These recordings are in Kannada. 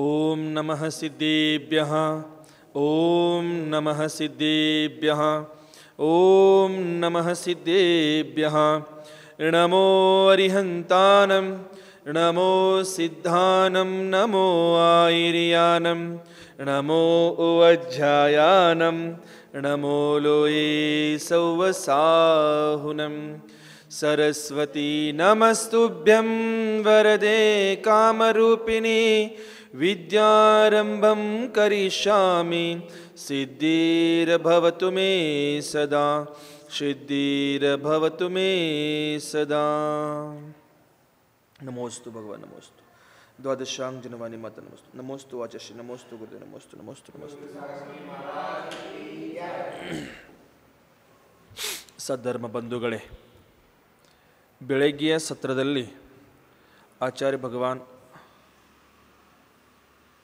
ॐ नमः सिद्धेभ्यः ॐ नमः सिद्धेभ्यः ॐ नमः सिद्धेभ्यः नमो अरिहन्तानं नमो सिद्धानं नमो आयिर्यानं नमो उवज्झायानं नमो लोये सौवसाहुनं सरस्वती नमस्तुभ्यं वरदे कामरूपिणी ವಿದ್ಯಾರಂಭಂ ಕರಿಷ್ಯಾ ಸಿದ್ಧಿರ್ಭವತು ಮೇ ಸದಾ ಸಿದ್ಧಿರ್ಭವತು ಮೇ ಸದಾ ನಮೋಸ್ತು ಭಗವಾನ್ ನಮೋಸ್ತು ದ್ವಾದಶಾಂಗಜನವಾಣಿ ಮಾತ ನಮಸ್ತು ನಮೋಸ್ತು ವಾಚಶ್ರೀ ನಮೋಸ್ತು ಗುರುದೇ ನಮೋಸ್ತು ನಮೋಸ್ತು ನಮಸ್ತೆ ಸದ್ಧರ್ಮ ಬಂಧುಗಳೇ ಬೆಳಗ್ಗೆಯ ಸತ್ರದಲ್ಲಿ ಆಚಾರ್ಯ ಭಗವಾನ್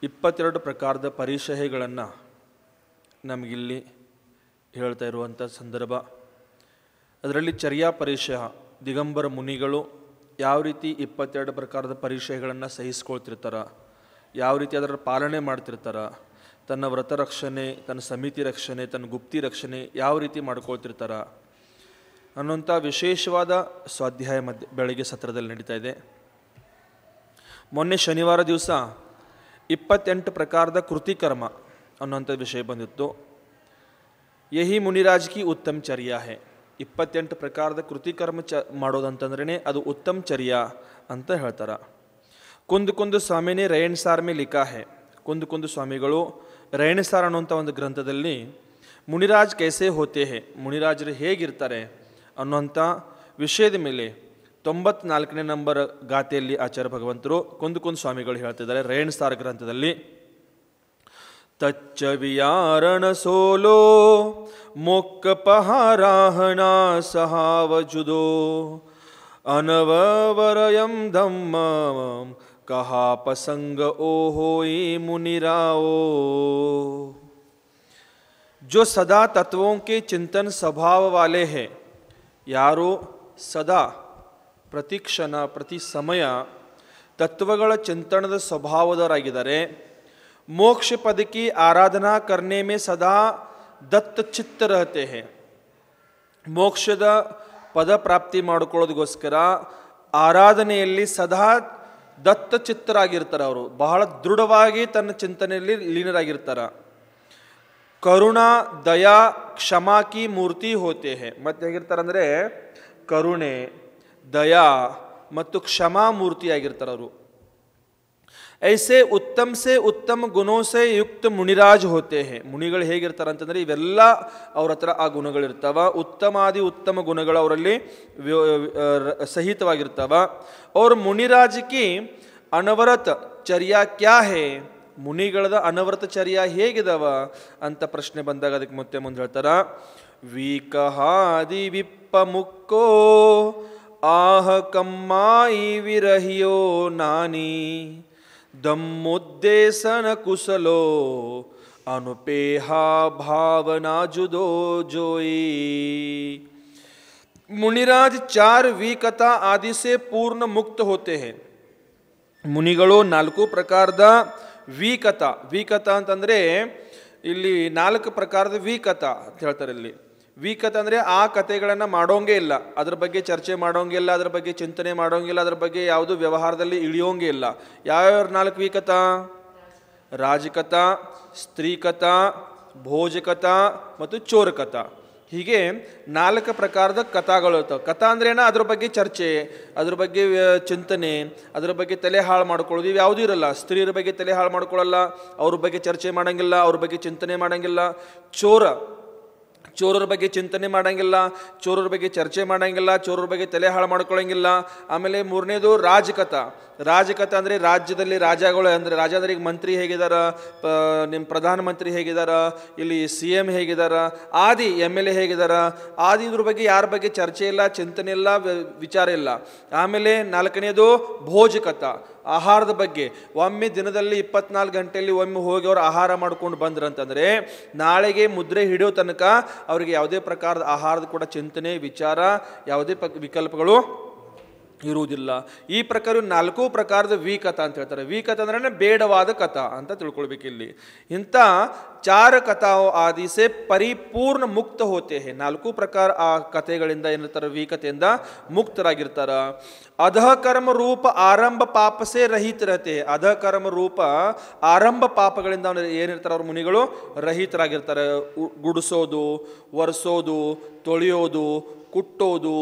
ಇಪ್ಪತ್ತೆರಡು ಪ್ರಕಾರದ ಪರಿಷೆಗಳನ್ನು ನಮಗಿಲ್ಲಿ ಹೇಳ್ತಾ ಇರುವಂಥ ಸಂದರ್ಭ ಅದರಲ್ಲಿ ಚರ್ಯಾ ಪರಿಷಯ ದಿಗಂಬರ ಮುನಿಗಳು ಯಾವ ರೀತಿ ಇಪ್ಪತ್ತೆರಡು ಪ್ರಕಾರದ ಪರಿಷೆಗಳನ್ನು ಸಹಿಸ್ಕೊಳ್ತಿರ್ತಾರ ಯಾವ ರೀತಿ ಅದರ ಪಾಲನೆ ಮಾಡ್ತಿರ್ತಾರ ತನ್ನ ವ್ರತ ರಕ್ಷಣೆ ತನ್ನ ಸಮಿತಿ ರಕ್ಷಣೆ ತನ್ನ ಗುಪ್ತಿ ರಕ್ಷಣೆ ಯಾವ ರೀತಿ ಮಾಡ್ಕೊಳ್ತಿರ್ತಾರ ಅನ್ನುವಂಥ ವಿಶೇಷವಾದ ಸ್ವಾಧ್ಯಾಯ ಮಧ್ಯ ಬೆಳಗ್ಗೆ ಸತ್ರದಲ್ಲಿ ನಡೀತಾ ಇದೆ ಮೊನ್ನೆ ಶನಿವಾರ ದಿವಸ ಇಪ್ಪತ್ತೆಂಟು ಪ್ರಕಾರದ ಕೃತಿಕರ್ಮ ಅನ್ನುವಂಥ ವಿಷಯ ಬಂದಿತ್ತು ಯಹಿ ಮುನಿರಾಜ್ಕಿ ಉತ್ತಮ ಚರ್ಯ ಹೇ ಇಪ್ಪತ್ತೆಂಟು ಪ್ರಕಾರದ ಕೃತಿಕರ್ಮ ಚ ಮಾಡೋದಂತಂದ್ರೇ ಅದು ಉತ್ತಮ ಚರ್ಯ ಅಂತ ಹೇಳ್ತಾರೆ ಕುಂದು ಕುಂದು ಸ್ವಾಮಿನೇ ರಯಣ್ ಸಾರ್ ಮೇ ಲಿಖಾ ಹೇ ಕುಂದು ಕುಂದು ಸ್ವಾಮಿಗಳು ರಯಣ್ ಸಾರ್ ಅನ್ನುವಂಥ ಒಂದು ಗ್ರಂಥದಲ್ಲಿ ಮುನಿರಾಜ್ ಕೈಸೆ ಹೋತೆ ಹೇ ಮುನಿರಾಜರು ಹೇಗಿರ್ತಾರೆ ಅನ್ನುವಂಥ ವಿಷಯದ ಮೇಲೆ 94 ನೇ ನಂಬರ್ ಗಾತೆಯಲ್ಲಿ ಆಚಾರ ಭಗವಂತರು ಕೊಂದು ಕೊಂದು ಸ್ವಾಮಿಗಳು ಹೇಳ್ತಿದ್ದಾರೆ ರೇಣ್ ಸಾರ ಗ್ರಂಥದಲ್ಲಿ ತ ัจ ್ಯವಿಯರಣ ಸೋಲೋ ಮುಕ್ಕ ಪಹಾರಹನ ಸಹವ ಜು โด ನವ ವರಯಂ ಧಮ್ಮಂ કહಾಪಸಂಗ ಓ ಹೋಯಿ ಮುನಿರಾವ್ ಜೋ ಸದಾ ತತ್ವೋಂ ಕೆ ಚಿಂತನ ಸ್ವಭಾವ ವಾಲೆ ಹ ಯಾರು ಸದಾ ಪ್ರತಿ ಕ್ಷಣ ಪ್ರತಿ ಸಮಯ ತತ್ವಗಳ ಚಿಂತನದ ಸ್ವಭಾವದವರಾಗಿದ್ದಾರೆ ಮೋಕ್ಷ ಪದಕಿ ಆರಾಧನಾ ಕರ್ನೆ ಮೇ ಸದಾ ದತ್ತ ಚಿತ್ತರಹತೆ ಮೋಕ್ಷದ ಪದ ಪ್ರಾಪ್ತಿ ಮಾಡಿಕೊಳ್ಳೋದಕ್ಕೋಸ್ಕರ ಆರಾಧನೆಯಲ್ಲಿ ಸದಾ ದತ್ತ ಚಿತ್ತರಾಗಿರ್ತಾರೆ ಅವರು ಬಹಳ ದೃಢವಾಗಿ ತನ್ನ ಚಿಂತನೆಯಲ್ಲಿ ಲೀನರಾಗಿರ್ತಾರೆ ಕರುಣಾ ದಯಾ ಕ್ಷಮಾಕಿ ಮೂರ್ತಿ ಹೋತೆ ಹೇ ಮತ್ತೆ ಹೇಗಿರ್ತಾರೆ ಅಂದರೆ ಕರುಣೆ ದಯಾ ಮತ್ತು ಕ್ಷಮಾಮೂರ್ತಿಯಾಗಿರ್ತಾರೆ ಅವರು ಐಸೆ ಉತ್ತಮ ಸೆ ಉತ್ತಮ ಗುಣೋಸೆ ಯುಕ್ತ ಮುನಿರಾಜ್ ಹೋತೆ ಹೇ ಮುನಿಗಳು ಹೇಗಿರ್ತಾರೆ ಅಂತಂದರೆ ಇವೆಲ್ಲ ಅವ್ರ ಹತ್ರ ಆ ಗುಣಗಳಿರ್ತಾವ ಉತ್ತಮಾದಿ ಉತ್ತಮ ಗುಣಗಳು ಅವರಲ್ಲಿ ಸಹಿತವಾಗಿರ್ತಾವ ಅವ್ರ ಮುನಿರಾಜಕಿ ಅನವರತ ಚರ್ಯ ಕ್ಯಾ ಹೇ ಮುನಿಗಳದ ಅನವರತ ಚರ್ಯ ಹೇಗಿದಾವ ಅಂತ ಪ್ರಶ್ನೆ ಬಂದಾಗ ಅದಕ್ಕೆ ಮತ್ತೆ ಮುಂದೆ ಹೇಳ್ತಾರ ವಿಕಹಾದಿ ವಿಪ್ಪ ಮುಕ್ಕೋ ಆಹ ಕಮ್ಮಾಯಿ ವಿರಹಿಯೋ ನಾನಿ ದಮ್ಮುದ್ದೇಸನ ಕುಸಲೋ ಅನುಪೇಹ ಭಾವನಾಜುದೋ ಜೋಯಿ ಮುನಿರಾಜ್ ಚಾರ್ ವಿಕತಾ ಆದಿ ಸೆ ಪೂರ್ಣ ಮುಕ್ತ ಹೋತೆ ಮುನಿಗಳು ನಾಲ್ಕು ಪ್ರಕಾರದ ವಿಕತ ವಿಕತ ಅಂತಂದರೆ ಇಲ್ಲಿ ನಾಲ್ಕು ಪ್ರಕಾರದ ವಿಕತ ಅಂತ ಹೇಳ್ತಾರೆ ಇಲ್ಲಿ ವೀಕತ್ ಅಂದರೆ ಆ ಕಥೆಗಳನ್ನು ಮಾಡೋಂಗೆ ಇಲ್ಲ ಅದ್ರ ಬಗ್ಗೆ ಚರ್ಚೆ ಮಾಡೋಂಗೆ ಇಲ್ಲ ಅದ್ರ ಬಗ್ಗೆ ಚಿಂತನೆ ಮಾಡೋಂಗಿಲ್ಲ ಅದ್ರ ಬಗ್ಗೆ ಯಾವುದು ವ್ಯವಹಾರದಲ್ಲಿ ಇಳಿಯೋಂಗೆ ಇಲ್ಲ ಯಾವ್ಯಾವ ನಾಲ್ಕು ವೀಕತ ರಾಜಕಥ ಸ್ತ್ರೀಕಥ ಭೋಜಕಥ ಮತ್ತು ಚೋರಕತ ಹೀಗೆ ನಾಲ್ಕು ಪ್ರಕಾರದ ಕಥಾಗಳು ಇರ್ತವೆ ಕಥಾ ಏನೋ ಅದ್ರ ಬಗ್ಗೆ ಚರ್ಚೆ ಅದ್ರ ಬಗ್ಗೆ ಚಿಂತನೆ ಅದ್ರ ಬಗ್ಗೆ ತಲೆ ಹಾಳು ಮಾಡ್ಕೊಳ್ಳೋದು ಇವು ಯಾವುದೂ ಇರಲ್ಲ ಸ್ತ್ರೀಯರ ಬಗ್ಗೆ ತಲೆ ಹಾಳು ಮಾಡ್ಕೊಳ್ಳಲ್ಲ ಅವ್ರ ಬಗ್ಗೆ ಚರ್ಚೆ ಮಾಡೋಂಗಿಲ್ಲ ಅವ್ರ ಬಗ್ಗೆ ಚಿಂತನೆ ಮಾಡೋಂಗಿಲ್ಲ ಚೋರ ಚೋರರ ಬಗ್ಗೆ ಚಿಂತನೆ ಮಾಡೋಂಗಿಲ್ಲ ಚೋರರ ಬಗ್ಗೆ ಚರ್ಚೆ ಮಾಡೋಂಗಿಲ್ಲ ಚೋರರ ಬಗ್ಗೆ ತಲೆ ಹಾಳು ಮಾಡ್ಕೊಳ್ಳೋಂಗಿಲ್ಲ ಆಮೇಲೆ ಮೂರನೇದು ರಾಜಕಥ ರಾಜಕಥ ಅಂದರೆ ರಾಜ್ಯದಲ್ಲಿ ರಾಜಗಳು ಅಂದರೆ ರಾಜ ಮಂತ್ರಿ ಹೇಗಿದಾರ ನಿಮ್ಮ ಪ್ರಧಾನಮಂತ್ರಿ ಹೇಗಿದಾರ ಇಲ್ಲಿ ಸಿ ಎಮ್ ಹೇಗಿದಾರ ಆದಿ ಎಮ್ ಎಲ್ ಎ ಹೇಗಿದಾರ ಆದಿ ಇದ್ರ ಬಗ್ಗೆ ಯಾರ ಬಗ್ಗೆ ಚರ್ಚೆ ಇಲ್ಲ ಚಿಂತನೆ ಇಲ್ಲ ವಿಚಾರ ಇಲ್ಲ ಆಮೇಲೆ ನಾಲ್ಕನೇದು ಭೋಜಕಥ ಆಹಾರದ ಬಗ್ಗೆ ಒಮ್ಮೆ ದಿನದಲ್ಲಿ ಇಪ್ಪತ್ನಾಲ್ಕು ಗಂಟೆಯಲ್ಲಿ ಒಮ್ಮೆ ಹೋಗಿ ಅವರು ಆಹಾರ ಮಾಡ್ಕೊಂಡು ಬಂದ್ರಂತಂದರೆ ನಾಳೆಗೆ ಮುದ್ರೆ ಹಿಡಿಯೋ ತನಕ ಅವರಿಗೆ ಯಾವುದೇ ಪ್ರಕಾರದ ಆಹಾರದ ಕೂಡ ಚಿಂತನೆ ವಿಚಾರ ಯಾವುದೇ ಪ ವಿಕಲ್ಪಗಳು ಇರುವುದಿಲ್ಲ ಈ ಪ್ರಕಾರ ನಾಲ್ಕು ಪ್ರಕಾರದ ವಿಕಥ ಅಂತ ಹೇಳ್ತಾರೆ ವಿಕಥ ಅಂದ್ರೆ ಬೇಡವಾದ ಕಥ ಅಂತ ತಿಳ್ಕೊಳ್ಬೇಕಿಲ್ಲಿ ಇಂಥ ಚಾರ ಕಥಾ ಆದಿಸೆ ಪರಿಪೂರ್ಣ ಮುಕ್ತ ಹೋತೆ ನಾಲ್ಕು ಪ್ರಕಾರ ಆ ಕಥೆಗಳಿಂದ ಏನಿರ್ತಾರೆ ಕಥೆಯಿಂದ ಮುಕ್ತರಾಗಿರ್ತಾರ ಅಧಃ ಕರ್ಮ ರೂಪ ಆರಂಭ ಪಾಪ ಸೇ ರಹಿತರತೆ ಅಧಃ ಕರ್ಮ ರೂಪ ಆರಂಭ ಪಾಪಗಳಿಂದ ಏನಿರ್ತಾರೆ ಅವ್ರ ಮುನಿಗಳು ರಹಿತರಾಗಿರ್ತಾರೆ ಗುಡಿಸೋದು ಒರೆಸೋದು ತೊಳೆಯೋದು ಕುಟ್ಟೋದು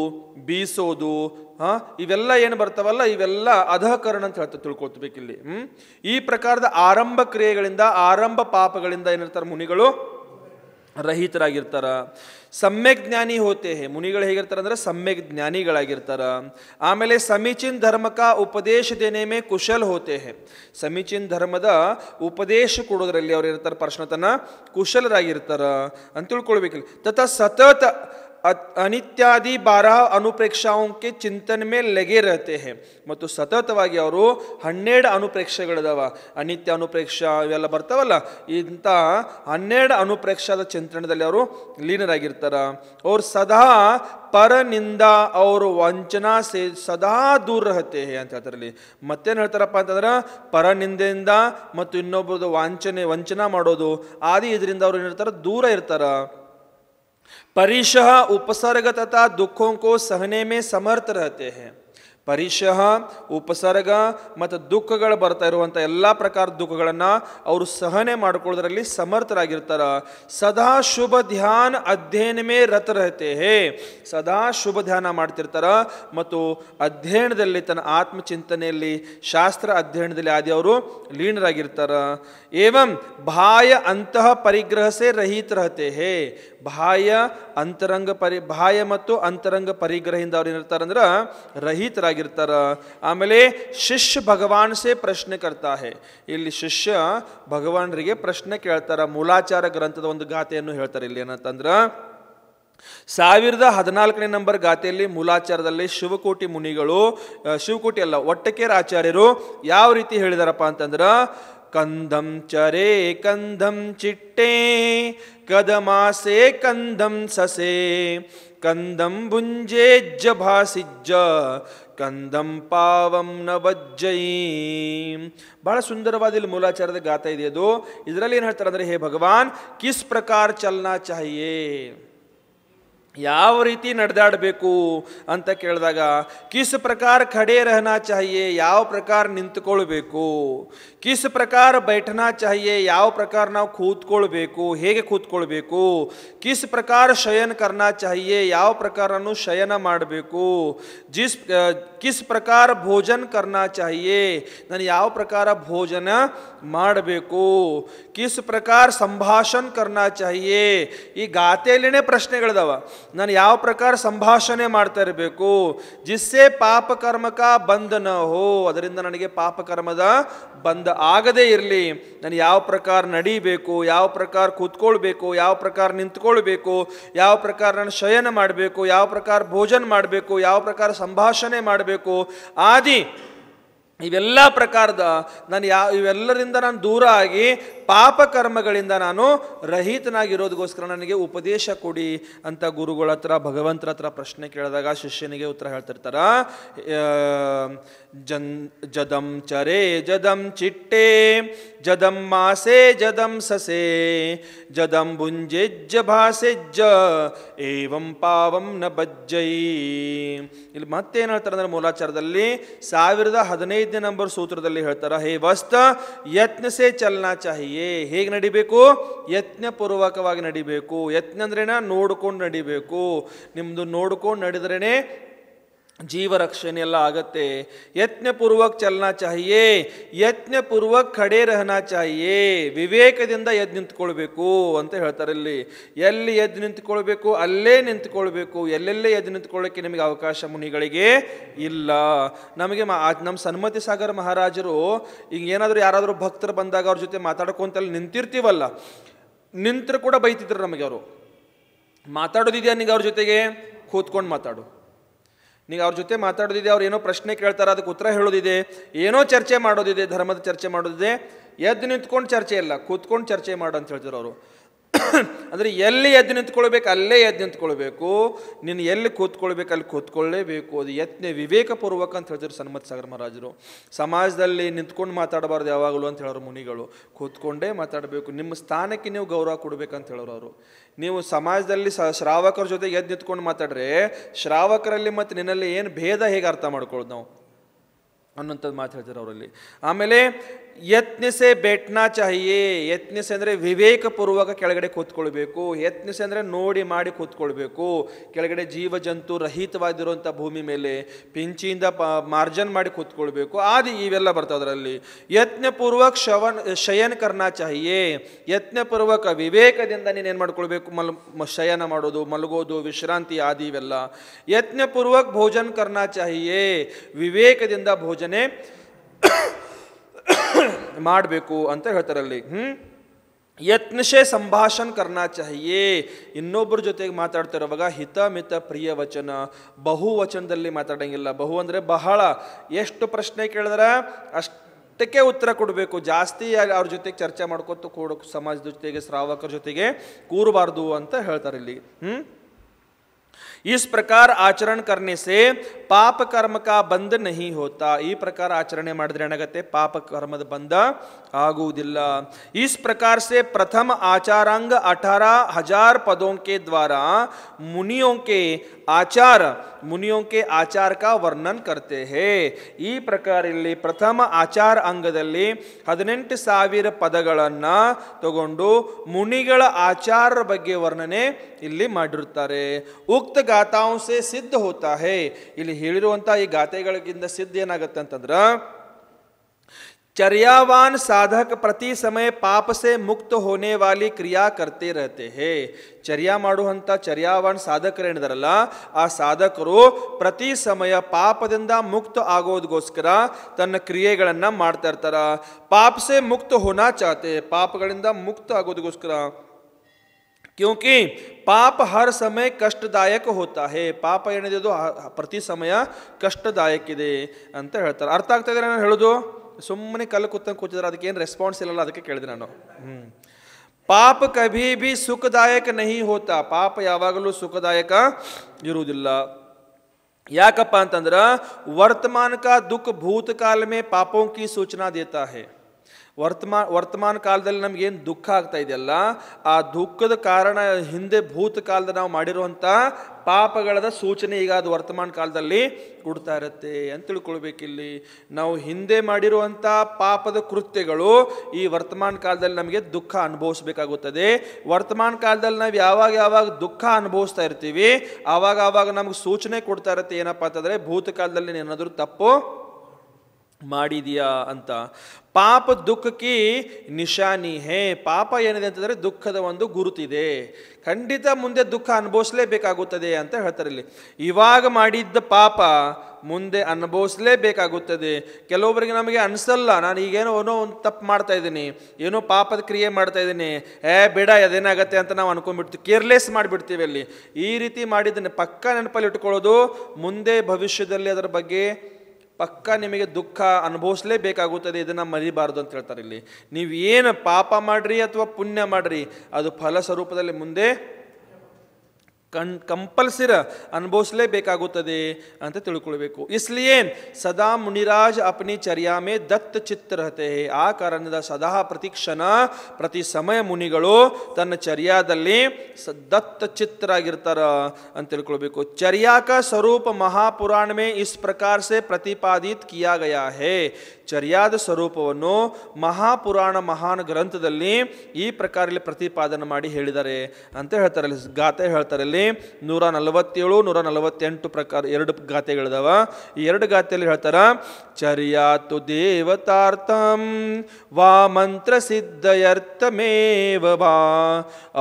ಬೀಸೋದು ಹಾಂ ಇವೆಲ್ಲ ಏನು ಬರ್ತಾವಲ್ಲ ಇವೆಲ್ಲ ಅಧಃಕರಣ ಅಂತ ಹೇಳ್ತಾ ತಿಳ್ಕೊಳ್ತಬೇಕು ಹ್ಞೂ ಈ ಪ್ರಕಾರದ ಆರಂಭ ಕ್ರಿಯೆಗಳಿಂದ ಆರಂಭ ಪಾಪಗಳಿಂದ ಏನಿರ್ತಾರೆ ಮುನಿಗಳು ರಹಿತರಾಗಿರ್ತಾರ ಸಮ್ಯಕ್ ಜ್ಞಾನಿ ಹೋತೆ ಮುನಿಗಳು ಹೇಗಿರ್ತಾರೆ ಅಂದ್ರೆ ಸಮ್ಯಕ್ ಜ್ಞಾನಿಗಳಾಗಿರ್ತಾರ ಆಮೇಲೆ ಸಮೀಚೀನ್ ಧರ್ಮಕ ಉಪದೇಶ ದೇನೇಮೆ ಕುಶಲ್ ಹೋತೆ ಸಮೀಚಿನ್ ಧರ್ಮದ ಉಪದೇಶ ಕೊಡೋದ್ರಲ್ಲಿ ಅವ್ರು ಇರ್ತಾರೆ ಪ್ರಶ್ನತನ ಕುಶಲರಾಗಿರ್ತಾರ ಅಂತ ತಿಳ್ಕೊಳ್ಬೇಕಿಲ್ಲ ತಥಾ ಸತತ ಅನಿತ್ಯಾದಿ ಬಾರಹ ಅನುಪ್ರೇಕ್ಷಾಂಕೆ ಚಿಂತನೆ ಮೇಲೆ ಲೆಗೆ ರಹತೆ ಹೇ ಮತ್ತು ಸತತವಾಗಿ ಅವರು ಹನ್ನೆರಡು ಅನುಪ್ರೇಕ್ಷೆಗಳಿದಾವ ಅನಿತ್ಯ ಅನುಪ್ರೇಕ್ಷ ಇವೆಲ್ಲ ಬರ್ತಾವಲ್ಲ ಇಂಥ ಹನ್ನೆರಡು ಅನುಪ್ರೇಕ್ಷಾದ ಚಿಂತನದಲ್ಲಿ ಅವರು ಲೀನರಾಗಿರ್ತಾರ ಅವ್ರು ಸದಾ ಪರನಿಂದ ಅವರು ವಂಚನಾ ಸೇ ಸದಾ ದೂರ ರಹತೆ ಹೇ ಅಂತ ಹೇಳ್ತಾರಲ್ಲಿ ಮತ್ತೇನು ಹೇಳ್ತಾರಪ್ಪ ಅಂತಂದ್ರೆ ಪರನಿಂದೆಯಿಂದ ಮತ್ತು ಇನ್ನೊಬ್ಬರದು ವಾಂಚನೆ ವಂಚನಾ ಮಾಡೋದು ಆದಿ ಇದರಿಂದ ಅವ್ರು ಏನಿರ್ತಾರೆ ದೂರ ಇರ್ತಾರೆ ಪರಿಷಃ उपसर्ग तथा दुखों को सहने में समर्थ रहते हैं ಪರಿಶಃ ಉಪಸರ್ಗ ಮತ್ತು ದುಃಖಗಳು ಬರ್ತಾ ಇರುವಂಥ ಎಲ್ಲ ಪ್ರಕಾರದ ದುಃಖಗಳನ್ನು ಅವರು ಸಹನೆ ಮಾಡ್ಕೊಳ್ಳೋದ್ರಲ್ಲಿ ಸಮರ್ಥರಾಗಿರ್ತಾರೆ ಸದಾ ಶುಭ ಧ್ಯಾನ ಅಧ್ಯಯನ ಮೇ ರಥರಹತೆ ಹೇ ಸದಾ ಶುಭ ಧ್ಯಾನ ಮಾಡ್ತಿರ್ತಾರ ಮತ್ತು ಅಧ್ಯಯನದಲ್ಲಿ ತನ್ನ ಆತ್ಮಚಿಂತನೆಯಲ್ಲಿ ಶಾಸ್ತ್ರ ಅಧ್ಯಯನದಲ್ಲಿ ಆದಿ ಅವರು ಲೀನರಾಗಿರ್ತಾರೆ एवं भाय अंत परिग्रह से रहित रहते हैं ಬಾಹ್ಯ ಅಂತರಂಗ ಪರಿ ಬಾಹ್ಯ ಮತ್ತು ಅಂತರಂಗ ಪರಿಗ್ರಹದಿಂದ ಅವ್ರು ಏನಿರ್ತಾರಂದ್ರ ರಹಿತರಾಗಿರ್ತಾರ ಆಮೇಲೆ ಶಿಷ್ಯ ಭಗವಾನ್ ಸೇ ಪ್ರಶ್ನೆ ಕರ್ತಾ ಹೇ ಇಲ್ಲಿ ಶಿಷ್ಯ ಭಗವಾನರಿಗೆ ಪ್ರಶ್ನೆ ಕೇಳ್ತಾರ ಮೂಲಾಚಾರ ಗ್ರಂಥದ ಒಂದು ಗಾತೆಯನ್ನು ಹೇಳ್ತಾರೆ ಇಲ್ಲಿ ಏನಂತಂದ್ರೆ ಸಾವಿರದ ಹದಿನಾಲ್ಕನೇ ನಂಬರ್ ಗಾತೆಯಲ್ಲಿ ಮೂಲಾಚಾರದಲ್ಲಿ ಶಿವಕೋಟಿ ಮುನಿಗಳು ಶಿವಕೋಟಿ ಅಲ್ಲ ಒಟ್ಟಕೇರ ಆಚಾರ್ಯರು ಯಾವ ರೀತಿ ಹೇಳಿದಾರಪ್ಪ ಅಂತಂದ್ರೆ कंधम चरे कंधम चिट्टे कदमासे कंधम ससे कंदम भुंजेज्ज भासिज्ज कंदम ಪಾವಂ ನವಜ್ಜೈ ಬಹಳ ಸುಂದರವಾದ ಇಲ್ಲಿ ಮೂಲಾಚಾರದ ಗಾತ ಇದೆ ಅದು ಇದರಲ್ಲಿ ಏನು ಹೇಳ್ತಾರೆ ಅಂದರೆ ಹೇ ಭಗವಾನ್ ಕಿಸ್ ಪ್ರಕಾರ ಚಲನಾ ಚಾಹಿಯೇ याव ರೀತಿ ನಡೆडाड बेकू ಅಂತ ಕೇಳಿದಾಗ કિસ પ્રકાર کھڑے રહેના ચાહીએ ಯಾವ પ્રકાર ನಿંતકોળಬೇಕು કિસ પ્રકાર બેઠના ચાહીએ ಯಾವ પ્રકાર આવ ખૂદકોળಬೇಕು હેગે ખૂદકોળಬೇಕು કિસ પ્રકાર શયન کرنا ચાહીએ ಯಾವ પ્રકારનું શયન માંડಬೇಕು જિસ કિસ પ્રકાર ભોજન کرنا ચાહીએ અન ಯಾವ પ્રકાર ભોજન માંડಬೇಕು કિસ પ્રકાર સંભાષણ کرنا ચાહીએ ઈ ગાતેલેને પ્રશ્નેગળદવા ನಾನು ಯಾವ ಪ್ರಕಾರ ಸಂಭಾಷಣೆ ಮಾಡ್ತಾ ಇರಬೇಕು ಜಿಸ್ಸೆ ಪಾಪಕರ್ಮಕ ಬಂಧನ ಹೋ ಅದರಿಂದ ನನಗೆ ಪಾಪಕರ್ಮದ ಬಂಧ ಆಗದೇ ಇರಲಿ ನಾನು ಯಾವ ಪ್ರಕಾರ ನಡೀಬೇಕು ಯಾವ ಪ್ರಕಾರ ಕೂತ್ಕೊಳ್ಬೇಕು ಯಾವ ಪ್ರಕಾರ ನಿಂತ್ಕೊಳ್ಬೇಕು ಯಾವ ಪ್ರಕಾರ ನಾನು ಶಯನ ಮಾಡಬೇಕು ಯಾವ ಪ್ರಕಾರ ಭೋಜನ ಮಾಡಬೇಕು ಯಾವ ಪ್ರಕಾರ ಸಂಭಾಷಣೆ ಮಾಡಬೇಕು ಆದಿ ಇವೆಲ್ಲ ಪ್ರಕಾರದ ನಾನು ಯಾ ಇವೆಲ್ಲರಿಂದ ನಾನು ದೂರ ಆಗಿ ಪಾಪಕರ್ಮಗಳಿಂದ ನಾನು ರಹಿತನಾಗಿರೋದಕ್ಕೋಸ್ಕರ ನನಗೆ ಉಪದೇಶ ಕೊಡಿ ಅಂತ ಗುರುಗಳ ಹತ್ರ ಭಗವಂತರ ಹತ್ರ ಪ್ರಶ್ನೆ ಕೇಳಿದಾಗ ಶಿಷ್ಯನಿಗೆ ಉತ್ತರ ಹೇಳ್ತಿರ್ತಾರ ಜನ್ ಜದಂ ಚರೆ ಜದಂ ಚಿಟ್ಟೆ ಜದಂ ಮಾಸೆ ಜದಂ ಸಸೆ ಜದಂ ಬುಂಜೆಜ್ಜ ಭಾಸೆಜ್ಜ ಏವಂ ಪಾವಂ ನ ಬಜ್ಜೈ ಇಲ್ಲಿ ಮತ್ತೇನು ಹೇಳ್ತಾರೆ ಅಂದರೆ ಮೂಲಾಚಾರದಲ್ಲಿ ಸಾವಿರದ ಹದಿನೈದು ಐದನೇ ನಂಬರ್ ಸೂತ್ರದಲ್ಲಿ ಹೇಳ್ತಾರ ಹೇ ವಸ್ತ ಯತ್ನಸೆ ಚಲನ ಚಾಹಿಯೇ ಹೇಗೆ ನಡಿಬೇಕು ಪೂರ್ವಕವಾಗಿ ನಡಿಬೇಕು ಯತ್ನ ಅಂದ್ರೇನ ನೋಡ್ಕೊಂಡು ನಡಿಬೇಕು ನಿಮ್ದು ನೋಡ್ಕೊಂಡು ನಡೆದ್ರೇ ರಕ್ಷಣೆ ಎಲ್ಲ ಆಗತ್ತೆ ಯತ್ನಪೂರ್ವಕ್ ಚಲನಾ ಯತ್ನ ಯತ್ನಪೂರ್ವಕ್ ಖಡೆ ರಹನಾ ಚಾಹಿಯೇ ವಿವೇಕದಿಂದ ಎದ್ದು ನಿಂತ್ಕೊಳ್ಬೇಕು ಅಂತ ಹೇಳ್ತಾರೆ ಇಲ್ಲಿ ಎಲ್ಲಿ ಎದ್ದು ನಿಂತ್ಕೊಳ್ಬೇಕು ಅಲ್ಲೇ ನಿಂತ್ಕೊಳ್ಬೇಕು ಎಲ್ಲೆಲ್ಲೇ ಎದ್ದು ನಿಂತ್ಕೊಳ್ಳೋಕೆ ನಿಮಗೆ ಅವಕಾಶ ಮುನಿಗಳಿಗೆ ಇಲ್ಲ ನಮಗೆ ನಮ್ಮ ಸನ್ಮತಿ ಸಾಗರ್ ಮಹಾರಾಜರು ಈಗ ಏನಾದರೂ ಯಾರಾದರೂ ಭಕ್ತರು ಬಂದಾಗ ಅವ್ರ ಜೊತೆ ಮಾತಾಡ್ಕೊಂತಲ್ಲಿ ನಿಂತಿರ್ತೀವಲ್ಲ ನಿಂತರು ಕೂಡ ಬೈತಿದ್ರು ನಮಗೆ ಅವರು ಮಾತಾಡೋದಿದೆಯಾ ನಿಮಗೆ ಅವ್ರ ಜೊತೆಗೆ ಕೂತ್ಕೊಂಡು ಮಾತಾಡು ನೀವು ಅವ್ರ ಜೊತೆ ಮಾತಾಡೋದಿದೆ ಅವ್ರು ಏನೋ ಪ್ರಶ್ನೆ ಕೇಳ್ತಾರೆ ಅದಕ್ಕೆ ಉತ್ತರ ಹೇಳೋದಿದೆ ಏನೋ ಚರ್ಚೆ ಮಾಡೋದಿದೆ ಧರ್ಮದ ಚರ್ಚೆ ಮಾಡೋದಿದೆ ಎದ್ದು ನಿಂತ್ಕೊಂಡು ಚರ್ಚೆ ಇಲ್ಲ ಕೂತ್ಕೊಂಡು ಚರ್ಚೆ ಮಾಡು ಅಂತ ಹೇಳ್ತಾರೆ ಅವರು ಅಂದರೆ ಎಲ್ಲಿ ಎದ್ದು ನಿಂತ್ಕೊಳ್ಬೇಕು ಅಲ್ಲೇ ಎದ್ದು ನಿಂತ್ಕೊಳ್ಬೇಕು ನೀನು ಎಲ್ಲಿ ಕೂತ್ಕೊಳ್ಬೇಕು ಅಲ್ಲಿ ಕೂತ್ಕೊಳ್ಳೇಬೇಕು ಅದು ಯತ್ನ ವಿವೇಕಪೂರ್ವಕ ಅಂತ ಹೇಳಿದ್ರು ಸನ್ಮತ್ ಸಾಗರ ಮಹಾರಾಜರು ಸಮಾಜದಲ್ಲಿ ನಿಂತ್ಕೊಂಡು ಮಾತಾಡಬಾರ್ದು ಯಾವಾಗಲೂ ಅಂತ ಹೇಳೋರು ಮುನಿಗಳು ಕೂತ್ಕೊಂಡೇ ಮಾತಾಡಬೇಕು ನಿಮ್ಮ ಸ್ಥಾನಕ್ಕೆ ನೀವು ಗೌರವ ಕೊಡಬೇಕಂತ ಹೇಳೋರು ಅವರು ನೀವು ಸಮಾಜದಲ್ಲಿ ಸ ಶ್ರಾವಕರ ಜೊತೆ ಎದ್ದು ನಿಂತ್ಕೊಂಡು ಮಾತಾಡ್ರೆ ಶ್ರಾವಕರಲ್ಲಿ ಮತ್ತು ನಿನ್ನಲ್ಲಿ ಏನು ಭೇದ ಹೇಗೆ ಅರ್ಥ ಮಾಡ್ಕೊಳ್ಳೋದು ನಾವು ಅನ್ನೋಂಥದ್ದು ಮಾತು ಹೇಳ್ತಾರೆ ಅವರಲ್ಲಿ ಆಮೇಲೆ ಯತ್ನಿಸೇ ಬೇಟ್ನಾ ಚಹಿಯೇ ಯತ್ನಿಸೆ ಅಂದರೆ ವಿವೇಕಪೂರ್ವಕ ಕೆಳಗಡೆ ಕೂತ್ಕೊಳ್ಬೇಕು ಯತ್ನಿಸೆ ಅಂದರೆ ನೋಡಿ ಮಾಡಿ ಕೂತ್ಕೊಳ್ಬೇಕು ಕೆಳಗಡೆ ಜೀವ ಜಂತು ರಹಿತವಾಗಿರುವಂಥ ಭೂಮಿ ಮೇಲೆ ಪಿಂಚಿಯಿಂದ ಪ ಮಾರ್ಜನ್ ಮಾಡಿ ಕೂತ್ಕೊಳ್ಬೇಕು ಆದಿ ಇವೆಲ್ಲ ಬರ್ತವೆ ಅದರಲ್ಲಿ ಯತ್ನಪೂರ್ವಕ ಶವನ್ ಶಯನ ಕರ್ನಾ ಚಾಹಿಯೇ ಯತ್ನಪೂರ್ವಕ ವಿವೇಕದಿಂದ ನೀನು ಏನು ಮಾಡ್ಕೊಳ್ಬೇಕು ಮಲ್ ಶಯನ ಮಾಡೋದು ಮಲಗೋದು ವಿಶ್ರಾಂತಿ ಆದಿ ಇವೆಲ್ಲ ಯತ್ನಪೂರ್ವಕ ಭೋಜನ ಕರ್ನಾ ಚಹಿಯೇ ವಿವೇಕದಿಂದ ಭೋಜನೆ ಮಾಡಬೇಕು ಅಂತ ಹೇಳ್ತಾರೆ ಹ್ಮ್ ಹ್ಞೂ ಯತ್ನಶೆ ಸಂಭಾಷಣ ಕರ್ನಾ ಚಹಿಯೇ ಇನ್ನೊಬ್ಬರ ಜೊತೆಗೆ ಮಾತಾಡ್ತಿರೋವಾಗ ಮಿತ ಪ್ರಿಯ ವಚನ ಬಹುವಚನದಲ್ಲಿ ಮಾತಾಡಂಗಿಲ್ಲ ಬಹು ಅಂದ್ರೆ ಬಹಳ ಎಷ್ಟು ಪ್ರಶ್ನೆ ಕೇಳಿದ್ರ ಅಷ್ಟಕ್ಕೆ ಉತ್ತರ ಕೊಡಬೇಕು ಜಾಸ್ತಿ ಅವ್ರ ಜೊತೆಗೆ ಚರ್ಚೆ ಮಾಡ್ಕೊತ ಕೂಡ ಸಮಾಜದ ಜೊತೆಗೆ ಶ್ರಾವಕರ ಜೊತೆಗೆ ಕೂರಬಾರ್ದು ಅಂತ ಹೇಳ್ತಾರೆ ಇಲ್ಲಿ ಹ್ಞೂ इस प्रकार आचरण करने से ಪಾಪ ಕಾ ಬಂಧ ನಹಿ ಹೋತಾ ಈ ಪ್ರಕಾರ ಆಚರಣೆ ಮಾಡಿದ್ರೆ ಏನಾಗುತ್ತೆ ಪಾಪ ಕರ್ಮದ ಬಂಧ ಆಗುವುದಿಲ್ಲ ಇಸ್ ಪ್ರಕಾರ ಸೇ ಪ್ರಥಮ ಆಚಾರಾಂಗ ಅಠಾರ ಹಜಾರ್ ಪದೋಂಕೆ ದ್ವಾರ ಮುನಿಯೋಂಕೆ ಆಚಾರ ಮುನಿಯೋಂಕೆ ಆಚಾರ ಕಾ ವರ್ಣನ್ ಕರ್ತೆ ಹೇ ಈ ಪ್ರಕಾರ ಇಲ್ಲಿ ಪ್ರಥಮ ಆಚಾರ ಅಂಗದಲ್ಲಿ ಹದಿನೆಂಟು ಸಾವಿರ ಪದಗಳನ್ನ ತಗೊಂಡು ಮುನಿಗಳ ಆಚಾರ ಬಗ್ಗೆ ವರ್ಣನೆ ಇಲ್ಲಿ ಮಾಡಿರುತ್ತಾರೆ ಉಕ್ತ ಗಾತಾಂಸೆ ಸಿದ್ಧ ಹೋತಾ ಹೇ ಇಲ್ಲಿ ಹೇಳಿರುವಂತಹ ಈ ಗಾತೆಗಳಿಗಿಂತ ಸಿದ್ಧ ಏನಾಗುತ್ತೆ ಅಂತಂದ್ರ ಚರ್ಯಾವಾನ್ ಸಾಧಕ ಪ್ರತಿ ಸಮಯ ಪಾಪಸೆ ಮುಕ್ತ ಹೋನೆ ವಾಲಿ ಕ್ರಿಯಾ ಕರ್ತೆ ರಹತೆ ಹೇ ಚರ್ಯಾ ಮಾಡುವಂತ ಚರ್ಯಾವಾನ್ ಏನಿದಾರಲ್ಲ ಆ ಸಾಧಕರು ಪ್ರತಿ ಸಮಯ ಪಾಪದಿಂದ ಮುಕ್ತ ಆಗೋದಗೋಸ್ಕರ ತನ್ನ ಕ್ರಿಯೆಗಳನ್ನ ಮಾಡ್ತಾ ಇರ್ತಾರ ಪಾಪಸೆ ಮುಕ್ತ ಹೋನಾ ಚಾತೆ ಪಾಪಗಳಿಂದ ಮುಕ್ತ ಆಗೋದಕ್ಕೋಸ್ಕರ क्योंकि पाप हर समय कष्टदायक होता है पाप यानी प्रति समय कष्टदायक ಇದೆ ಅಂತ ಹೇಳ್ತಾರೆ ಅರ್ಥ ಆಗತಿದ್ರೆ ನಾನು ಹೇಳೋದು ಸುಮ್ಮನೆ ಕಲ್ಲು ಕತ್ತೆ ಕೊತ್ತಿದ್ರ ಅದಕ್ಕೆ ಏನು ರೆಸ್ಪಾನ್ಸ್ ಇಲ್ಲ ಅದಕ್ಕೆ ಕೇಳಿದ ನಾನು ಪಾಪ kabhi bhi सुखदायक नहीं होता पाप ಯಾವಾಗಲೂ सुखदायक ಇರೋದಿಲ್ಲ ಯಾಕಪ್ಪ ಅಂತಂದ್ರ ವರ್ತಮಾನ کا दुख भूतकाल में पापों की सूचना देता है ವರ್ತಮಾನ ವರ್ತಮಾನ ಕಾಲದಲ್ಲಿ ನಮಗೇನು ದುಃಖ ಆಗ್ತಾ ಇದೆಯಲ್ಲ ಆ ದುಃಖದ ಕಾರಣ ಹಿಂದೆ ಭೂತಕಾಲದ ನಾವು ಮಾಡಿರುವಂಥ ಪಾಪಗಳದ ಸೂಚನೆ ಈಗ ಅದು ವರ್ತಮಾನ ಕಾಲದಲ್ಲಿ ಕೊಡ್ತಾ ಇರುತ್ತೆ ಅಂತ ತಿಳ್ಕೊಳ್ಬೇಕಿಲ್ಲಿ ನಾವು ಹಿಂದೆ ಮಾಡಿರುವಂಥ ಪಾಪದ ಕೃತ್ಯಗಳು ಈ ವರ್ತಮಾನ ಕಾಲದಲ್ಲಿ ನಮಗೆ ದುಃಖ ಅನುಭವಿಸಬೇಕಾಗುತ್ತದೆ ವರ್ತಮಾನ ಕಾಲದಲ್ಲಿ ನಾವು ಯಾವಾಗ ಯಾವಾಗ ದುಃಖ ಅನುಭವಿಸ್ತಾ ಇರ್ತೀವಿ ಆವಾಗ ಆವಾಗ ನಮ್ಗೆ ಸೂಚನೆ ಕೊಡ್ತಾ ಇರುತ್ತೆ ಏನಪ್ಪಾ ಅಂತಂದರೆ ಭೂತಕಾಲದಲ್ಲಿ ಏನಾದರೂ ತಪ್ಪು ಮಾಡಿದೆಯಾ ಅಂತ ಪಾಪ ದುಃಖಕ್ಕೆ ನಿಶಾನಿ ಹೇ ಪಾಪ ಏನಿದೆ ಅಂತಂದರೆ ದುಃಖದ ಒಂದು ಗುರುತಿದೆ ಖಂಡಿತ ಮುಂದೆ ದುಃಖ ಅನುಭವಿಸಲೇಬೇಕಾಗುತ್ತದೆ ಅಂತ ಹೇಳ್ತಾರೆ ಇಲ್ಲಿ ಇವಾಗ ಮಾಡಿದ್ದ ಪಾಪ ಮುಂದೆ ಅನುಭವಿಸಲೇಬೇಕಾಗುತ್ತದೆ ಕೆಲವೊಬ್ಬರಿಗೆ ನಮಗೆ ಅನಿಸಲ್ಲ ನಾನು ಈಗೇನೋ ಏನೋ ಒಂದು ತಪ್ಪು ಮಾಡ್ತಾ ಇದ್ದೀನಿ ಏನೋ ಪಾಪದ ಕ್ರಿಯೆ ಮಾಡ್ತಾ ಇದ್ದೀನಿ ಏ ಬೇಡ ಅದೇನಾಗತ್ತೆ ಅಂತ ನಾವು ಅನ್ಕೊಂಡ್ಬಿಡ್ತೀವಿ ಕೇರ್ಲೆಸ್ ಮಾಡಿಬಿಡ್ತೀವಿ ಅಲ್ಲಿ ಈ ರೀತಿ ಮಾಡಿದ್ದನ್ನು ಪಕ್ಕ ನೆನಪಲ್ಲಿ ಇಟ್ಕೊಳ್ಳೋದು ಮುಂದೆ ಭವಿಷ್ಯದಲ್ಲಿ ಅದರ ಬಗ್ಗೆ ಪಕ್ಕ ನಿಮಗೆ ದುಃಖ ಅನುಭವಿಸಲೇಬೇಕಾಗುತ್ತದೆ ಇದನ್ನು ಮರಿಬಾರ್ದು ಅಂತ ಹೇಳ್ತಾರೆ ಇಲ್ಲಿ ನೀವು ಏನು ಪಾಪ ಮಾಡಿರಿ ಅಥವಾ ಪುಣ್ಯ ಮಾಡಿರಿ ಅದು ಫಲ ಸ್ವರೂಪದಲ್ಲಿ ಮುಂದೆ ಕಣ್ ಕಂಪಲ್ಸಿರ ಅನುಭವಿಸಲೇಬೇಕಾಗುತ್ತದೆ ಅಂತ ತಿಳ್ಕೊಳ್ಬೇಕು ಇಸ್ಲಿಯೇ ಸದಾ ಮುನಿರಾಜ್ ಅಪನಿ ಚರ್ಯಾಮೆ ದತ್ತ ಚಿತ್ರತೆ ಆ ಕಾರಣದ ಸದಾ ಕ್ಷಣ ಪ್ರತಿ ಸಮಯ ಮುನಿಗಳು ತನ್ನ ಚರ್ಯಾದಲ್ಲಿ ಸ ದತ್ತ ಚಿತ್ರರಾಗಿರ್ತಾರ ಅಂತ ತಿಳ್ಕೊಳ್ಬೇಕು ಚರ್ಯಾಕ ಸ್ವರೂಪ ಮಹಾಪುರಾಣ ಮೇ ಇಸ್ ಪ್ರಕಾರ ಸೆ ಪ್ರತಿಪಾದಿತ ಕಿಯಾ ಗಯಾ ಹೇ ಚರ್ಯಾದ ಸ್ವರೂಪವನ್ನು ಮಹಾಪುರಾಣ ಮಹಾನ್ ಗ್ರಂಥದಲ್ಲಿ ಈ ಪ್ರಕಾರ ಪ್ರತಿಪಾದನೆ ಮಾಡಿ ಹೇಳಿದ್ದಾರೆ ಅಂತ ಹೇಳ್ತಾರೆ ಗಾತೆ ಹೇಳ್ತಾರೆ ಇಲ್ಲಿ ನೂರ ನಲವತ್ತೇಳು ನೂರ ನಲವತ್ತೆಂಟು ಪ್ರಕಾರ ಎರಡು ಗಾತೆಗಳಿದಾವ ಈ ಎರಡು ಗಾತೆಯಲ್ಲಿ ಹೇಳ್ತಾರ ಚರ್ಯಾತು ದೇವತಾರ್ಥಂ ವಾ ಮಂತ್ರ ಸಿದ್ಧಯರ್ಥಮೇವ ವಾ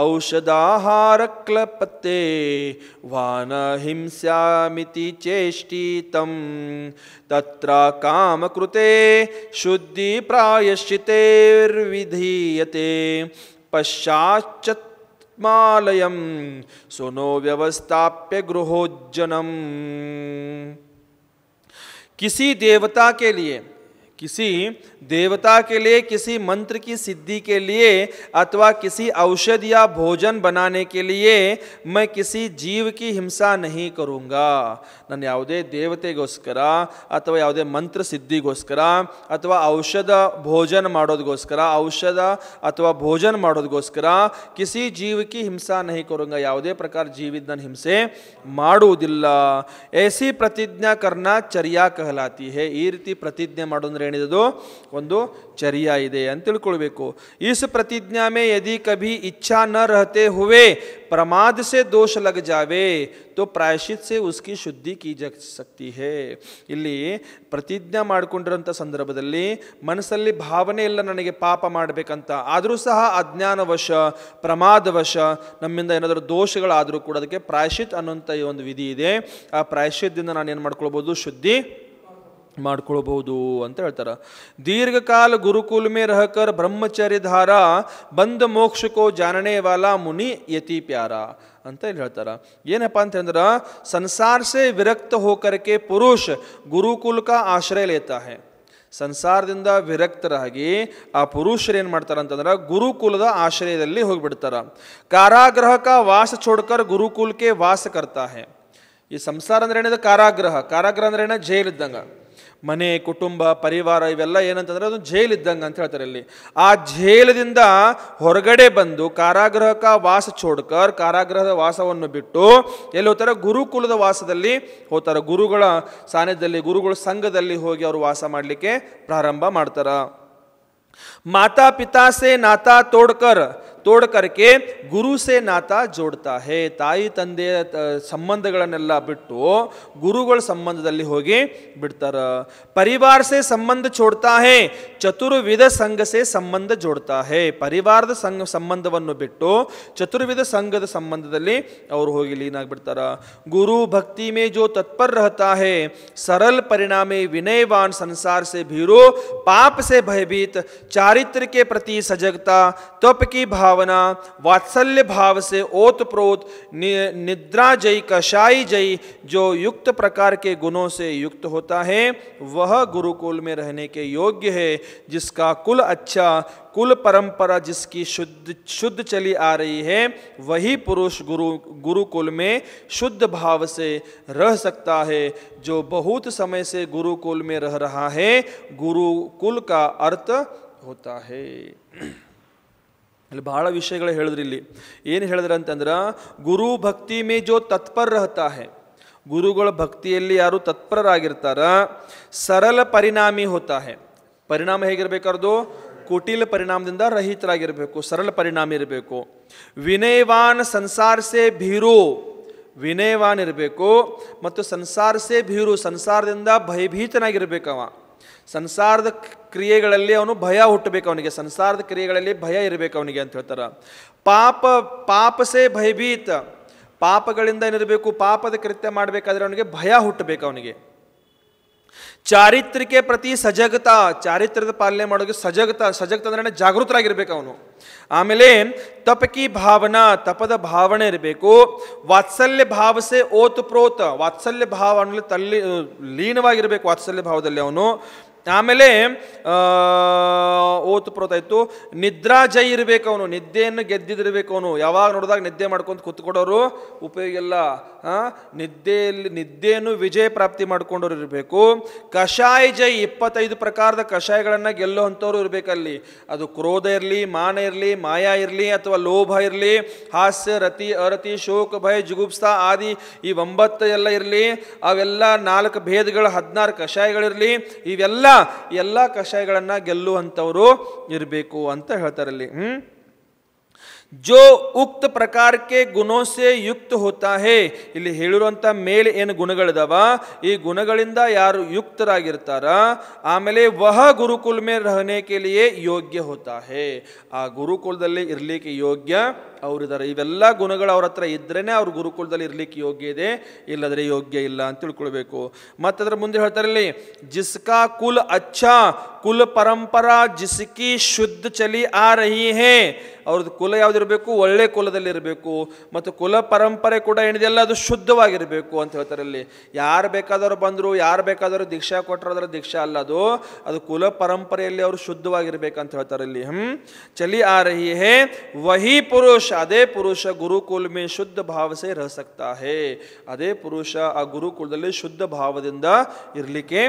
ಔಷಧಾಹಾರ ಕ್ಲಪತ್ತೆ ವಾನ ಹಿಂಸ್ಯಾಮಿತಿ ಚೇಷ್ಟಿತಂ तत्र शुद्धि प्रायश्चितेर्विधीयते पश्चाच्चत्मालयं सुनो व्यवस्थाप्य गृहोज्जनम किसी देवता के लिए किसी देवता के लिए किसी मंत्र की सिद्धि के लिए अथवा किसी औषध या भोजन बनाने के लिए मैं किसी जीव की हिंसा नहीं करूँगा नन यावदे देवतेगोस्कर अथवा यावदे मंत्र सिद्धिगोस्कर अथवा औषध भोजन माड़ोदोस्कर औषध अथवा भोजन माड़ोदोस्कर किसी जीव की हिंसा नहीं करूंगा यदे प्रकार जीवित नन हिंसे ऐसी प्रतिज्ञा करना चर्या कहलाती है यह रीति प्रतिज्ञा माड़ोद्रे ಒಂದು ಚರ್ಯ ಇದೆ ಅಂತ ತಿಳ್ಕೊಳ್ಬೇಕು ಈಸ್ ಪ್ರತಿಜ್ಞಾ ಮೇ ಯದಿ ಕಭಿ ಇಚ್ಛಾ ನ ರಹತೆ ಹುವೆ ಪ್ರಮಾದ ಸೆ ದೋಷ ಲಗ್ ಜಾವೆ ತೋ ಪ್ರಾಯಶಿತ್ ಸೆ ಉಸ್ಕಿ ಶುದ್ಧಿ ಕೀ ಜಗ್ ಸಕ್ತಿ ಹೇ ಇಲ್ಲಿ ಪ್ರತಿಜ್ಞಾ ಮಾಡಿಕೊಂಡಿರೋಂಥ ಸಂದರ್ಭದಲ್ಲಿ ಮನಸ್ಸಲ್ಲಿ ಭಾವನೆ ಇಲ್ಲ ನನಗೆ ಪಾಪ ಮಾಡಬೇಕಂತ ಆದರೂ ಸಹ ಅಜ್ಞಾನವಶ ಪ್ರಮಾದವಶ ನಮ್ಮಿಂದ ಏನಾದರೂ ದೋಷಗಳಾದರೂ ಕೂಡ ಅದಕ್ಕೆ ಪ್ರಾಯಶ್ಚಿತ್ ಅನ್ನುವಂಥ ಈ ಒಂದು ವಿಧಿ ಇದೆ ಆ ಪ್ರಾಯಶ್ಚಿತ್ದಿಂದ ನಾನು ಏನು ಮಾಡ್ಕೊಳ್ಬೋದು ಶುದ್ಧಿ ಮಾಡ್ಕೊಳ್ಬಹುದು ಅಂತ ಹೇಳ್ತಾರೆ ದೀರ್ಘಕಾಲ ಗುರುಕುಲ್ಮೆ ಮೇ ರಹಕರ್ ಬ್ರಹ್ಮಚರ್ಯ ಮೋಕ್ಷ ಬಂದ ಮೋಕ್ಷಕೋ ವಾಲಾ ಮುನಿ ಯತಿ ಪ್ಯಾರ ಅಂತ ಇಲ್ಲಿ ಹೇಳ್ತಾರೆ ಏನಪ್ಪ ಅಂತಂದ್ರೆ ಸಂಸಾರಸೆ ವಿರಕ್ತ ಹೋಕರಕ್ಕೆ ಪುರುಷ ಗುರುಕುಲಕ ಆಶ್ರಯ ಲೇತಾ ಸಂಸಾರದಿಂದ ವಿರಕ್ತರಾಗಿ ಆ ಪುರುಷರು ಏನು ಮಾಡ್ತಾರೆ ಅಂತಂದ್ರೆ ಗುರುಕುಲದ ಆಶ್ರಯದಲ್ಲಿ ಹೋಗಿಬಿಡ್ತಾರೆ ಕಾರಾಗ್ರಹಕ ವಾಸ ಚೋಡ್ಕರ್ ಗುರುಕುಲಕ್ಕೆ ವಾಸ ಕರ್ತಾಹೆ ಈ ಸಂಸಾರ ಅಂದ್ರೆ ಏನಿದೆ ಕಾರಾಗ್ರಹ ಕಾರಾಗ್ರಹ ಅಂದ್ರೆ ಏನೋ ಜೈಲಿದ್ದಂಗೆ ಮನೆ ಕುಟುಂಬ ಪರಿವಾರ ಇವೆಲ್ಲ ಏನಂತಂದ್ರೆ ಅದು ಇದ್ದಂಗೆ ಅಂತ ಹೇಳ್ತಾರೆ ಇಲ್ಲಿ ಆ ಜೈಲದಿಂದ ಹೊರಗಡೆ ಬಂದು ಕಾರಾಗೃಹಕ ವಾಸ ಚೋಡ್ಕರ್ ಕಾರಾಗೃಹದ ವಾಸವನ್ನು ಬಿಟ್ಟು ಎಲ್ಲಿ ಹೋಗ್ತಾರೆ ಗುರುಕುಲದ ವಾಸದಲ್ಲಿ ಹೋಗ್ತಾರೆ ಗುರುಗಳ ಸಾನ್ನಿಧ್ಯದಲ್ಲಿ ಗುರುಗಳ ಸಂಘದಲ್ಲಿ ಹೋಗಿ ಅವರು ವಾಸ ಮಾಡಲಿಕ್ಕೆ ಪ್ರಾರಂಭ ಮಾಡ್ತಾರೆ माता पिता से नाता तोड़कर तोड़ करके ಗುರು ಸೇ ನಾತಾ ಜೋಡ್ತಾ ಹೇ ತಾಯಿ ತಂದೆಯ ಸಂಬಂಧಗಳನ್ನೆಲ್ಲ ಬಿಟ್ಟು ಗುರುಗಳ ಸಂಬಂಧದಲ್ಲಿ ಹೋಗಿ ಬಿಡ್ತಾರೆ ಪರಿವಾರ ಸೇ ಸಂಬಂಧ ಚೋಡ್ತಾ ಹೇ ಚತುರ್ವಿಧ ಸಂಘ ಸೇ ಸಂಬಂಧ ಜೋಡ್ತಾ ಹೇ ಪರಿವಾರದ ಸಂಘ ಸಂಬಂಧವನ್ನು ಬಿಟ್ಟು ಚತುರ್ವಿಧ ಸಂಘದ ಸಂಬಂಧದಲ್ಲಿ ಅವರು ಹೋಗಿ ಲೀನಾಗ್ಬಿಡ್ತಾರೆ ಗುರು ಭಕ್ತಿ ಮೇ ಜೋ ತತ್ಪರ್ ರಹತಾ ಹೇ ಸರಲ್ ಪರಿಣಾಮಿ ವಿನಯವಾನ್ ಸಂಸಾರ ಸೇ ಭೀರು ಪಾಪ ಸೇ ಭಯಭೀತ ಚಾರ್ चारित्र के प्रति सजगता तप की भावना वात्सल्य भाव से ओतप्रोत नि, निद्रा जयी कषाई जयी जो युक्त प्रकार के गुणों से युक्त होता है वह गुरुकुल में रहने के योग्य है जिसका कुल अच्छा कुल परंपरा जिसकी शुद्ध शुद्ध चली आ रही है वही पुरुष गुरु गुरुकुल में शुद्ध भाव से रह सकता है जो बहुत समय से गुरुकुल में रह रहा है गुरुकुल का अर्थ ಹೋತಾ ಹೇ ಇಲ್ಲಿ ಬಹಳ ವಿಷಯಗಳು ಹೇಳಿದ್ರಿ ಇಲ್ಲಿ ಏನು ಹೇಳಿದ್ರೆ ಅಂತಂದ್ರೆ ಗುರು ಭಕ್ತಿ ಮೇ ಜೋ ತತ್ಪರ ರಹತಾ ಹೇ ಗುರುಗಳ ಭಕ್ತಿಯಲ್ಲಿ ಯಾರು ತತ್ಪರರಾಗಿರ್ತಾರ ಸರಳ ಪರಿಣಾಮಿ ಹೋತಾ ಹೇ ಪರಿಣಾಮ ಹೇಗಿರ್ಬೇಕಾರ್ದು ಕುಟಿಲ ಪರಿಣಾಮದಿಂದ ರಹಿತರಾಗಿರಬೇಕು ಸರಳ ಪರಿಣಾಮ ಇರಬೇಕು ವಿನಯವಾನ್ ಸಂಸಾರಸೆ ಭೀರು ವಿನಯವಾನ್ ಇರಬೇಕು ಮತ್ತು ಸಂಸಾರಸೆ ಭೀರು ಸಂಸಾರದಿಂದ ಭಯಭೀತನಾಗಿರಬೇಕವ ಸಂಸಾರದ ಕ್ರಿಯೆಗಳಲ್ಲಿ ಅವನು ಭಯ ಹುಟ್ಟಬೇಕು ಅವನಿಗೆ ಸಂಸಾರದ ಕ್ರಿಯೆಗಳಲ್ಲಿ ಭಯ ಇರಬೇಕು ಅವನಿಗೆ ಅಂತ ಹೇಳ್ತಾರೆ ಪಾಪ ಪಾಪಸೆ ಭಯಭೀತ ಪಾಪಗಳಿಂದ ಏನಿರಬೇಕು ಪಾಪದ ಕೃತ್ಯ ಮಾಡಬೇಕಾದ್ರೆ ಅವನಿಗೆ ಭಯ ಹುಟ್ಟಬೇಕು ಅವನಿಗೆ ಚಾರಿತ್ರಿಕೆ ಪ್ರತಿ ಸಜಗತ ಚಾರಿತ್ರ್ಯದ ಪಾಲನೆ ಮಾಡೋದು ಸಜಗತ ಸಜಗತ ಅಂದ್ರೆ ಜಾಗೃತರಾಗಿರ್ಬೇಕು ಅವನು ಆಮೇಲೆ ತಪಕಿ ಭಾವನಾ ತಪದ ಭಾವನೆ ಇರಬೇಕು ವಾತ್ಸಲ್ಯ ಭಾವಸೆ ಓತ್ ಪ್ರೋತ ವಾತ್ಸಲ್ಯ ಭಾವ ಅನ್ನಲಿ ತಲ್ಲಿ ಲೀನವಾಗಿರಬೇಕು ವಾತ್ಸಲ್ಯ ಭಾವದಲ್ಲಿ ಅವನು ಆಮೇಲೆ ಓತು ಪ್ರೋತಾಯಿತು ನಿದ್ರಾ ಜೈ ಇರಬೇಕು ಅವನು ನಿದ್ದೆಯನ್ನು ಗೆದ್ದಿದ್ದಿರಬೇಕು ಅವನು ಯಾವಾಗ ನೋಡಿದಾಗ ನಿದ್ದೆ ಮಾಡ್ಕೊಂತ ಕೂತ್ಕೊಡೋರು ಉಪಯೋಗ ಇಲ್ಲ ನಿದ್ದೆಯಲ್ಲಿ ನಿದ್ದೆಯನ್ನು ವಿಜಯ ಪ್ರಾಪ್ತಿ ಮಾಡಿಕೊಂಡವ್ರು ಇರಬೇಕು ಕಷಾಯ ಜೈ ಇಪ್ಪತ್ತೈದು ಪ್ರಕಾರದ ಕಷಾಯಗಳನ್ನು ಗೆಲ್ಲೋ ಇರಬೇಕು ಇರಬೇಕಲ್ಲಿ ಅದು ಕ್ರೋಧ ಇರಲಿ ಮಾನ ಇರಲಿ ಮಾಯಾ ಇರಲಿ ಅಥವಾ ಲೋಭ ಇರಲಿ ಹಾಸ್ಯ ರತಿ ಅರತಿ ಶೋಕ ಭಯ ಜುಗುಪ್ಸಾ ಆದಿ ಈ ಒಂಬತ್ತು ಎಲ್ಲ ಇರಲಿ ಅವೆಲ್ಲ ನಾಲ್ಕು ಭೇದಗಳು ಹದಿನಾರು ಕಷಾಯಗಳಿರಲಿ ಇವೆಲ್ಲ ಎಲ್ಲ ಕಷಾಯಗಳನ್ನು ಗೆಲ್ಲುವಂಥವರು ಇರಬೇಕು ಅಂತ ಹೇಳ್ತಾರಲ್ಲಿ ಹ್ಮ್ ಜೋ ಉಕ್ತ ಪ್ರಕಾರಕ್ಕೆ ಗುಣೋಸೆ ಯುಕ್ತ ಹೋತಾ ಇಲ್ಲಿ ಹೇಳಿರುವಂತ ಮೇಲೆ ಏನು ಗುಣಗಳಿದಾವ ಈ ಗುಣಗಳಿಂದ ಯಾರು ಯುಕ್ತರಾಗಿರ್ತಾರ ಆಮೇಲೆ ವಹ ಗುರುಕುಲ ಮೇಲೆ ರಹನೆ ಕೆಲಿಯೇ ಯೋಗ್ಯ ಹೋತಾಹೇ ಆ ಗುರುಕುಲದಲ್ಲಿ ಇರಲಿಕ್ಕೆ ಯೋಗ್ಯ ಅವರಿದ್ದಾರೆ ಇವೆಲ್ಲ ಗುಣಗಳು ಅವ್ರ ಹತ್ರ ಇದ್ರೇ ಅವ್ರ ಗುರುಕುಲದಲ್ಲಿ ಇರ್ಲಿಕ್ಕೆ ಯೋಗ್ಯ ಇದೆ ಇಲ್ಲದ್ರೆ ಯೋಗ್ಯ ಇಲ್ಲ ಅಂತ ತಿಳ್ಕೊಳ್ಬೇಕು ಅದ್ರ ಮುಂದೆ ಹೇಳ್ತಾರೆ ಇಲ್ಲಿ ಜಿಸ್ಕಾ ಕುಲ್ ಅಚ್ಚಾ ಕುಲ್ ಪರಂಪರಾ ಜಿಸ್ಕಿ ಶುದ್ಧ ಚಲಿ ಆ ರಹಿ ಹೇ ಅವ್ರದ್ದು ಕುಲ ಯಾವುದಿರಬೇಕು ಒಳ್ಳೆ ಇರಬೇಕು ಮತ್ತು ಕುಲ ಪರಂಪರೆ ಕೂಡ ಏನಿದೆಯಲ್ಲ ಅದು ಶುದ್ಧವಾಗಿರಬೇಕು ಅಂತ ಹೇಳ್ತಾರೆ ಇಲ್ಲಿ ಯಾರು ಬೇಕಾದರೂ ಬಂದರು ಯಾರು ಬೇಕಾದರೂ ದೀಕ್ಷಾ ಕೊಟ್ಟರು ಅದರ ದೀಕ್ಷಾ ಅಲ್ಲ ಅದು ಅದು ಕುಲ ಪರಂಪರೆಯಲ್ಲಿ ಅವರು ಶುದ್ಧವಾಗಿರ್ಬೇಕಂತ ಹೇಳ್ತಾರೆ ಇಲ್ಲಿ ಹ್ಞೂ ಚಲಿ ಆ ರಹಿ ಹೇ ವಹಿ ಪುರುಷ ಅದೇ ಪುರುಷ ಗುರುಕುಲ್ ಮೇ ಶುದ್ಧ ಭಾವಸೆ ರಹ ಸಕ್ತಾ ಹೇ ಅದೇ ಪುರುಷ ಆ ಗುರುಕುಲದಲ್ಲಿ ಶುದ್ಧ ಭಾವದಿಂದ ಇರಲಿಕ್ಕೆ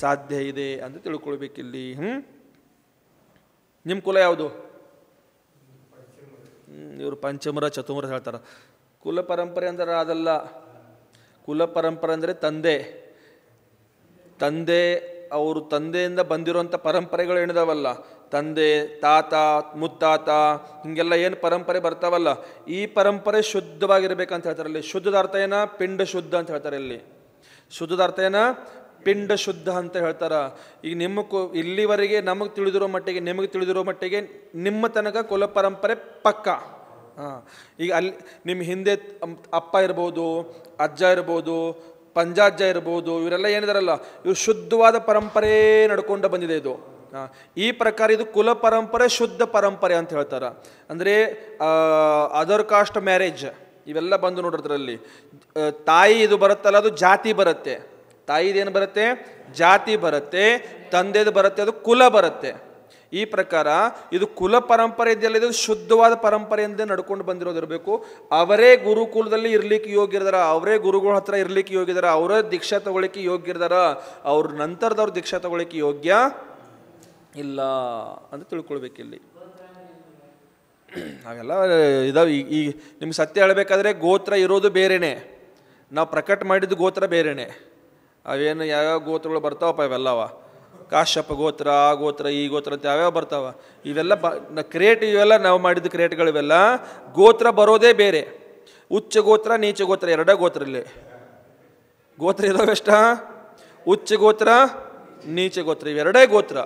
ಸಾಧ್ಯ ಇದೆ ಅಂತ ತಿಳ್ಕೊಳ್ಬೇಕಿಲ್ಲಿ ಹ್ಮ್ ನಿಮ್ಮ ಕುಲ ಯಾವುದು ಇವರು ಪಂಚಮರ ಚತುಮರ ಹೇಳ್ತಾರೆ ಕುಲ ಪರಂಪರೆ ಅಂದ್ರೆ ಅದಲ್ಲ ಕುಲ ಪರಂಪರೆ ಅಂದ್ರೆ ತಂದೆ ತಂದೆ ಅವರು ತಂದೆಯಿಂದ ಬಂದಿರುವಂಥ ಪರಂಪರೆಗಳು ಏನಿದಾವಲ್ಲ ತಂದೆ ತಾತ ಮುತ್ತಾತ ಹೀಗೆಲ್ಲ ಏನು ಪರಂಪರೆ ಬರ್ತಾವಲ್ಲ ಈ ಪರಂಪರೆ ಶುದ್ಧವಾಗಿರ್ಬೇಕಂತ ಹೇಳ್ತಾರೆ ಅಲ್ಲಿ ಶುದ್ಧದ ಅರ್ಥ ಏನ ಪಿಂಡ ಶುದ್ಧ ಅಂತ ಹೇಳ್ತಾರೆ ಇಲ್ಲಿ ಶುದ್ಧದ ಅರ್ಥ ಏನ ಪಿಂಡ ಶುದ್ಧ ಅಂತ ಹೇಳ್ತಾರೆ ಈಗ ನಿಮ್ಮ ಕು ಇಲ್ಲಿವರೆಗೆ ನಮಗೆ ತಿಳಿದಿರೋ ಮಟ್ಟಿಗೆ ನಿಮಗೆ ತಿಳಿದಿರೋ ಮಟ್ಟಿಗೆ ನಿಮ್ಮ ತನಕ ಕುಲ ಪರಂಪರೆ ಪಕ್ಕ ಹಾಂ ಈಗ ಅಲ್ಲಿ ನಿಮ್ಮ ಹಿಂದೆ ಅಪ್ಪ ಇರ್ಬೋದು ಅಜ್ಜ ಇರ್ಬೋದು ಪಂಜಾಜ್ಜ ಇರ್ಬೋದು ಇವರೆಲ್ಲ ಏನಿದಾರಲ್ಲ ಇವ್ರು ಶುದ್ಧವಾದ ಪರಂಪರೆ ನಡ್ಕೊಂಡು ಬಂದಿದೆ ಇದು ಈ ಪ್ರಕಾರ ಇದು ಕುಲ ಪರಂಪರೆ ಶುದ್ಧ ಪರಂಪರೆ ಅಂತ ಹೇಳ್ತಾರೆ ಅಂದರೆ ಅದರ್ ಕಾಸ್ಟ್ ಮ್ಯಾರೇಜ್ ಇವೆಲ್ಲ ಬಂದು ನೋಡೋದ್ರಲ್ಲಿ ತಾಯಿ ಇದು ಬರುತ್ತಲ್ಲ ಅದು ಜಾತಿ ಬರುತ್ತೆ ತಾಯಿದೇನು ಬರುತ್ತೆ ಜಾತಿ ಬರುತ್ತೆ ತಂದೆದು ಬರುತ್ತೆ ಅದು ಕುಲ ಬರುತ್ತೆ ಈ ಪ್ರಕಾರ ಇದು ಕುಲ ಪರಂಪರೆ ಇದೆಯಲ್ಲ ಇದು ಶುದ್ಧವಾದ ಪರಂಪರೆಯಿಂದ ನಡ್ಕೊಂಡು ಬಂದಿರೋದಿರಬೇಕು ಅವರೇ ಗುರುಕುಲದಲ್ಲಿ ಇರ್ಲಿಕ್ಕೆ ಯೋಗ್ಯದಾರ ಅವರೇ ಗುರುಗಳ ಹತ್ರ ಇರ್ಲಿಕ್ಕೆ ಯೋಗ್ಯದಾರ ಅವರೇ ದೀಕ್ಷಾ ತಗೊಳ್ಳಿಕ್ಕೆ ಯೋಗ್ಯದಾರ ಅವ್ರ ನಂತರದವ್ರು ದೀಕ್ಷಾ ತಗೊಳ್ಳಿಕ್ಕೆ ಯೋಗ್ಯ ಇಲ್ಲ ಅಂತ ತಿಳ್ಕೊಳ್ಬೇಕಿಲ್ಲಿ ನಾವೆಲ್ಲ ಇದಾವೆ ಈ ಈಗ ನಿಮ್ಗೆ ಸತ್ಯ ಹೇಳಬೇಕಾದ್ರೆ ಗೋತ್ರ ಇರೋದು ಬೇರೆಯೇ ನಾವು ಪ್ರಕಟ ಮಾಡಿದ್ದು ಗೋತ್ರ ಬೇರೆಯೇ ಅವೇನು ಯಾವ್ಯಾವ ಗೋತ್ರಗಳು ಬರ್ತಾವಪ್ಪ ಇವೆಲ್ಲವ ಕಾಶ್ಯಪ ಗೋತ್ರ ಆ ಗೋತ್ರ ಈ ಗೋತ್ರ ಅಂತ ಯಾವ್ಯಾವ ಬರ್ತಾವ ಇವೆಲ್ಲ ಬ ಕ್ರಿಯೇಟ್ ಇವೆಲ್ಲ ನಾವು ಮಾಡಿದ ಕ್ರಿಯೇಟ್ಗಳು ಇವೆಲ್ಲ ಗೋತ್ರ ಬರೋದೇ ಬೇರೆ ಉಚ್ಚ ಗೋತ್ರ ನೀಚ ಗೋತ್ರ ಎರಡೇ ಗೋತ್ರ ಇಲ್ಲಿ ಗೋತ್ರ ಇದಾವೆಷ್ಟ ಉಚ್ಚ ಗೋತ್ರ ನೀಚ ಗೋತ್ರ ಇವೆರಡೇ ಗೋತ್ರ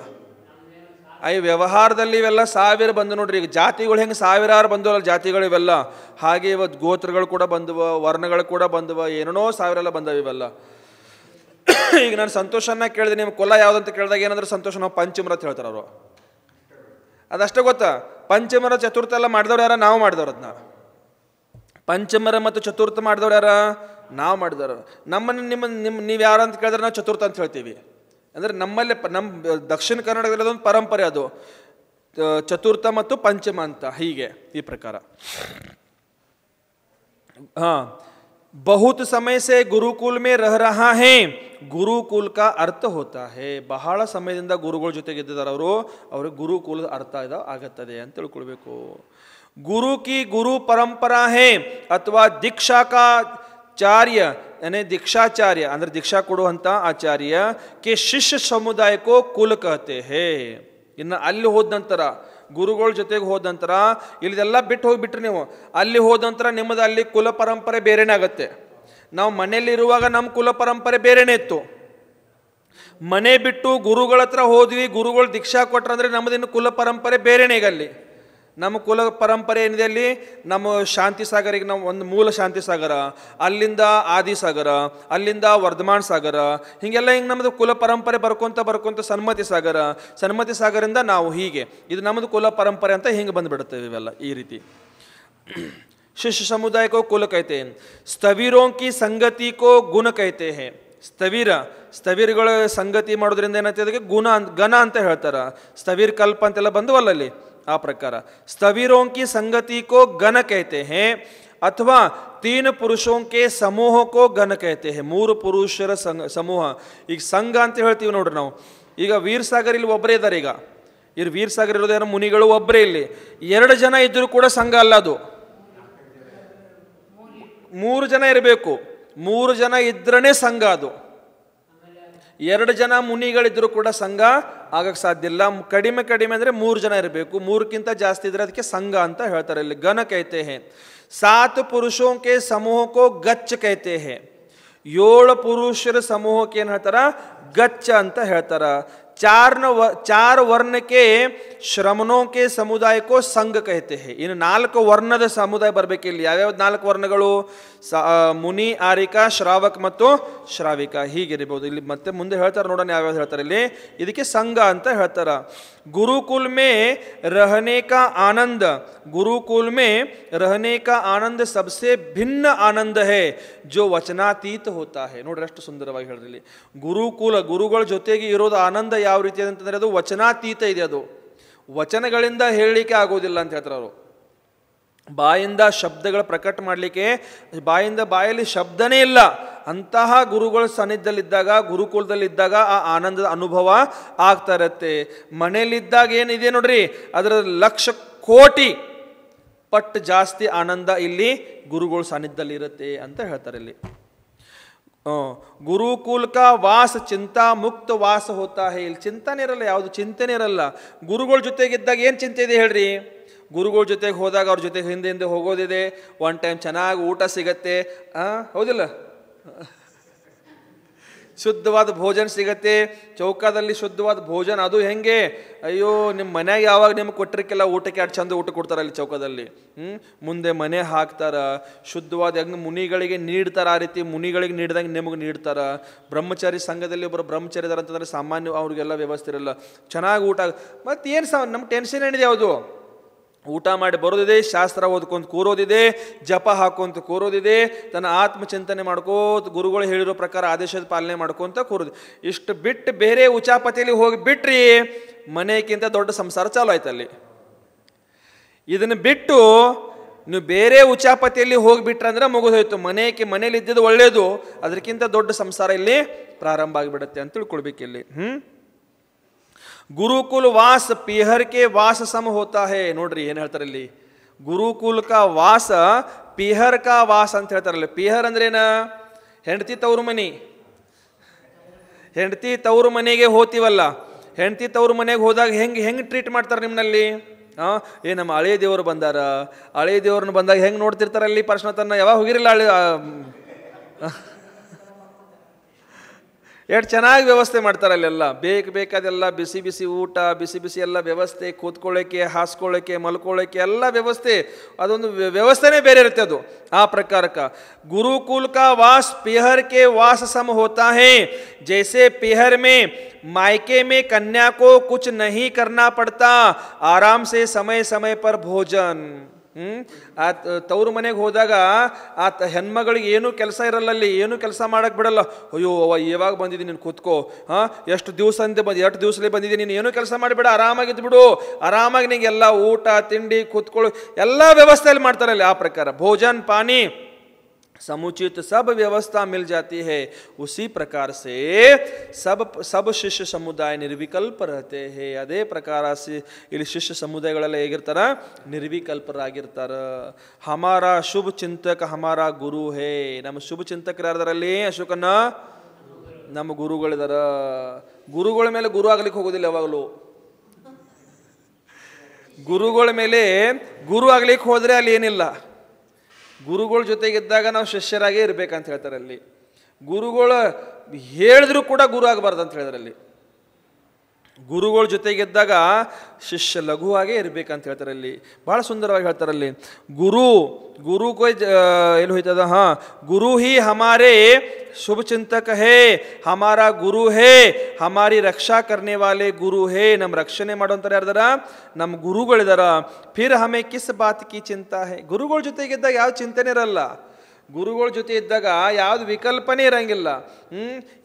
ಆ ವ್ಯವಹಾರದಲ್ಲಿ ಇವೆಲ್ಲ ಸಾವಿರ ಬಂದು ನೋಡ್ರಿ ಈಗ ಜಾತಿಗಳು ಹೆಂಗೆ ಸಾವಿರಾರು ಬಂದವಲ್ಲ ಜಾತಿಗಳು ಇವೆಲ್ಲ ಹಾಗೆ ಇವತ್ತು ಗೋತ್ರಗಳು ಕೂಡ ಬಂದವ ವರ್ಣಗಳು ಕೂಡ ಬಂದವ ಏನೇನೋ ಎಲ್ಲ ಬಂದವು ಇವೆಲ್ಲ ಈಗ ನಾನು ಸಂತೋಷನ ಕೇಳಿದೆ ನಿಮ್ಮ ಕೊಲ ಅಂತ ಕೇಳಿದಾಗ ಏನಂದ್ರೆ ಸಂತೋಷ ನಾವು ಅಂತ ಹೇಳ್ತಾರೆ ಅವರು ಅದಷ್ಟೇ ಗೊತ್ತಾ ಪಂಚಮರ ಚತುರ್ಥ ಎಲ್ಲ ಮಾಡಿದವ್ರು ಯಾರ ನಾವು ಮಾಡಿದವ್ರು ಅದನ್ನ ಪಂಚಮರ ಮತ್ತು ಚತುರ್ಥ ಮಾಡಿದವ್ರು ಯಾರ ನಾವು ಮಾಡಿದವರು ನಮ್ಮನ್ನು ನಿಮ್ಮ ನಿಮ್ಮ ನೀವು ಯಾರು ಅಂತ ಕೇಳಿದ್ರೆ ನಾವು ಚತುರ್ಥ ಅಂತ ಹೇಳ್ತೀವಿ ಅಂದ್ರೆ ನಮ್ಮಲ್ಲೇ ನಮ್ಮ ದಕ್ಷಿಣ ಕನ್ನಡದಲ್ಲಿ ಒಂದು ಪರಂಪರೆ ಅದು ಚತುರ್ತ ಮತ್ತು ಪಂಚಮ ಅಂತ ಹೀಗೆ ಈ ಪ್ರಕಾರ ಹಾ ಬಹುತ ಸಮಯ سے ಗುರುಕುಲ میں رہ رہا ہیں ಗುರುಕುಲ کا અર્થ ہوتا ہے ಬಹಳ ಸಮಯದಿಂದ ಗುರುಗಳ ಜೊತೆ ಇದ್ದಿದ್ದಾರೆ ಅವರು ಗುರುಕುಲ ಅರ್ಥ ಆಯ್ತಾ ಆಗುತ್ತದೆ ಅಂತ ಹೇಳಿಕೊಳ್ಳಬೇಕು ಗುರು کی ಗುರು પરંપરા ہے अथवा दीक्षा का चार्य ಅನೇ ದೀಕ್ಷಾಚಾರ್ಯ ಅಂದ್ರೆ ದೀಕ್ಷಾ ಕೊಡುವಂಥ ಆಚಾರ್ಯ ಕೆ ಶಿಷ್ಯ ಸಮುದಾಯಕ್ಕೋ ಕುಲ ಕಹತೆ ಹೇ ಇನ್ನು ಅಲ್ಲಿ ಹೋದ ನಂತರ ಗುರುಗಳ ಜೊತೆಗೆ ಹೋದ ನಂತರ ಇಲ್ಲಿದೆಲ್ಲ ಬಿಟ್ಟು ಹೋಗಿಬಿಟ್ರಿ ನೀವು ಅಲ್ಲಿ ಹೋದ ನಂತರ ನಿಮ್ಮದು ಅಲ್ಲಿ ಕುಲ ಪರಂಪರೆ ಬೇರೆನೇ ಆಗತ್ತೆ ನಾವು ಮನೆಯಲ್ಲಿರುವಾಗ ನಮ್ಮ ಕುಲ ಪರಂಪರೆ ಬೇರೆನೇ ಇತ್ತು ಮನೆ ಬಿಟ್ಟು ಗುರುಗಳ ಹತ್ರ ಹೋದ್ವಿ ಗುರುಗಳು ದೀಕ್ಷಾ ಕೊಟ್ರಂದ್ರೆ ನಮ್ಮದಿನ್ನು ಕುಲ ಪರಂಪರೆ ಬೇರೆನೇ ಈಗ ಅಲ್ಲಿ ನಮ್ಮ ಕುಲ ಪರಂಪರೆ ಏನಿದೆ ಅಲ್ಲಿ ನಮ್ಮ ಶಾಂತಿ ಸಾಗರಿಗೆ ನಾವು ಒಂದು ಮೂಲ ಶಾಂತಿ ಸಾಗರ ಅಲ್ಲಿಂದ ಆದಿ ಸಾಗರ ಅಲ್ಲಿಂದ ವರ್ಧಮಾನ್ ಸಾಗರ ಹೀಗೆಲ್ಲ ಹಿಂಗೆ ನಮ್ಮದು ಕುಲ ಪರಂಪರೆ ಬರ್ಕೊಂತ ಬರ್ಕೊತ ಸನ್ಮತಿ ಸಾಗರ ಸನ್ಮತಿ ಸಾಗರಿಂದ ನಾವು ಹೀಗೆ ಇದು ನಮ್ಮದು ಕುಲ ಪರಂಪರೆ ಅಂತ ಹಿಂಗೆ ಬಂದುಬಿಡುತ್ತೇವೆ ಇವೆಲ್ಲ ಈ ರೀತಿ ಶಿಷ್ಯ ಸಮುದಾಯಕ್ಕೋ ಕುಲ ಕೈತೆ ಸ್ಥವಿರೋಂಕಿ ಕಿ ಸಂಗತಿ ಕೋ ಗುಣ ಕೈತೆ ಹೇ ಸ್ಥವಿರ ಸ್ಥವಿರ್ಗಳ ಸಂಗತಿ ಮಾಡೋದ್ರಿಂದ ಅದಕ್ಕೆ ಗುಣ ಅಂತ ಗಣ ಅಂತ ಹೇಳ್ತಾರೆ ಸ್ಥವಿರ್ ಕಲ್ಪ ಅಂತೆಲ್ಲ ಬಂದು ಅಲ್ಲಲ್ಲಿ ఆ ప్రకార స్థవీరోంకి సంగతి కో గణ కెతేహ్ అథవా 3 పురుషోం కే సమూహో కో గణ కెతేహ్ మూర్ పురుషర సమూహ 1 సంగ అంటే హెల్తివు నాడ ఇగా వీర్సాగరి లో ఒబరేదరు ఇగా ఇర్ వీర్సాగరి లోదరు మునిగలు ఒబరే ఇలి 2 జన ఇదరు కూడా సంగ ಅಲ್ಲ అది 3 జన ఇర్బెకు 3 జన ఇద్రనే సంగాదు 2 జన మునిగలు ఇదరు కూడా సంగ ಆಗಕ್ಕೆ ಸಾಧ್ಯ ಇಲ್ಲ ಕಡಿಮೆ ಕಡಿಮೆ ಅಂದರೆ ಮೂರು ಜನ ಇರಬೇಕು ಮೂರಕ್ಕಿಂತ ಜಾಸ್ತಿ ಇದ್ರೆ ಅದಕ್ಕೆ ಸಂಘ ಅಂತ ಹೇಳ್ತಾರೆ ಇಲ್ಲಿ ಗನ ಕೈತೆ ಹೇ ಸಾತ್ ಪುರುಷೋಂಕೆ ಸಮೂಹಕ್ಕೋ ಗಚ್ಚ ಕೈತೆ ಹೇ ಏಳು ಪುರುಷರ ಸಮೂಹಕ್ಕೆ ಏನು ಹೇಳ್ತಾರ ಗಚ್ಚ ಅಂತ ಹೇಳ್ತಾರ ಚಾರ್ನ ವ चार वर्ण के ಸಮುದಾಯಕ್ಕೋ ಸಂಘ ಕಹಿತೆ ಇನ್ನು ನಾಲ್ಕು ವರ್ಣದ ಸಮುದಾಯ ಇಲ್ಲಿ ಯಾವ್ಯಾವ ನಾಲ್ಕು ವರ್ಣಗಳು ಸ ಮುನಿ ಆರಿಕ ಶ್ರಾವಕ್ ಮತ್ತು ಶ್ರಾವಿಕ ಹೀಗಿರ್ಬೋದು ಇಲ್ಲಿ ಮತ್ತೆ ಮುಂದೆ ಹೇಳ್ತಾರೆ ನೋಡೋಣ ಯಾವ್ಯಾವ ಹೇಳ್ತಾರೆ ಇಲ್ಲಿ ಇದಕ್ಕೆ ಸಂಘ ಅಂತ ಹೇಳ್ತಾರ ಗುರುಕುಲ್ ಮೇ ರಹನೆ ಕಾ ಆನಂದ ಗುರುಕುಲ್ ಮೇ ರಹನೆ ಕಾ ಆನಂದ ಸಬ್ಸೆ ಭಿನ್ನ ಆನಂದ ಹೇ ಜೋ ವಚನಾತೀತ ಹೋತಾ ಹೇ ನೋಡ್ರಿ ಅಷ್ಟು ಸುಂದರವಾಗಿ ಹೇಳ್ರಿ ಇಲ್ಲಿ ಗುರುಕುಲ ಗುರುಗಳ ಜೊತೆಗೆ ಇರೋದು ಆನಂದ ಯಾವ ಅಂತಂದ್ರೆ ಅದು ವಚನಾತೀತ ಇದೆ ಅದು ವಚನಗಳಿಂದ ಹೇಳಲಿಕ್ಕೆ ಆಗೋದಿಲ್ಲ ಅಂತ ಹೇಳ್ತಾರೆ ಅವರು ಬಾಯಿಂದ ಶಬ್ದಗಳು ಪ್ರಕಟ ಮಾಡಲಿಕ್ಕೆ ಬಾಯಿಂದ ಬಾಯಲ್ಲಿ ಶಬ್ದನೇ ಇಲ್ಲ ಅಂತಹ ಗುರುಗಳ ಸಾನ್ನಿಧ್ಯದಲ್ಲಿದ್ದಾಗ ಗುರುಕುಲದಲ್ಲಿದ್ದಾಗ ಆ ಆನಂದದ ಅನುಭವ ಆಗ್ತಾ ಇರತ್ತೆ ಮನೆಯಲ್ಲಿದ್ದಾಗ ಏನಿದೆ ನೋಡ್ರಿ ಅದರ ಲಕ್ಷ ಕೋಟಿ ಪಟ್ಟು ಜಾಸ್ತಿ ಆನಂದ ಇಲ್ಲಿ ಗುರುಗಳ ಇರುತ್ತೆ ಅಂತ ಹೇಳ್ತಾರೆ ಇಲ್ಲಿ ಗುರುಕುಲ್ಕ ವಾಸ ಚಿಂತಾ ಮುಕ್ತ ವಾಸ ಹೋತಾ ಹೇ ಇಲ್ಲಿ ಚಿಂತನೆ ಇರಲ್ಲ ಯಾವುದು ಚಿಂತನೆ ಇರಲ್ಲ ಗುರುಗಳ ಜೊತೆಗಿದ್ದಾಗ ಏನು ಚಿಂತೆ ಇದೆ ಹೇಳ್ರಿ ಗುರುಗಳ ಜೊತೆಗೆ ಹೋದಾಗ ಅವ್ರ ಜೊತೆಗೆ ಹಿಂದೆ ಹಿಂದೆ ಹೋಗೋದಿದೆ ಒನ್ ಟೈಮ್ ಚೆನ್ನಾಗಿ ಊಟ ಸಿಗತ್ತೆ ಹಾಂ ಹೌದಿಲ್ಲ ಶುದ್ಧವಾದ ಭೋಜನ ಸಿಗತ್ತೆ ಚೌಕದಲ್ಲಿ ಶುದ್ಧವಾದ ಭೋಜನ ಅದು ಹೆಂಗೆ ಅಯ್ಯೋ ನಿಮ್ಮ ಮನೆಗೆ ಯಾವಾಗ ನಿಮ್ಗೆ ಕೊಟ್ಟಿರ್ಕಿಲ್ಲ ಊಟಕ್ಕೆ ಎರಡು ಚಂದ ಊಟ ಕೊಡ್ತಾರೆ ಅಲ್ಲಿ ಚೌಕದಲ್ಲಿ ಹ್ಞೂ ಮುಂದೆ ಮನೆ ಹಾಕ್ತಾರೆ ಶುದ್ಧವಾದ ಹೆಂಗೆ ಮುನಿಗಳಿಗೆ ನೀಡ್ತಾರೆ ಆ ರೀತಿ ಮುನಿಗಳಿಗೆ ನೀಡಿದಂಗೆ ನಿಮಗೆ ನೀಡ್ತಾರೆ ಬ್ರಹ್ಮಚಾರಿ ಸಂಘದಲ್ಲಿ ಒಬ್ಬರು ಬ್ರಹ್ಮಚಾರಿ ಅಂತಂದರೆ ಸಾಮಾನ್ಯ ಅವ್ರಿಗೆಲ್ಲ ವ್ಯವಸ್ಥೆ ಇರಲ್ಲ ಚೆನ್ನಾಗಿ ಊಟ ಮತ್ತೇನು ಸಾ ನಮ್ಗೆ ಟೆನ್ಷನ್ ಏನಿದೆ ಯಾವುದು ಊಟ ಮಾಡಿ ಬರೋದಿದೆ ಶಾಸ್ತ್ರ ಓದ್ಕೊಂತ ಕೂರೋದಿದೆ ಜಪ ಹಾಕೊಂತ ಕೂರೋದಿದೆ ತನ್ನ ಆತ್ಮಚಿಂತನೆ ಮಾಡ್ಕೋತ ಗುರುಗಳು ಹೇಳಿರೋ ಪ್ರಕಾರ ಆದೇಶದ ಪಾಲನೆ ಮಾಡ್ಕೊಂತ ಕೂರೋದು ಇಷ್ಟು ಬಿಟ್ಟು ಬೇರೆ ಉಚಾಪತಿಯಲ್ಲಿ ಹೋಗಿ ಬಿಟ್ರಿ ಮನೆಗಿಂತ ದೊಡ್ಡ ಸಂಸಾರ ಚಾಲು ಆಯ್ತು ಅಲ್ಲಿ ಇದನ್ನು ಬಿಟ್ಟು ನೀವು ಬೇರೆ ಉಚಾಪತಿಯಲ್ಲಿ ಹೋಗಿಬಿಟ್ರಂದ್ರೆ ಮುಗಿದೋಯ್ತು ಮನೆಗೆ ಮನೇಲಿ ಇದ್ದಿದ್ದು ಒಳ್ಳೆಯದು ಅದಕ್ಕಿಂತ ದೊಡ್ಡ ಸಂಸಾರ ಇಲ್ಲಿ ಪ್ರಾರಂಭ ಆಗಿಬಿಡುತ್ತೆ ಅಂತ ತಿಳ್ಕೊಳ್ಬೇಕು ಇಲ್ಲಿ ಹ್ಞೂ ಗುರುಕುಲ್ ವಾಸ ಪಿಹರ್ಕೆ ವಾಸ ಸಮ ಹೋತಾ ಹೇ ನೋಡ್ರಿ ಏನು ಹೇಳ್ತಾರೆ ಇಲ್ಲಿ ಗುರುಕುಲ್ ವಾಸ ಪಿಹರ್ ವಾಸ ಅಂತ ಹೇಳ್ತಾರಲ್ಲ ಪಿಹರ್ ಏನ ಹೆಂಡತಿ ತವ್ರ ಮನಿ ಹೆಂಡತಿ ತವ್ರ ಮನೆಗೆ ಹೋತಿವಲ್ಲ ಹೆಂಡತಿ ತವ್ರ ಮನೆಗೆ ಹೋದಾಗ ಹೆಂಗೆ ಹೆಂಗೆ ಟ್ರೀಟ್ ಮಾಡ್ತಾರೆ ನಿಮ್ಮಲ್ಲಿ ಹಾಂ ಏ ನಮ್ಮ ಹಳೆ ದೇವರು ಬಂದಾರ ಹಳೆ ದೇವ್ರನ್ನ ಬಂದಾಗ ಹೆಂಗೆ ನೋಡ್ತಿರ್ತಾರಲ್ಲಿ ಪರ್ಶನ ತನ್ನ ಯಾವಾಗ ಹೋಗಿರಲಿಲ್ಲ ಹಳೆ ಎಷ್ಟು ಚೆನ್ನಾಗಿ ವ್ಯವಸ್ಥೆ ಮಾಡ್ತಾರೆ ಅಲ್ಲಲ್ಲ ಬೇಕ ಬೇಕ ಅದಲ್ಲ ಬಿಸಿ ಬಿಸಿ ಊಟ ಬಿಸಿ ಬಿಸಿ ಎಲ್ಲ ವ್ಯವಸ್ಥೆ ಕೂತ್ಕೊಳ್ಳಕ್ಕೆ ಹಾಸಕೊಳ್ಳಕ್ಕೆ ಮಲಕೊಳ್ಳಕ್ಕೆ ಎಲ್ಲ ವ್ಯವಸ್ಥೆ ಅದೊಂದು ವ್ಯವಸ್ಥೆನೇ ಬೇರೆ ಇರುತ್ತೆ ಅದು ಆ પ્રકારಕ ಗುರುಕುಲಕ ವಾಸ್ ಪೇಹರ್ ಕೇ ವಾಸ್ ಸಮ ہوتا ہے جیسے ಪೇಹರ್ ಮೇ ಮೈಕೆ ಮೇ ಕನ್ಯಾ ಕೋ kuch nahi karna padta aaram se samay samay par bhojan ಹ್ಞೂ ಆ ತವ್ರ ಮನೆಗೆ ಹೋದಾಗ ಆ ಹೆಣ್ಮಗಳಿಗೆ ಏನೂ ಕೆಲಸ ಇರಲ್ಲ ಅಲ್ಲಿ ಏನೂ ಕೆಲಸ ಮಾಡಕ್ಕೆ ಬಿಡಲ್ಲ ಅಯ್ಯೋ ಅವ ಯಾವಾಗ ಬಂದಿದ್ದೀನಿ ನೀನು ಕೂತ್ಕೋ ಹಾಂ ಎಷ್ಟು ದಿವಸ ಅಂತ ಬಂದು ಎಷ್ಟು ದಿವಸಲೇ ಬಂದಿದ್ದೀನಿ ನೀನು ಏನೂ ಕೆಲಸ ಮಾಡಿಬಿಡ ಆರಾಮಾಗಿದ್ದು ಬಿಡು ಆರಾಮಾಗಿ ನಿಂಗೆ ಎಲ್ಲ ಊಟ ತಿಂಡಿ ಕೂತ್ಕೊಳ್ಳು ಎಲ್ಲ ವ್ಯವಸ್ಥೆಯಲ್ಲಿ ಮಾಡ್ತಾರಲ್ಲಿ ಆ ಪ್ರಕಾರ ಭೋಜನ್ ಪಾನಿ समुचित सब व्यवस्था मिल जाती है उसी प्रकार से सब सब ಶಿಷ್ಯ ಸಮುದಾಯ ನಿರ್ವಿಕಲ್ಪರತೆ ಹೇ ಅದೇ ಪ್ರಕಾರ ಇಲ್ಲಿ ಶಿಷ್ಯ ಸಮುದಾಯಗಳೆಲ್ಲ ಹೇಗಿರ್ತಾರ ನಿರ್ವಿಕಲ್ಪರಾಗಿರ್ತಾರ ಹಮಾರ ಶುಭ ಚಿಂತಕ ಹಮಾರ ಗುರು ಹೇ ನಮ್ಮ ಶುಭ ಚಿಂತಕರ ಯಾರ್ದಾರಲ್ಲಿ ಅಶೋಕನ ನಮ್ಮ ಗುರುಗಳಿದಾರ ಗುರುಗಳ ಮೇಲೆ ಗುರು ಆಗ್ಲಿಕ್ಕೆ ಹೋಗೋದಿಲ್ಲ ಯಾವಾಗಲೂ ಗುರುಗಳ ಮೇಲೆ ಗುರು ಆಗ್ಲಿಕ್ಕೆ ಹೋದರೆ ಅಲ್ಲಿ ಏನಿಲ್ಲ ಗುರುಗಳ ಜೊತೆಗಿದ್ದಾಗ ನಾವು ಶಿಷ್ಯರಾಗೇ ಇರಬೇಕಂತ ಹೇಳ್ತಾರೆ ಅಲ್ಲಿ ಗುರುಗಳು ಹೇಳಿದ್ರು ಕೂಡ ಗುರು ಆಗಬಾರ್ದು ಅಂತ ಹೇಳಿದ್ರಲ್ಲಿ ಗುರುಗಳ ಜೊತೆಗೆದ್ದಾಗ ಶಿಷ್ಯ ಲಘುವಾಗೇ ಇರಬೇಕಂತ ಹೇಳ್ತಾರೆ ಅಲ್ಲಿ ಭಾಳ ಸುಂದರವಾಗಿ ಹೇಳ್ತಾರಲ್ಲಿ ಗುರು ಗುರು ಏನು ಎಲ್ಲಿ ಹೋಯ್ತದ ಹಾಂ ಗುರು ಹಿ ಹಮಾರೇ ಶುಭ ಚಿಂತಕ ಹೇ ಹಮಾರ ಗುರು ಹೇ ಹಮಾರಿ ರಕ್ಷಾ ಕರ್ನೆ ವಾಲೆ ಗುರು ಹೇ ನಮ್ಮ ರಕ್ಷಣೆ ಮಾಡೋಂಥರ ಯಾರ್ದಾರ ನಮ್ಮ ಗುರುಗಳಿದಾರ ಫಿರ್ ಹಮೇ ಕಿಸ್ ಬಾತ್ ಕಿ ಚಿಂತಾ ಹೇ ಗುರುಗಳ ಜೊತೆಗಿದ್ದಾಗ ಯಾವ ಚಿಂತನೆ ಇರಲ್ಲ ಗುರುಗಳ ಜೊತೆ ಇದ್ದಾಗ ಯಾವ ವಿಕಲ್ಪನೆ ಇರಂಗಿಲ್ಲ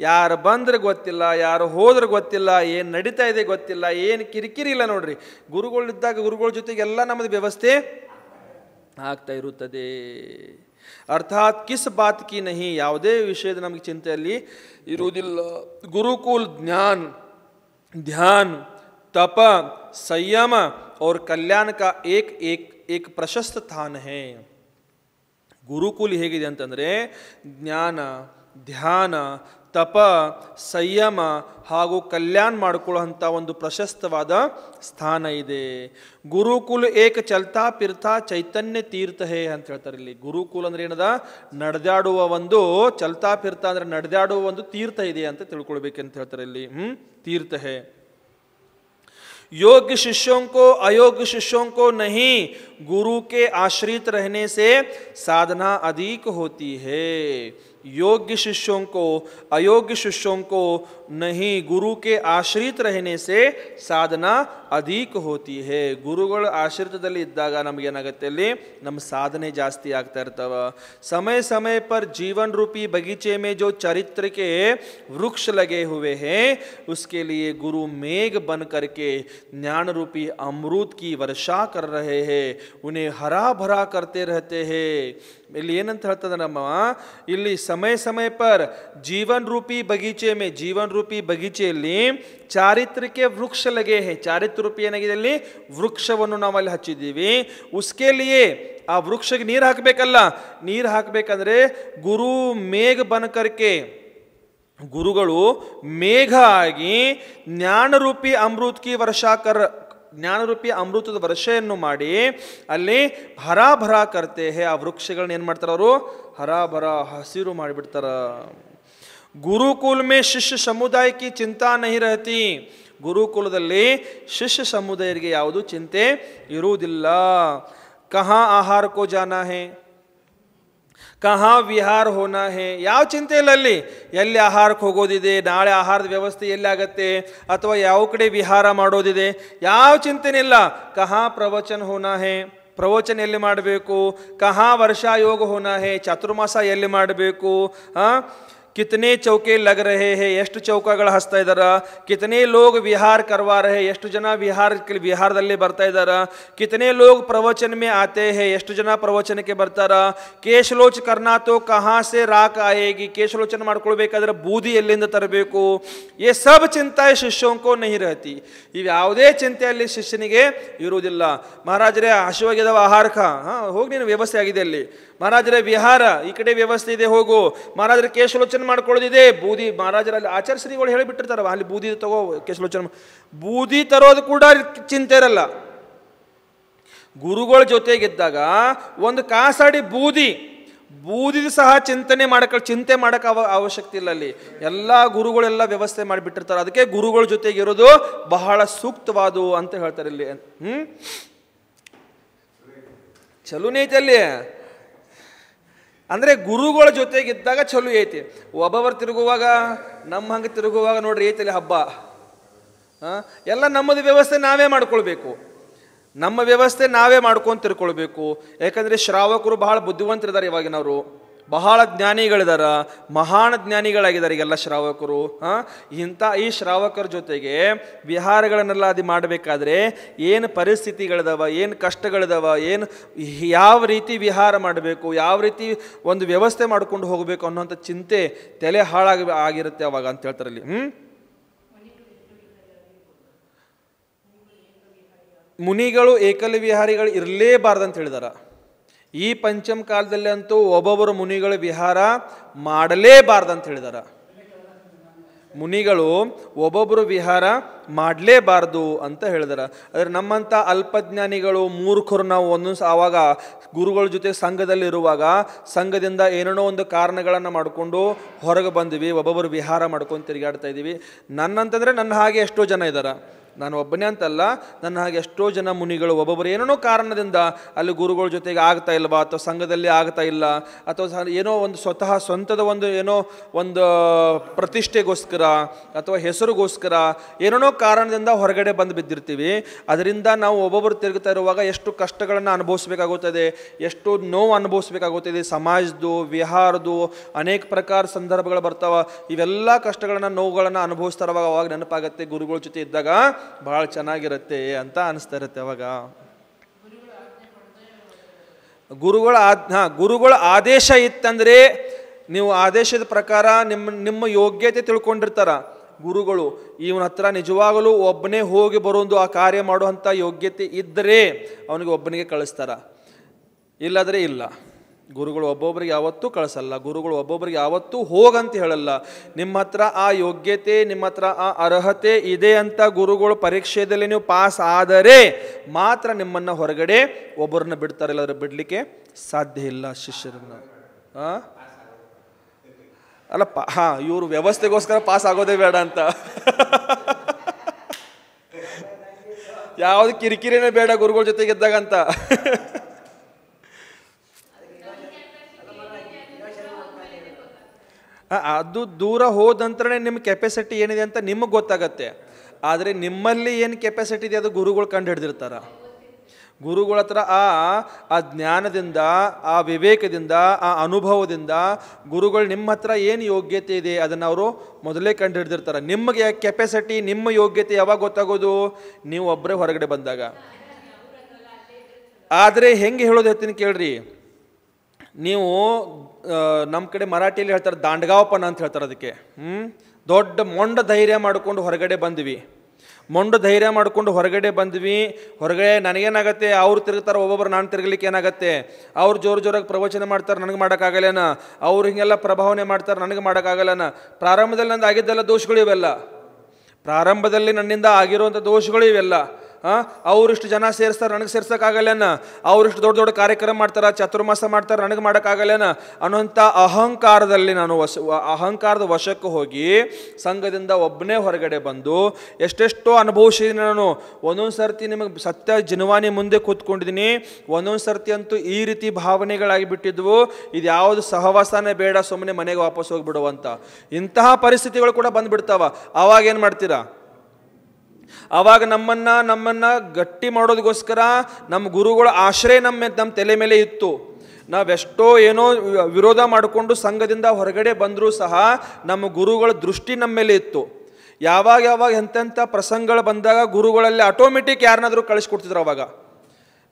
ಯಾರು ಬಂದ್ರ ಗೊತ್ತಿಲ್ಲ ಯಾರು ಹೋದ್ರ ಗೊತ್ತಿಲ್ಲ ಏನು ನಡೀತಾಯಿದೆ ಗೊತ್ತಿಲ್ಲ ಏನು ಕಿರಿಕಿರಿ ಇಲ್ಲ ನೋಡ್ರಿ ಗುರುಗಳಿದ್ದಾಗ ಗುರುಗಳ ಜೊತೆಗೆ ಎಲ್ಲ ನಮ್ಮದ ವ್ಯವಸ್ಥೆ ಆಗ್ತಾ ಇರುತ್ತದೆ अर्थात किस बात की नहीं ಯಾವದೇ ವಿಷಯದ ನಮಗೆ ಚಿಂತೆಯಲ್ಲಿ ಇರೋದಿಲ್ಲ ಗುರುಕುಲ ಜ್ಞಾನ ಧ್ಯಾನ ತಪ ಸಯಮಾ اور কল্যাণ کا ایک ایک ایک ප්‍රಶಸ್ ្ឋ ಸ್ಥಾನ ہے۔ ಗುರುಕುಲ ಹೇಗಿದೆ ಅಂತಂದರೆ ಜ್ಞಾನ ಧ್ಯಾನ ತಪ ಸಂಯಮ ಹಾಗೂ ಕಲ್ಯಾಣ ಮಾಡಿಕೊಳ್ಳುವಂಥ ಒಂದು ಪ್ರಶಸ್ತವಾದ ಸ್ಥಾನ ಇದೆ ಗುರುಕುಲ ಏಕ ಚಲ್ತಾ ಪಿರ್ತಾ ಚೈತನ್ಯ ತೀರ್ಥಹೇ ಅಂತ ಹೇಳ್ತಾರೆ ಇಲ್ಲಿ ಗುರುಕುಲ ಅಂದರೆ ಏನದ ನಡೆದಾಡುವ ಒಂದು ಚಲ್ತಾ ಪಿರ್ತಾ ಅಂದರೆ ನಡೆದಾಡುವ ಒಂದು ತೀರ್ಥ ಇದೆ ಅಂತ ತಿಳ್ಕೊಳ್ಬೇಕಂತ ಹೇಳ್ತಾರೆ ಇಲ್ಲಿ ಹ್ಞೂ ತೀರ್ಥ ಹೇ योग्य शिष्यों को अयोग्य शिष्यों को नहीं गुरु के आश्रित रहने से साधना अधिक होती है योग्य शिष्यों को अयोग्य शिष्यों को नहीं गुरु के आश्रित रहने से ಸಾಧನಾ ಅಧಿಕ ಹೋತಿ ಹೇ ಗುರುಗಳ ಆಶ್ರಿತದಲ್ಲಿ ಇದ್ದಾಗ ನಮಗೇನಾಗುತ್ತೆ ಅಲ್ಲಿ ನಮ್ಮ ಸಾಧನೆ ಜಾಸ್ತಿ ಆಗ್ತಾ ಇರ್ತವೆ ಸಮಯ ಸಮಯ ಪರ್ ಜೀವನ್ ರೂಪಿ ಬಗೀಚೆ ಮೇ ಜೋ ಚರಿತ್ರಕ್ಕೆ ವೃಕ್ಷ ಲಗೆ ಹುವೆ ಹೇ ಉಸ್ಕೆ ಲಿಯೆ ಗುರು ಮೇಘ ಬನ್ ಕರ್ಕೆ ಜ್ಞಾನ ರೂಪಿ ಅಮೃತ ಕಿ ವರ್ಷಾ ಕರ್ ರಹೆ ಹೇ ಉನ್ಹೆ ಹರಾ ಭರಾ ಕರ್ತೆ ರಹತೆ ಹೇ ಇಲ್ಲಿ ಏನಂತ ಹೇಳ್ತದ ನಮ್ಮ ಇಲ್ಲಿ ಸ समय समय पर जीवन रूपी बगीचे में जीवन रूपी ಬಗೀಚೆಯಲ್ಲಿ ಚಾರಿತ್ರಿಕೆ ವೃಕ್ಷ ಲಗೆ ಹೇ ಚಾರಿತ್ರ ಏನಾಗಿದೆ ಅಲ್ಲಿ ವೃಕ್ಷವನ್ನು ನಾವಲ್ಲಿ ಹಚ್ಚಿದ್ದೀವಿ ಉಸ್ಕೆಲಿಯೇ ಆ ವೃಕ್ಷಕ್ಕೆ ನೀರು ಹಾಕಬೇಕಲ್ಲ ನೀರು ಹಾಕಬೇಕಂದ್ರೆ ಗುರು ಮೇಘ ಬನಕರ್ಕೆ ಗುರುಗಳು ಮೇಘ ಆಗಿ ಜ್ಞಾನರೂಪಿ ಅಮೃತ್ಕಿ ಕಿ ವರ್ಷಾಕರ್ ಜ್ಞಾನರೂಪಿ ಅಮೃತದ ವರ್ಷೆಯನ್ನು ಮಾಡಿ ಅಲ್ಲಿ ಹರಾಭರ ಕರ್ತೆ ಆ ವೃಕ್ಷಗಳನ್ನ ಏನು ಮಾಡ್ತಾರೆ ಅವರು ಹರಾಭರ ಹಸಿರು ಮಾಡಿಬಿಡ್ತಾರ ಗುರುಕುಲ್ ಮೇ ಶಿಷ್ಯ ಸಮುದಾಯಕ್ಕೆ ಚಿಂತಾ ನಹಿರತಿ ಗುರುಕುಲದಲ್ಲಿ ಶಿಷ್ಯ ಸಮುದಾಯರಿಗೆ ಯಾವುದು ಚಿಂತೆ ಇರುವುದಿಲ್ಲ ಕಹಾ ಆಹಾರಕ್ಕೋ ಜಾನ ಹೇ ಕಹಾ ವಿಹಾರ ಹೋನಾ ಹೇ ಯಾವ ಚಿಂತೆ ಇಲ್ಲ ಅಲ್ಲಿ ಎಲ್ಲಿ ಆಹಾರಕ್ಕೆ ಹೋಗೋದಿದೆ ನಾಳೆ ಆಹಾರದ ವ್ಯವಸ್ಥೆ ಎಲ್ಲಿ ಆಗತ್ತೆ ಅಥವಾ ಯಾವ ಕಡೆ ವಿಹಾರ ಮಾಡೋದಿದೆ ಯಾವ ಚಿಂತೆನಿಲ್ಲ ಕಹಾ ಪ್ರವಚನ ಹೋನಾ ಹೇ ಪ್ರವಚನ ಎಲ್ಲಿ ಮಾಡಬೇಕು ಕಹಾ ವರ್ಷ ಯೋಗ ಹೇ ಚಾತುರ್ಮಾಸ ಎಲ್ಲಿ ಮಾಡಬೇಕು ಹಾಂ ಕಿತನೆ ಚೌಕೆ ಲಗ್ ರಹೆ ಹೇ ಎಷ್ಟು ಚೌಕಗಳು ಹಸ್ತಾ ಇದ್ದಾರ ಕಿತನೆ ಲೋಗ್ ವಿಹಾರ ಕರ್ವಾ ಎಷ್ಟು ಜನ ವಿಹಾರ ವಿಹಾರದಲ್ಲಿ ಬರ್ತಾ ಇದ್ದಾರ ಕಿತನೆ ಲೋಗ್ ಪ್ರವಚನ ಮೇ ಆತೇ ಹೇ ಎಷ್ಟು ಜನ ಪ್ರವಚನಕ್ಕೆ ಬರ್ತಾರ ಕೇಶಲೋಚ ಕರ್ನಾತೋ ಕಹಾಸೆ ರಾಕ್ ಆಯೇಗಿ ಕೇಶಲೋಚನ ಮಾಡ್ಕೊಳ್ಬೇಕಾದ್ರೆ ಬೂದಿ ಎಲ್ಲಿಂದ ತರಬೇಕು ಏ ಸಬ್ ಚಿಂತಾ ಶಿಷ್ಯಂಕೋ ನಹಿ ರಹತಿ ಇವು ಯಾವುದೇ ಚಿಂತೆಯಲ್ಲಿ ಶಿಷ್ಯನಿಗೆ ಇರುವುದಿಲ್ಲ ಮಹಾರಾಜರೇ ಹಸಿವಾಗಿದ್ದಾವೆ ಆಹಾರ ಖಾ ಹಾಂ ಹೋಗಿ ನೀನು ವ್ಯವಸ್ಥೆ ಆಗಿದೆ ಅಲ್ಲಿ ಮಹಾರಾಜರ ವಿಹಾರ ಈ ಕಡೆ ವ್ಯವಸ್ಥೆ ಇದೆ ಹೋಗು ಮಹಾರಾಜರ ಕೇಶಲೋಚನೆ ಮಾಡ್ಕೊಳ್ಳೋದಿದೆ ಬೂದಿ ಮಹಾರಾಜರಲ್ಲಿ ಹೇಳಿ ಹೇಳಿಬಿಟ್ಟಿರ್ತಾರವ ಅಲ್ಲಿ ಬೂದಿ ತಗೋ ಕೇಶಲೋಚನೆ ಬೂದಿ ತರೋದು ಕೂಡ ಚಿಂತೆ ಇರಲ್ಲ ಗುರುಗಳ ಜೊತೆಗಿದ್ದಾಗ ಒಂದು ಕಾಸಾಡಿ ಬೂದಿ ಬೂದಿದು ಸಹ ಚಿಂತನೆ ಮಾಡಕ ಚಿಂತೆ ಮಾಡೋಕೆ ಅವ ಅವಶ್ಯಕತೆ ಇಲ್ಲ ಅಲ್ಲಿ ಎಲ್ಲ ಗುರುಗಳೆಲ್ಲ ವ್ಯವಸ್ಥೆ ಮಾಡಿಬಿಟ್ಟಿರ್ತಾರೆ ಅದಕ್ಕೆ ಗುರುಗಳ ಜೊತೆಗೆ ಇರೋದು ಬಹಳ ಸೂಕ್ತವಾದು ಅಂತ ಹೇಳ್ತಾರೆ ಇಲ್ಲಿ ಹ್ಞೂ ಚಲೋನೇ ಐತೆ ಅಲ್ಲಿ ಅಂದರೆ ಗುರುಗಳ ಜೊತೆಗಿದ್ದಾಗ ಚಲೋ ಐತಿ ಒಬ್ಬವ್ರು ತಿರುಗುವಾಗ ನಮ್ಮ ಹಂಗೆ ತಿರುಗುವಾಗ ನೋಡ್ರಿ ಐತಲ್ಲಿ ಹಬ್ಬ ಹಾಂ ಎಲ್ಲ ನಮ್ಮದು ವ್ಯವಸ್ಥೆ ನಾವೇ ಮಾಡ್ಕೊಳ್ಬೇಕು ನಮ್ಮ ವ್ಯವಸ್ಥೆ ನಾವೇ ಮಾಡ್ಕೊಂಡು ತಿರ್ಕೊಳ್ಬೇಕು ಯಾಕಂದರೆ ಶ್ರಾವಕರು ಬಹಳ ಬುದ್ಧಿವಂತರಿದ್ದಾರೆ ಇವಾಗಿನವರು ಬಹಳ ಜ್ಞಾನಿಗಳಿದಾರ ಮಹಾನ್ ಜ್ಞಾನಿಗಳಾಗಿದ್ದಾರೆ ಈಗೆಲ್ಲ ಶ್ರಾವಕರು ಇಂಥ ಈ ಶ್ರಾವಕರ ಜೊತೆಗೆ ವಿಹಾರಗಳನ್ನೆಲ್ಲ ಅದು ಮಾಡಬೇಕಾದ್ರೆ ಏನು ಪರಿಸ್ಥಿತಿಗಳಿದಾವ ಏನು ಕಷ್ಟಗಳಿದಾವ ಏನು ಯಾವ ರೀತಿ ವಿಹಾರ ಮಾಡಬೇಕು ಯಾವ ರೀತಿ ಒಂದು ವ್ಯವಸ್ಥೆ ಮಾಡ್ಕೊಂಡು ಹೋಗಬೇಕು ಅನ್ನೋಂಥ ಚಿಂತೆ ತಲೆ ಹಾಳಾಗಿ ಆಗಿರುತ್ತೆ ಅವಾಗ ಅಂತ ಹೇಳ್ತಾರಲ್ಲಿ ಹ್ಞೂ ಮುನಿಗಳು ಏಕಲ ವಿಹಾರಿಗಳು ಇರಲೇಬಾರ್ದು ಅಂತ ಹೇಳಿದಾರ ಈ ಪಂಚಮ ಕಾಲದಲ್ಲಿ ಅಂತೂ ಒಬ್ಬೊಬ್ಬರು ಮುನಿಗಳು ವಿಹಾರ ಅಂತ ಹೇಳಿದಾರ ಮುನಿಗಳು ಒಬ್ಬೊಬ್ಬರು ವಿಹಾರ ಮಾಡಲೇಬಾರ್ದು ಅಂತ ಹೇಳಿದಾರೆ ಆದರೆ ನಮ್ಮಂಥ ಅಲ್ಪಜ್ಞಾನಿಗಳು ಮೂರ್ಖರು ನಾವು ಒಂದೊಂದು ಆವಾಗ ಗುರುಗಳ ಜೊತೆ ಸಂಘದಲ್ಲಿರುವಾಗ ಸಂಘದಿಂದ ಏನೇನೋ ಒಂದು ಕಾರಣಗಳನ್ನು ಮಾಡಿಕೊಂಡು ಹೊರಗೆ ಬಂದ್ವಿ ಒಬ್ಬೊಬ್ಬರು ವಿಹಾರ ಮಾಡ್ಕೊಂಡು ತಿರುಗಾಡ್ತಾ ಇದ್ದೀವಿ ನನ್ನಂತಂದರೆ ನನ್ನ ಹಾಗೆ ಎಷ್ಟೋ ಜನ ಇದ್ದಾರೆ ನಾನು ಒಬ್ಬನೇ ಅಂತಲ್ಲ ನನ್ನ ಹಾಗೆ ಎಷ್ಟೋ ಜನ ಮುನಿಗಳು ಒಬ್ಬೊಬ್ಬರು ಏನೇನೋ ಕಾರಣದಿಂದ ಅಲ್ಲಿ ಗುರುಗಳ ಜೊತೆಗೆ ಆಗ್ತಾ ಇಲ್ವಾ ಅಥವಾ ಸಂಘದಲ್ಲಿ ಆಗ್ತಾ ಇಲ್ಲ ಅಥವಾ ಏನೋ ಒಂದು ಸ್ವತಃ ಸ್ವಂತದ ಒಂದು ಏನೋ ಒಂದು ಪ್ರತಿಷ್ಠೆಗೋಸ್ಕರ ಅಥವಾ ಹೆಸರುಗೋಸ್ಕರ ಏನೇನೋ ಕಾರಣದಿಂದ ಹೊರಗಡೆ ಬಂದು ಬಿದ್ದಿರ್ತೀವಿ ಅದರಿಂದ ನಾವು ಒಬ್ಬೊಬ್ಬರು ತಿರುಗುತ್ತಾ ಇರುವಾಗ ಎಷ್ಟು ಕಷ್ಟಗಳನ್ನು ಅನುಭವಿಸಬೇಕಾಗುತ್ತದೆ ಎಷ್ಟು ನೋವು ಅನುಭವಿಸಬೇಕಾಗುತ್ತದೆ ಸಮಾಜದ್ದು ವಿಹಾರದ್ದು ಅನೇಕ ಪ್ರಕಾರ ಸಂದರ್ಭಗಳು ಬರ್ತಾವೆ ಇವೆಲ್ಲ ಕಷ್ಟಗಳನ್ನು ನೋವುಗಳನ್ನು ಅನುಭವಿಸ್ತಾ ಇರುವಾಗ ಅವಾಗ ನೆನಪಾಗುತ್ತೆ ಗುರುಗಳ ಜೊತೆ ಇದ್ದಾಗ ಭಾಳ ಚೆನ್ನಾಗಿರುತ್ತೆ ಅಂತ ಅನಿಸ್ತಾ ಇರುತ್ತೆ ಅವಾಗ ಗುರುಗಳ ಆದ ಹಾಂ ಗುರುಗಳ ಆದೇಶ ಇತ್ತಂದರೆ ನೀವು ಆದೇಶದ ಪ್ರಕಾರ ನಿಮ್ಮ ನಿಮ್ಮ ಯೋಗ್ಯತೆ ತಿಳ್ಕೊಂಡಿರ್ತಾರ ಗುರುಗಳು ಇವನ ಹತ್ರ ನಿಜವಾಗಲೂ ಒಬ್ಬನೇ ಹೋಗಿ ಬರೋದು ಆ ಕಾರ್ಯ ಮಾಡುವಂಥ ಯೋಗ್ಯತೆ ಇದ್ದರೆ ಅವನಿಗೆ ಒಬ್ಬನಿಗೆ ಕಳಿಸ್ತಾರ ಇಲ್ಲದ್ರೆ ಇಲ್ಲ ಗುರುಗಳು ಒಬ್ಬೊಬ್ರಿಗೆ ಯಾವತ್ತೂ ಕಳಿಸಲ್ಲ ಗುರುಗಳು ಒಬ್ಬೊಬ್ಬರಿಗೆ ಯಾವತ್ತೂ ಹೋಗಂತ ಹೇಳಲ್ಲ ನಿಮ್ಮ ಹತ್ರ ಆ ಯೋಗ್ಯತೆ ನಿಮ್ಮ ಹತ್ರ ಆ ಅರ್ಹತೆ ಇದೆ ಅಂತ ಗುರುಗಳು ಪರೀಕ್ಷೆಯಲ್ಲಿ ನೀವು ಪಾಸ್ ಆದರೆ ಮಾತ್ರ ನಿಮ್ಮನ್ನು ಹೊರಗಡೆ ಒಬ್ಬರನ್ನ ಬಿಡ್ತಾರೆ ಇಲ್ಲಾದ್ರೆ ಬಿಡಲಿಕ್ಕೆ ಸಾಧ್ಯ ಇಲ್ಲ ಶಿಷ್ಯರನ್ನು ಅಲ್ಲ ಪಾ ಇವರು ವ್ಯವಸ್ಥೆಗೋಸ್ಕರ ಪಾಸ್ ಆಗೋದೇ ಬೇಡ ಅಂತ ಯಾವುದು ಕಿರಿಕಿರಿನೇ ಬೇಡ ಗುರುಗಳ ಇದ್ದಾಗ ಅಂತ ಅದು ದೂರ ಹೋದಂತರೇ ನಿಮ್ಮ ಕೆಪಾಸಿಟಿ ಏನಿದೆ ಅಂತ ನಿಮಗೆ ಗೊತ್ತಾಗತ್ತೆ ಆದರೆ ನಿಮ್ಮಲ್ಲಿ ಏನು ಕೆಪಾಸಿಟಿ ಇದೆ ಅದು ಗುರುಗಳು ಕಂಡು ಹಿಡ್ದಿರ್ತಾರ ಗುರುಗಳ ಹತ್ರ ಆ ಆ ಜ್ಞಾನದಿಂದ ಆ ವಿವೇಕದಿಂದ ಆ ಅನುಭವದಿಂದ ಗುರುಗಳು ನಿಮ್ಮ ಹತ್ರ ಏನು ಯೋಗ್ಯತೆ ಇದೆ ಅದನ್ನು ಅವರು ಮೊದಲೇ ಕಂಡು ಹಿಡ್ದಿರ್ತಾರೆ ನಿಮಗೆ ಕೆಪಾಸಿಟಿ ನಿಮ್ಮ ಯೋಗ್ಯತೆ ಯಾವಾಗ ಗೊತ್ತಾಗೋದು ನೀವು ಒಬ್ಬರೇ ಹೊರಗಡೆ ಬಂದಾಗ ಆದರೆ ಹೆಂಗೆ ಹೇಳೋದು ಹೇಳ್ತೀನಿ ಕೇಳ್ರಿ ನೀವು ನಮ್ಮ ಕಡೆ ಮರಾಠಿಯಲ್ಲಿ ಹೇಳ್ತಾರೆ ದಾಂಡ್ಗಾವಪನ ಅಂತ ಹೇಳ್ತಾರೆ ಅದಕ್ಕೆ ಹ್ಞೂ ದೊಡ್ಡ ಮೊಂಡ ಧೈರ್ಯ ಮಾಡಿಕೊಂಡು ಹೊರಗಡೆ ಬಂದ್ವಿ ಮೊಂಡು ಧೈರ್ಯ ಮಾಡಿಕೊಂಡು ಹೊರಗಡೆ ಬಂದ್ವಿ ಹೊರಗಡೆ ನನಗೇನಾಗತ್ತೆ ಅವ್ರು ತಿರುಗ್ತಾರೆ ಒಬ್ಬೊಬ್ಬರು ನಾನು ತಿರುಗಲಿಕ್ಕೆ ಏನಾಗುತ್ತೆ ಅವ್ರು ಜೋರು ಜೋರಾಗಿ ಪ್ರವಚನ ಮಾಡ್ತಾರೆ ನನಗೆ ಮಾಡೋಕ್ಕಾಗಲ್ಲೇನ ಅವ್ರು ಹಿಂಗೆಲ್ಲ ಪ್ರಭಾವನೆ ಮಾಡ್ತಾರೆ ನನಗೆ ಮಾಡೋಕ್ಕಾಗಲ್ಲನ ಪ್ರಾರಂಭದಲ್ಲಿ ನಂದು ಆಗಿದ್ದೆಲ್ಲ ದೋಷಗಳು ಇವೆಲ್ಲ ಪ್ರಾರಂಭದಲ್ಲಿ ನನ್ನಿಂದ ಆಗಿರುವಂಥ ದೋಷಗಳು ಇವೆಲ್ಲ ಅವರಿಷ್ಟು ಜನ ಸೇರಿಸ್ತಾರೆ ನನಗೆ ಸೇರ್ಸೋಕ್ಕಾಗಲ್ಲೇನ ಅವರಿಷ್ಟು ದೊಡ್ಡ ದೊಡ್ಡ ಕಾರ್ಯಕ್ರಮ ಮಾಡ್ತಾರೆ ಚತುರ್ಮಾಸ ಮಾಡ್ತಾರೆ ನನಗೆ ಮಾಡೋಕ್ಕಾಗಲ್ಲೇನ ಅನ್ನೋಂಥ ಅಹಂಕಾರದಲ್ಲಿ ನಾನು ವಶ ಅಹಂಕಾರದ ವಶಕ್ಕೆ ಹೋಗಿ ಸಂಘದಿಂದ ಒಬ್ಬನೇ ಹೊರಗಡೆ ಬಂದು ಎಷ್ಟೆಷ್ಟೋ ಅನುಭವಿಸಿದ್ದೀನಿ ನಾನು ಒಂದೊಂದು ಸರ್ತಿ ನಿಮಗೆ ಸತ್ಯ ಜಿನವಾನಿ ಮುಂದೆ ಕೂತ್ಕೊಂಡಿದ್ದೀನಿ ಒಂದೊಂದು ಸರ್ತಿ ಅಂತೂ ಈ ರೀತಿ ಭಾವನೆಗಳಾಗಿ ಬಿಟ್ಟಿದ್ವು ಇದು ಯಾವುದು ಸಹವಾಸನೇ ಬೇಡ ಸುಮ್ಮನೆ ಮನೆಗೆ ವಾಪಸ್ ಹೋಗಿಬಿಡುವಂಥ ಇಂತಹ ಪರಿಸ್ಥಿತಿಗಳು ಕೂಡ ಬಂದುಬಿಡ್ತಾವ ಅವಾಗ ಏನು ಮಾಡ್ತೀರಾ ಆವಾಗ ನಮ್ಮನ್ನು ನಮ್ಮನ್ನು ಗಟ್ಟಿ ಮಾಡೋದಕ್ಕೋಸ್ಕರ ನಮ್ಮ ಗುರುಗಳ ಆಶ್ರಯ ನಮ್ಮ ನಮ್ಮ ತಲೆ ಮೇಲೆ ಇತ್ತು ನಾವೆಷ್ಟೋ ಏನೋ ವಿರೋಧ ಮಾಡಿಕೊಂಡು ಸಂಘದಿಂದ ಹೊರಗಡೆ ಬಂದರೂ ಸಹ ನಮ್ಮ ಗುರುಗಳ ದೃಷ್ಟಿ ನಮ್ಮ ಮೇಲೆ ಇತ್ತು ಯಾವಾಗ ಯಾವಾಗ ಎಂತೆಂಥ ಪ್ರಸಂಗಗಳು ಬಂದಾಗ ಗುರುಗಳಲ್ಲಿ ಆಟೋಮೆಟಿಕ್ ಯಾರನ್ನಾದರೂ ಕಳಿಸ್ಕೊಡ್ತಿದ್ರು ಅವಾಗ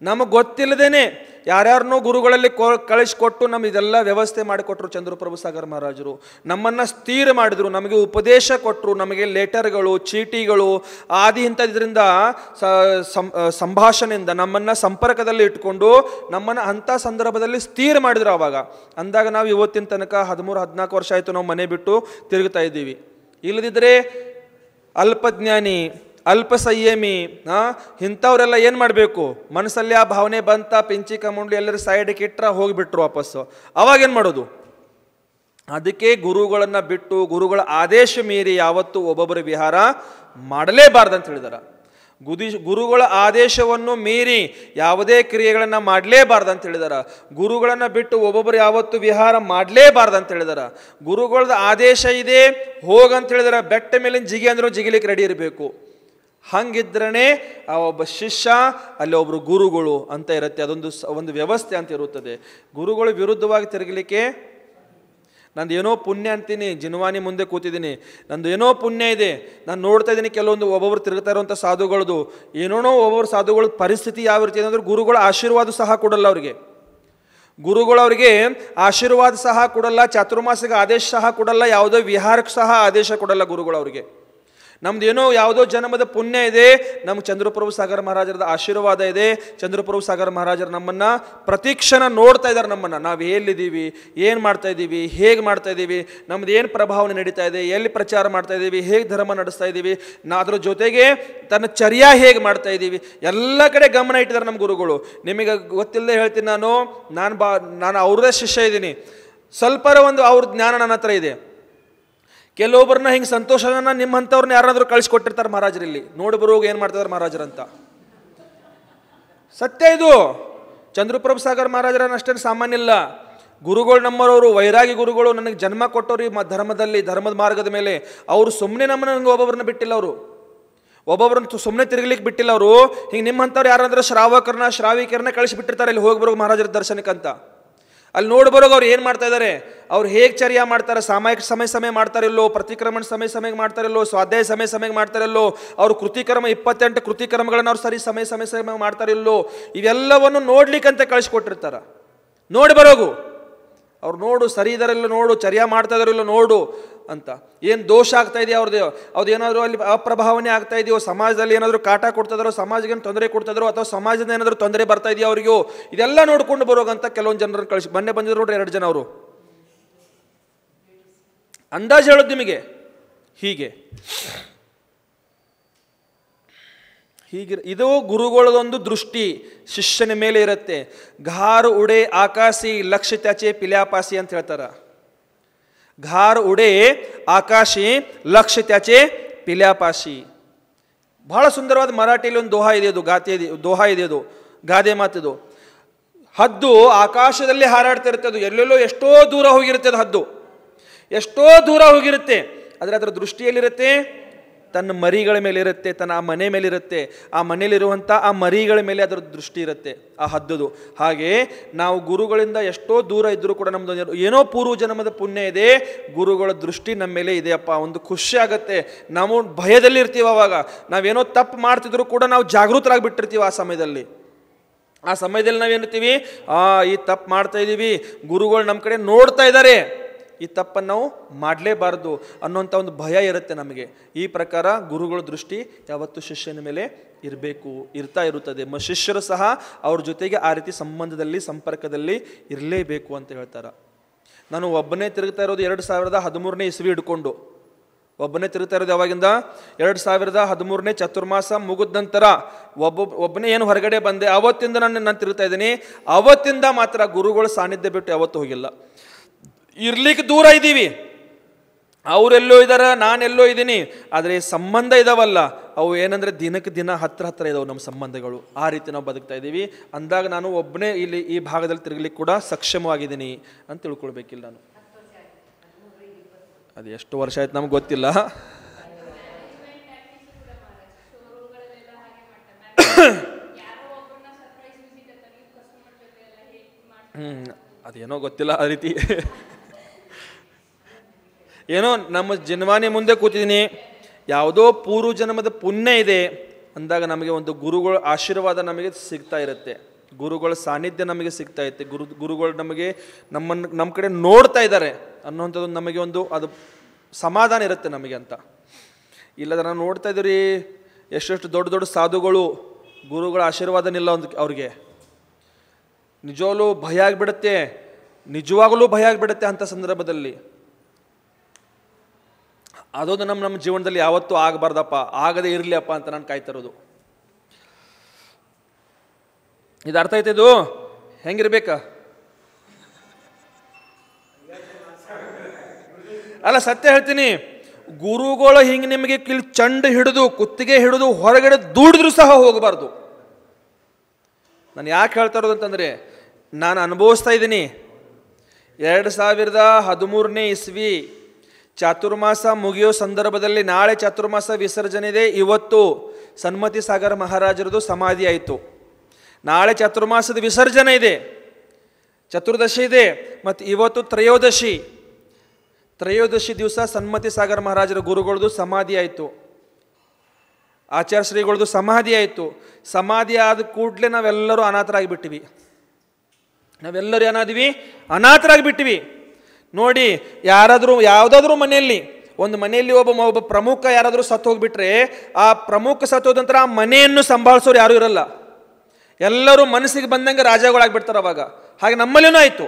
ನಮಗೆ ಗೊತ್ತಿಲ್ಲದೇನೆ ಯಾರ್ಯಾರನ್ನೂ ಗುರುಗಳಲ್ಲಿ ಕೊ ಕಳಿಸ್ಕೊಟ್ಟು ನಮ್ಮ ಇದೆಲ್ಲ ವ್ಯವಸ್ಥೆ ಮಾಡಿಕೊಟ್ರು ಚಂದ್ರಪ್ರಭು ಸಾಗರ್ ಮಹಾರಾಜರು ನಮ್ಮನ್ನು ಸ್ಥಿರ ಮಾಡಿದ್ರು ನಮಗೆ ಉಪದೇಶ ಕೊಟ್ಟರು ನಮಗೆ ಲೆಟರ್ಗಳು ಚೀಟಿಗಳು ಆದಿ ಇಂಥದ್ರಿಂದ ಸಂಭಾಷಣೆಯಿಂದ ನಮ್ಮನ್ನು ಸಂಪರ್ಕದಲ್ಲಿ ಇಟ್ಕೊಂಡು ನಮ್ಮನ್ನು ಅಂಥ ಸಂದರ್ಭದಲ್ಲಿ ಸ್ಥಿರ ಮಾಡಿದ್ರು ಆವಾಗ ಅಂದಾಗ ನಾವು ಇವತ್ತಿನ ತನಕ ಹದಿಮೂರು ಹದಿನಾಲ್ಕು ವರ್ಷ ಆಯಿತು ನಾವು ಮನೆ ಬಿಟ್ಟು ತಿರುಗ್ತಾ ಇದ್ದೀವಿ ಇಲ್ಲದಿದ್ದರೆ ಅಲ್ಪಜ್ಞಾನಿ ಅಲ್ಪ ಸಂಯಮಿ ಹಾಂ ಇಂಥವರೆಲ್ಲ ಏನು ಮಾಡಬೇಕು ಮನಸ್ಸಲ್ಲಿ ಆ ಭಾವನೆ ಬಂತ ಪಿಂಚಿ ಕಮುಂಡ್ಲಿ ಎಲ್ಲರೂ ಸೈಡ್ಗೆ ಇಟ್ಟರೆ ಹೋಗಿಬಿಟ್ರು ವಾಪಸ್ಸು ಅವಾಗೇನು ಮಾಡೋದು ಅದಕ್ಕೆ ಗುರುಗಳನ್ನು ಬಿಟ್ಟು ಗುರುಗಳ ಆದೇಶ ಮೀರಿ ಯಾವತ್ತು ಒಬ್ಬೊಬ್ಬರು ವಿಹಾರ ಮಾಡಲೇಬಾರ್ದು ಅಂತ ಹೇಳಿದಾರ ಗುದಿ ಗುರುಗಳ ಆದೇಶವನ್ನು ಮೀರಿ ಯಾವುದೇ ಕ್ರಿಯೆಗಳನ್ನು ಮಾಡಲೇಬಾರ್ದು ಅಂತ ಹೇಳಿದಾರ ಗುರುಗಳನ್ನು ಬಿಟ್ಟು ಒಬ್ಬೊಬ್ಬರು ಯಾವತ್ತು ವಿಹಾರ ಮಾಡಲೇಬಾರ್ದು ಅಂತ ಹೇಳಿದಾರ ಗುರುಗಳದ ಆದೇಶ ಇದೆ ಹೋಗಂತ ಹೇಳಿದಾರ ಬೆಟ್ಟ ಮೇಲಿನ ಜಿಗಿ ಅಂದರೂ ಜಿಗಿಲಿಕ್ಕೆ ರೆಡಿ ಇರಬೇಕು ಹಂಗಿದ್ರೇ ಆ ಒಬ್ಬ ಶಿಷ್ಯ ಅಲ್ಲಿ ಒಬ್ಬರು ಗುರುಗಳು ಅಂತ ಇರುತ್ತೆ ಅದೊಂದು ಒಂದು ವ್ಯವಸ್ಥೆ ಅಂತ ಇರುತ್ತದೆ ಗುರುಗಳು ವಿರುದ್ಧವಾಗಿ ತಿರುಗಲಿಕ್ಕೆ ನಂದು ಏನೋ ಪುಣ್ಯ ಅಂತೀನಿ ಜಿನ್ವಾನಿ ಮುಂದೆ ಕೂತಿದ್ದೀನಿ ನಂದು ಏನೋ ಪುಣ್ಯ ಇದೆ ನಾನು ನೋಡ್ತಾ ಇದ್ದೀನಿ ಕೆಲವೊಂದು ಒಬ್ಬೊಬ್ರು ತಿರುಗ್ತಾ ಇರುವಂಥ ಸಾಧುಗಳದು ಏನೋನೋ ಒಬ್ಬೊಬ್ರು ಸಾಧುಗಳ ಪರಿಸ್ಥಿತಿ ಯಾವ ರೀತಿ ಅಂದರೆ ಗುರುಗಳ ಆಶೀರ್ವಾದ ಸಹ ಕೊಡಲ್ಲ ಅವರಿಗೆ ಗುರುಗಳು ಅವರಿಗೆ ಆಶೀರ್ವಾದ ಸಹ ಕೊಡಲ್ಲ ಚಾತುರ್ಮಾಸಿಗೆ ಆದೇಶ ಸಹ ಕೊಡಲ್ಲ ಯಾವುದೇ ವಿಹಾರಕ್ಕೆ ಸಹ ಆದೇಶ ಕೊಡಲ್ಲ ಗುರುಗಳು ಅವ್ರಿಗೆ ನಮ್ದು ಏನೋ ಯಾವುದೋ ಜನ್ಮದ ಪುಣ್ಯ ಇದೆ ನಮ್ಮ ಚಂದ್ರಪ್ರಭು ಸಾಗರ ಮಹಾರಾಜರದ ಆಶೀರ್ವಾದ ಇದೆ ಚಂದ್ರಪ್ರಭು ಸಾಗರ ಮಹಾರಾಜರು ನಮ್ಮನ್ನು ಪ್ರತಿಕ್ಷಣ ನೋಡ್ತಾ ಇದ್ದಾರೆ ನಮ್ಮನ್ನು ನಾವು ಎಲ್ಲಿದ್ದೀವಿ ಏನು ಮಾಡ್ತಾ ಇದ್ದೀವಿ ಹೇಗೆ ಮಾಡ್ತಾ ಇದ್ದೀವಿ ನಮ್ದು ಏನು ಪ್ರಭಾವನೆ ನಡೀತಾ ಇದೆ ಎಲ್ಲಿ ಪ್ರಚಾರ ಮಾಡ್ತಾ ಇದ್ದೀವಿ ಹೇಗೆ ಧರ್ಮ ನಡೆಸ್ತಾ ಇದ್ದೀವಿ ನಾ ಅದ್ರ ಜೊತೆಗೆ ತನ್ನ ಚರ್ಯ ಹೇಗೆ ಮಾಡ್ತಾ ಇದ್ದೀವಿ ಎಲ್ಲ ಕಡೆ ಗಮನ ಇಟ್ಟಿದ್ದಾರೆ ನಮ್ಮ ಗುರುಗಳು ನಿಮಗೆ ಗೊತ್ತಿಲ್ಲದೆ ಹೇಳ್ತೀನಿ ನಾನು ನಾನು ಬಾ ನಾನು ಅವ್ರದೇ ಶಿಷ್ಯ ಇದ್ದೀನಿ ಸ್ವಲ್ಪರ ಒಂದು ಅವ್ರ ಜ್ಞಾನ ನನ್ನ ಹತ್ರ ಇದೆ ಕೆಲವೊಬ್ಬರನ್ನ ಹಿಂಗೆ ಸಂತೋಷ ನಿಮ್ಮ ಯಾರಾದರೂ ಕಳಿಸ್ಕೊಟ್ಟಿರ್ತಾರೆ ಮಹಾರಾಜರಲ್ಲಿ ನೋಡಿ ಏನು ಏನು ಮಾಡ್ತಿದ್ದಾರೆ ಮಹಾರಾಜರಂತ ಸತ್ಯ ಇದು ಚಂದ್ರಪ್ರಭು ಸಾಗರ್ ಮಹಾರಾಜರನ್ನ ಅಷ್ಟೇನು ಸಾಮಾನ್ಯ ಇಲ್ಲ ಗುರುಗಳು ನಮ್ಮರವರು ವೈರಾಗಿ ಗುರುಗಳು ನನಗೆ ಜನ್ಮ ಕೊಟ್ಟವ್ರು ಈ ಧರ್ಮದಲ್ಲಿ ಧರ್ಮದ ಮಾರ್ಗದ ಮೇಲೆ ಅವರು ಸುಮ್ಮನೆ ನಮ್ಮನ್ನು ನನಗೆ ಒಬ್ಬೊಬ್ಬರನ್ನ ಬಿಟ್ಟಿಲ್ಲ ಅವರು ಒಬ್ಬೊಬ್ಬರನ್ನ ಸುಮ್ಮನೆ ತಿರುಗಲಿಕ್ಕೆ ಬಿಟ್ಟಿಲ್ಲ ಅವರು ಹಿಂಗೆ ನಿಮ್ಮಂಥವ್ರು ಯಾರಾದರೂ ಶ್ರಾವಕರನ್ನ ಶ್ರಾವಿಕರನ್ನ ಕಳಿಸಿಬಿಟ್ಟಿರ್ತಾರೆ ಇಲ್ಲಿ ಹೋಗಿ ಬರೋ ಮಹಾರಾಜರ ದರ್ಶನಕ್ಕಂತ ಅಲ್ಲಿ ನೋಡ್ಬರೋಗ ಅವ್ರು ಏನು ಮಾಡ್ತಾ ಇದ್ದಾರೆ ಅವ್ರು ಹೇಗೆ ಚರ್ಯ ಮಾಡ್ತಾರೆ ಸಾಮಾಯಿಕ ಸಮಯ ಸಮಯ ಮಾಡ್ತಾರಿಲ್ಲೋ ಪ್ರತಿಕ್ರಮಣ ಸಮಯ ಸಮಯಕ್ಕೆ ಮಾಡ್ತಾರಲ್ಲೋ ಸ್ವಾಧ್ಯಾಯ ಸಮಯ ಸಮಯಕ್ಕೆ ಮಾಡ್ತಾರಿಲ್ಲೋ ಅವ್ರ ಕೃತಿಕ್ರಮ ಇಪ್ಪತ್ತೆಂಟು ಕೃತಿಕರ್ಮಗಳನ್ನು ಅವ್ರು ಸರಿ ಸಮಯ ಸಮಯ ಸಮಯ ಮಾಡ್ತಾರಿಲ್ಲೋ ಇವೆಲ್ಲವನ್ನು ನೋಡ್ಲಿಕ್ಕಂತೆ ಕಳಿಸ್ಕೊಟ್ಟಿರ್ತಾರ ನೋಡಿ ಬರೋಗು ಅವ್ರು ನೋಡು ಸರಿ ಇದಾರಿಲ್ಲ ನೋಡು ಚರ್ಯ ಮಾಡ್ತಾ ಇದಾರಿಲ್ಲ ನೋಡು ಅಂತ ಏನು ದೋಷ ಆಗ್ತಾ ಇದೆಯಾ ಅವ್ರದ್ದು ಅವ್ರದ್ದು ಏನಾದರೂ ಅಲ್ಲಿ ಅಪ್ರಭಾವನೆ ಆಗ್ತಾ ಇದೆಯೋ ಸಮಾಜದಲ್ಲಿ ಏನಾದರೂ ಕಾಟ ಕೊಡ್ತಾಯಿದ್ರು ಸಮಾಜಕ್ಕೆ ಏನು ತೊಂದರೆ ಕೊಡ್ತಾಯಿದ್ರು ಅಥವಾ ಸಮಾಜದಿಂದ ಏನಾದರೂ ತೊಂದರೆ ಬರ್ತಾ ಇದೆಯಾ ಅವ್ರಿಗೂ ಇದೆಲ್ಲ ನೋಡ್ಕೊಂಡು ಬರೋಗಂತ ಕೆಲವೊಂದು ಜನರನ್ನು ಕಳಿಸಿ ಮೊನ್ನೆ ಬಂದಿದ್ರು ನೋಡ್ರಿ ಎರಡು ಜನ ಅವರು ಅಂದಾಜು ಹೇಳೋದು ನಿಮಗೆ ಹೀಗೆ ಹೀಗೆ ಇದು ಗುರುಗಳದೊಂದು ದೃಷ್ಟಿ ಶಿಷ್ಯನ ಮೇಲೆ ಇರುತ್ತೆ ಘಾರು ಉಡೆ ಆಕಾಶಿ ಲಕ್ಷ ತ್ಯಾಚೆ ಪಿಲ್ಯಾಪಾಸಿ ಅಂತ ಹೇಳ್ತಾರೆ घार ಉಡೆ ಆಕಾಶಿ ಲಕ್ಷ ತ್ಯಾಚೆ ಪಿಲ್ಯಾಪಾಶಿ ಬಹಳ ಸುಂದರವಾದ ಮರಾಠಿಯಲ್ಲಿ ಒಂದು ದೋಹ ಇದೆ ಅದು ಗಾತೆ ಇದೆ ದೋಹ ಇದೆ ಅದು ಗಾದೆ ಮಾತಿದು ಹದ್ದು ಆಕಾಶದಲ್ಲಿ ಹಾರಾಡ್ತಿರುತ್ತೆ ಅದು ಎಲ್ಲೆಲ್ಲೋ ಎಷ್ಟೋ ದೂರ ಹೋಗಿರುತ್ತೆ ಅದು ಹದ್ದು ಎಷ್ಟೋ ದೂರ ಹೋಗಿರುತ್ತೆ ಆದರೆ ಅದರ ದೃಷ್ಟಿಯಲ್ಲಿರುತ್ತೆ ತನ್ನ ಮರಿಗಳ ಮೇಲಿರುತ್ತೆ ತನ್ನ ಆ ಮನೆ ಮೇಲಿರುತ್ತೆ ಆ ಮನೆಯಲ್ಲಿರುವಂಥ ಆ ಮರಿಗಳ ಮೇಲೆ ಅದರ ದೃಷ್ಟಿ ಇರುತ್ತೆ ಆ ಹದ್ದುದು ಹಾಗೆ ನಾವು ಗುರುಗಳಿಂದ ಎಷ್ಟೋ ದೂರ ಇದ್ದರೂ ಕೂಡ ನಮ್ಮದು ಏನೋ ಪೂರ್ವ ಜನ್ಮದ ಪುಣ್ಯ ಇದೆ ಗುರುಗಳ ದೃಷ್ಟಿ ನಮ್ಮ ಮೇಲೆ ಇದೆಯಪ್ಪ ಒಂದು ಖುಷಿ ಆಗುತ್ತೆ ನಾವು ಭಯದಲ್ಲಿರ್ತೀವಿ ಅವಾಗ ನಾವೇನೋ ತಪ್ಪು ಮಾಡ್ತಿದ್ರು ಕೂಡ ನಾವು ಜಾಗೃತರಾಗಿ ಬಿಟ್ಟಿರ್ತೀವಿ ಆ ಸಮಯದಲ್ಲಿ ಆ ಸಮಯದಲ್ಲಿ ನಾವೇನಿರ್ತೀವಿ ಆ ಈ ತಪ್ಪು ಮಾಡ್ತಾ ಇದ್ದೀವಿ ಗುರುಗಳು ನಮ್ಮ ಕಡೆ ನೋಡ್ತಾ ಇದ್ದಾರೆ ಈ ತಪ್ಪನ್ನು ನಾವು ಮಾಡಲೇಬಾರ್ದು ಅನ್ನೋಂಥ ಒಂದು ಭಯ ಇರುತ್ತೆ ನಮಗೆ ಈ ಪ್ರಕಾರ ಗುರುಗಳ ದೃಷ್ಟಿ ಯಾವತ್ತು ಶಿಷ್ಯನ ಮೇಲೆ ಇರಬೇಕು ಇರ್ತಾ ಇರುತ್ತದೆ ಮ ಶಿಷ್ಯರು ಸಹ ಅವ್ರ ಜೊತೆಗೆ ಆ ರೀತಿ ಸಂಬಂಧದಲ್ಲಿ ಸಂಪರ್ಕದಲ್ಲಿ ಇರಲೇಬೇಕು ಅಂತ ಹೇಳ್ತಾರೆ ನಾನು ಒಬ್ಬನೇ ತಿರುಗ್ತಾ ಇರೋದು ಎರಡು ಸಾವಿರದ ಹದಿಮೂರನೇ ಇಸ್ವಿ ಹಿಡ್ಕೊಂಡು ಒಬ್ಬನೇ ತಿರುಗ್ತಾ ಇರೋದು ಯಾವಾಗಿಂದ ಎರಡು ಸಾವಿರದ ಹದಿಮೂರನೇ ಚತುರ್ಮಾಸ ಮುಗಿದ ನಂತರ ಒಬ್ಬ ಒಬ್ಬನೇ ಏನು ಹೊರಗಡೆ ಬಂದೆ ಅವತ್ತಿಂದ ನಾನು ನಾನು ತಿರುಗ್ತಾ ಇದ್ದೀನಿ ಅವತ್ತಿಂದ ಮಾತ್ರ ಗುರುಗಳ ಸಾನ್ನಿಧ್ಯ ಬಿಟ್ಟು ಯಾವತ್ತೂ ಹೋಗಿಲ್ಲ ಇರ್ಲಿಕ್ಕೆ ದೂರ ಇದ್ದೀವಿ ಅವರೆಲ್ಲೋ ಇದ್ದಾರೆ ನಾನೆಲ್ಲೋ ಇದ್ದೀನಿ ಆದರೆ ಸಂಬಂಧ ಇದಾವಲ್ಲ ಅವು ಏನಂದರೆ ದಿನಕ್ಕೆ ದಿನ ಹತ್ರ ಹತ್ರ ಇದಾವೆ ನಮ್ಮ ಸಂಬಂಧಗಳು ಆ ರೀತಿ ನಾವು ಬದುಕ್ತಾ ಇದ್ದೀವಿ ಅಂದಾಗ ನಾನು ಒಬ್ಬನೇ ಇಲ್ಲಿ ಈ ಭಾಗದಲ್ಲಿ ತಿರುಗಲಿಕ್ಕೆ ಕೂಡ ಸಕ್ಷಮವಾಗಿದ್ದೀನಿ ಅಂತ ತಿಳ್ಕೊಳ್ಬೇಕಿಲ್ಲ ನಾನು ಅದು ಎಷ್ಟು ವರ್ಷ ಆಯ್ತು ನಮ್ಗೆ ಗೊತ್ತಿಲ್ಲ ಹ್ಞೂ ಅದೇನೋ ಗೊತ್ತಿಲ್ಲ ಆ ರೀತಿ ಏನೋ ನಮ್ಮ ಜನ್ಮಾನೆ ಮುಂದೆ ಕೂತಿದ್ದೀನಿ ಯಾವುದೋ ಪೂರ್ವ ಜನ್ಮದ ಪುಣ್ಯ ಇದೆ ಅಂದಾಗ ನಮಗೆ ಒಂದು ಗುರುಗಳ ಆಶೀರ್ವಾದ ನಮಗೆ ಸಿಗ್ತಾ ಇರುತ್ತೆ ಗುರುಗಳ ಸಾನ್ನಿಧ್ಯ ನಮಗೆ ಸಿಗ್ತಾ ಇರುತ್ತೆ ಗುರು ಗುರುಗಳು ನಮಗೆ ನಮ್ಮನ್ನು ನಮ್ಮ ಕಡೆ ನೋಡ್ತಾ ಇದ್ದಾರೆ ಅನ್ನೋವಂಥದ್ದು ನಮಗೆ ಒಂದು ಅದು ಸಮಾಧಾನ ಇರುತ್ತೆ ನಮಗೆ ಅಂತ ಇಲ್ಲದ ನಾವು ನೋಡ್ತಾ ಇದ್ದೀರಿ ಎಷ್ಟೆಷ್ಟು ದೊಡ್ಡ ದೊಡ್ಡ ಸಾಧುಗಳು ಗುರುಗಳ ಆಶೀರ್ವಾದನಿಲ್ಲ ಒಂದು ಅವ್ರಿಗೆ ನಿಜವಾಗ್ಲೂ ಭಯ ಆಗಿಬಿಡುತ್ತೆ ನಿಜವಾಗಲೂ ಭಯ ಆಗಿಬಿಡುತ್ತೆ ಅಂಥ ಸಂದರ್ಭದಲ್ಲಿ ಅದೊಂದು ನಮ್ಮ ನಮ್ಮ ಜೀವನದಲ್ಲಿ ಯಾವತ್ತೂ ಆಗಬಾರ್ದಪ್ಪ ಆಗದೆ ಇರಲಿ ಅಪ್ಪ ಅಂತ ನಾನು ಕಾಯ್ತಿರೋದು ಇದು ಅರ್ಥ ಐತೆ ಇದು ಹೆಂಗಿರ್ಬೇಕಾ ಅಲ್ಲ ಸತ್ಯ ಹೇಳ್ತೀನಿ ಗುರುಗಳು ಹಿಂಗೆ ನಿಮಗೆ ಕಿಲ್ ಚಂಡ ಹಿಡಿದು ಕುತ್ತಿಗೆ ಹಿಡಿದು ಹೊರಗಡೆ ದೂಡಿದ್ರು ಸಹ ಹೋಗಬಾರ್ದು ನಾನು ಯಾಕೆ ಹೇಳ್ತಾ ಇರೋದು ಅಂತಂದರೆ ನಾನು ಅನುಭವಿಸ್ತಾ ಇದ್ದೀನಿ ಎರಡು ಸಾವಿರದ ಹದಿಮೂರನೇ ಇಸ್ವಿ ಚಾತುರ್ಮಾಸ ಮುಗಿಯೋ ಸಂದರ್ಭದಲ್ಲಿ ನಾಳೆ ಚಾತುರ್ಮಾಸ ವಿಸರ್ಜನೆ ಇದೆ ಇವತ್ತು ಸನ್ಮತಿ ಸಾಗರ ಮಹಾರಾಜರದು ಸಮಾಧಿ ಆಯಿತು ನಾಳೆ ಚಾತುರ್ಮಾಸದ ವಿಸರ್ಜನೆ ಇದೆ ಚತುರ್ದಶಿ ಇದೆ ಮತ್ತು ಇವತ್ತು ತ್ರಯೋದಶಿ ತ್ರಯೋದಶಿ ದಿವಸ ಸನ್ಮತಿ ಸಾಗರ ಮಹಾರಾಜರ ಗುರುಗಳದು ಸಮಾಧಿ ಆಯಿತು ಆಚಾರ್ಯ ಶ್ರೀಗಳದು ಸಮಾಧಿ ಆಯಿತು ಸಮಾಧಿ ಆದ ಕೂಡಲೇ ನಾವೆಲ್ಲರೂ ಅನಾಥರಾಗಿಬಿಟ್ಟಿವಿ ನಾವೆಲ್ಲರೂ ಏನಾದ್ವಿ ಅನಾಥರಾಗಿಬಿಟ್ಟಿವಿ ನೋಡಿ ಯಾರಾದರೂ ಯಾವುದಾದ್ರೂ ಮನೆಯಲ್ಲಿ ಒಂದು ಮನೆಯಲ್ಲಿ ಒಬ್ಬ ಒಬ್ಬ ಪ್ರಮುಖ ಯಾರಾದರೂ ಸತ್ತು ಹೋಗ್ಬಿಟ್ರೆ ಆ ಪ್ರಮುಖ ಹೋದ ನಂತರ ಆ ಮನೆಯನ್ನು ಸಂಭಾಳಿಸೋರು ಯಾರೂ ಇರಲ್ಲ ಎಲ್ಲರೂ ಮನಸ್ಸಿಗೆ ಬಂದಂಗೆ ರಾಜಗಳಾಗ್ಬಿಡ್ತಾರೆ ಅವಾಗ ಹಾಗೆ ನಮ್ಮಲ್ಲಿನೂ ಆಯಿತು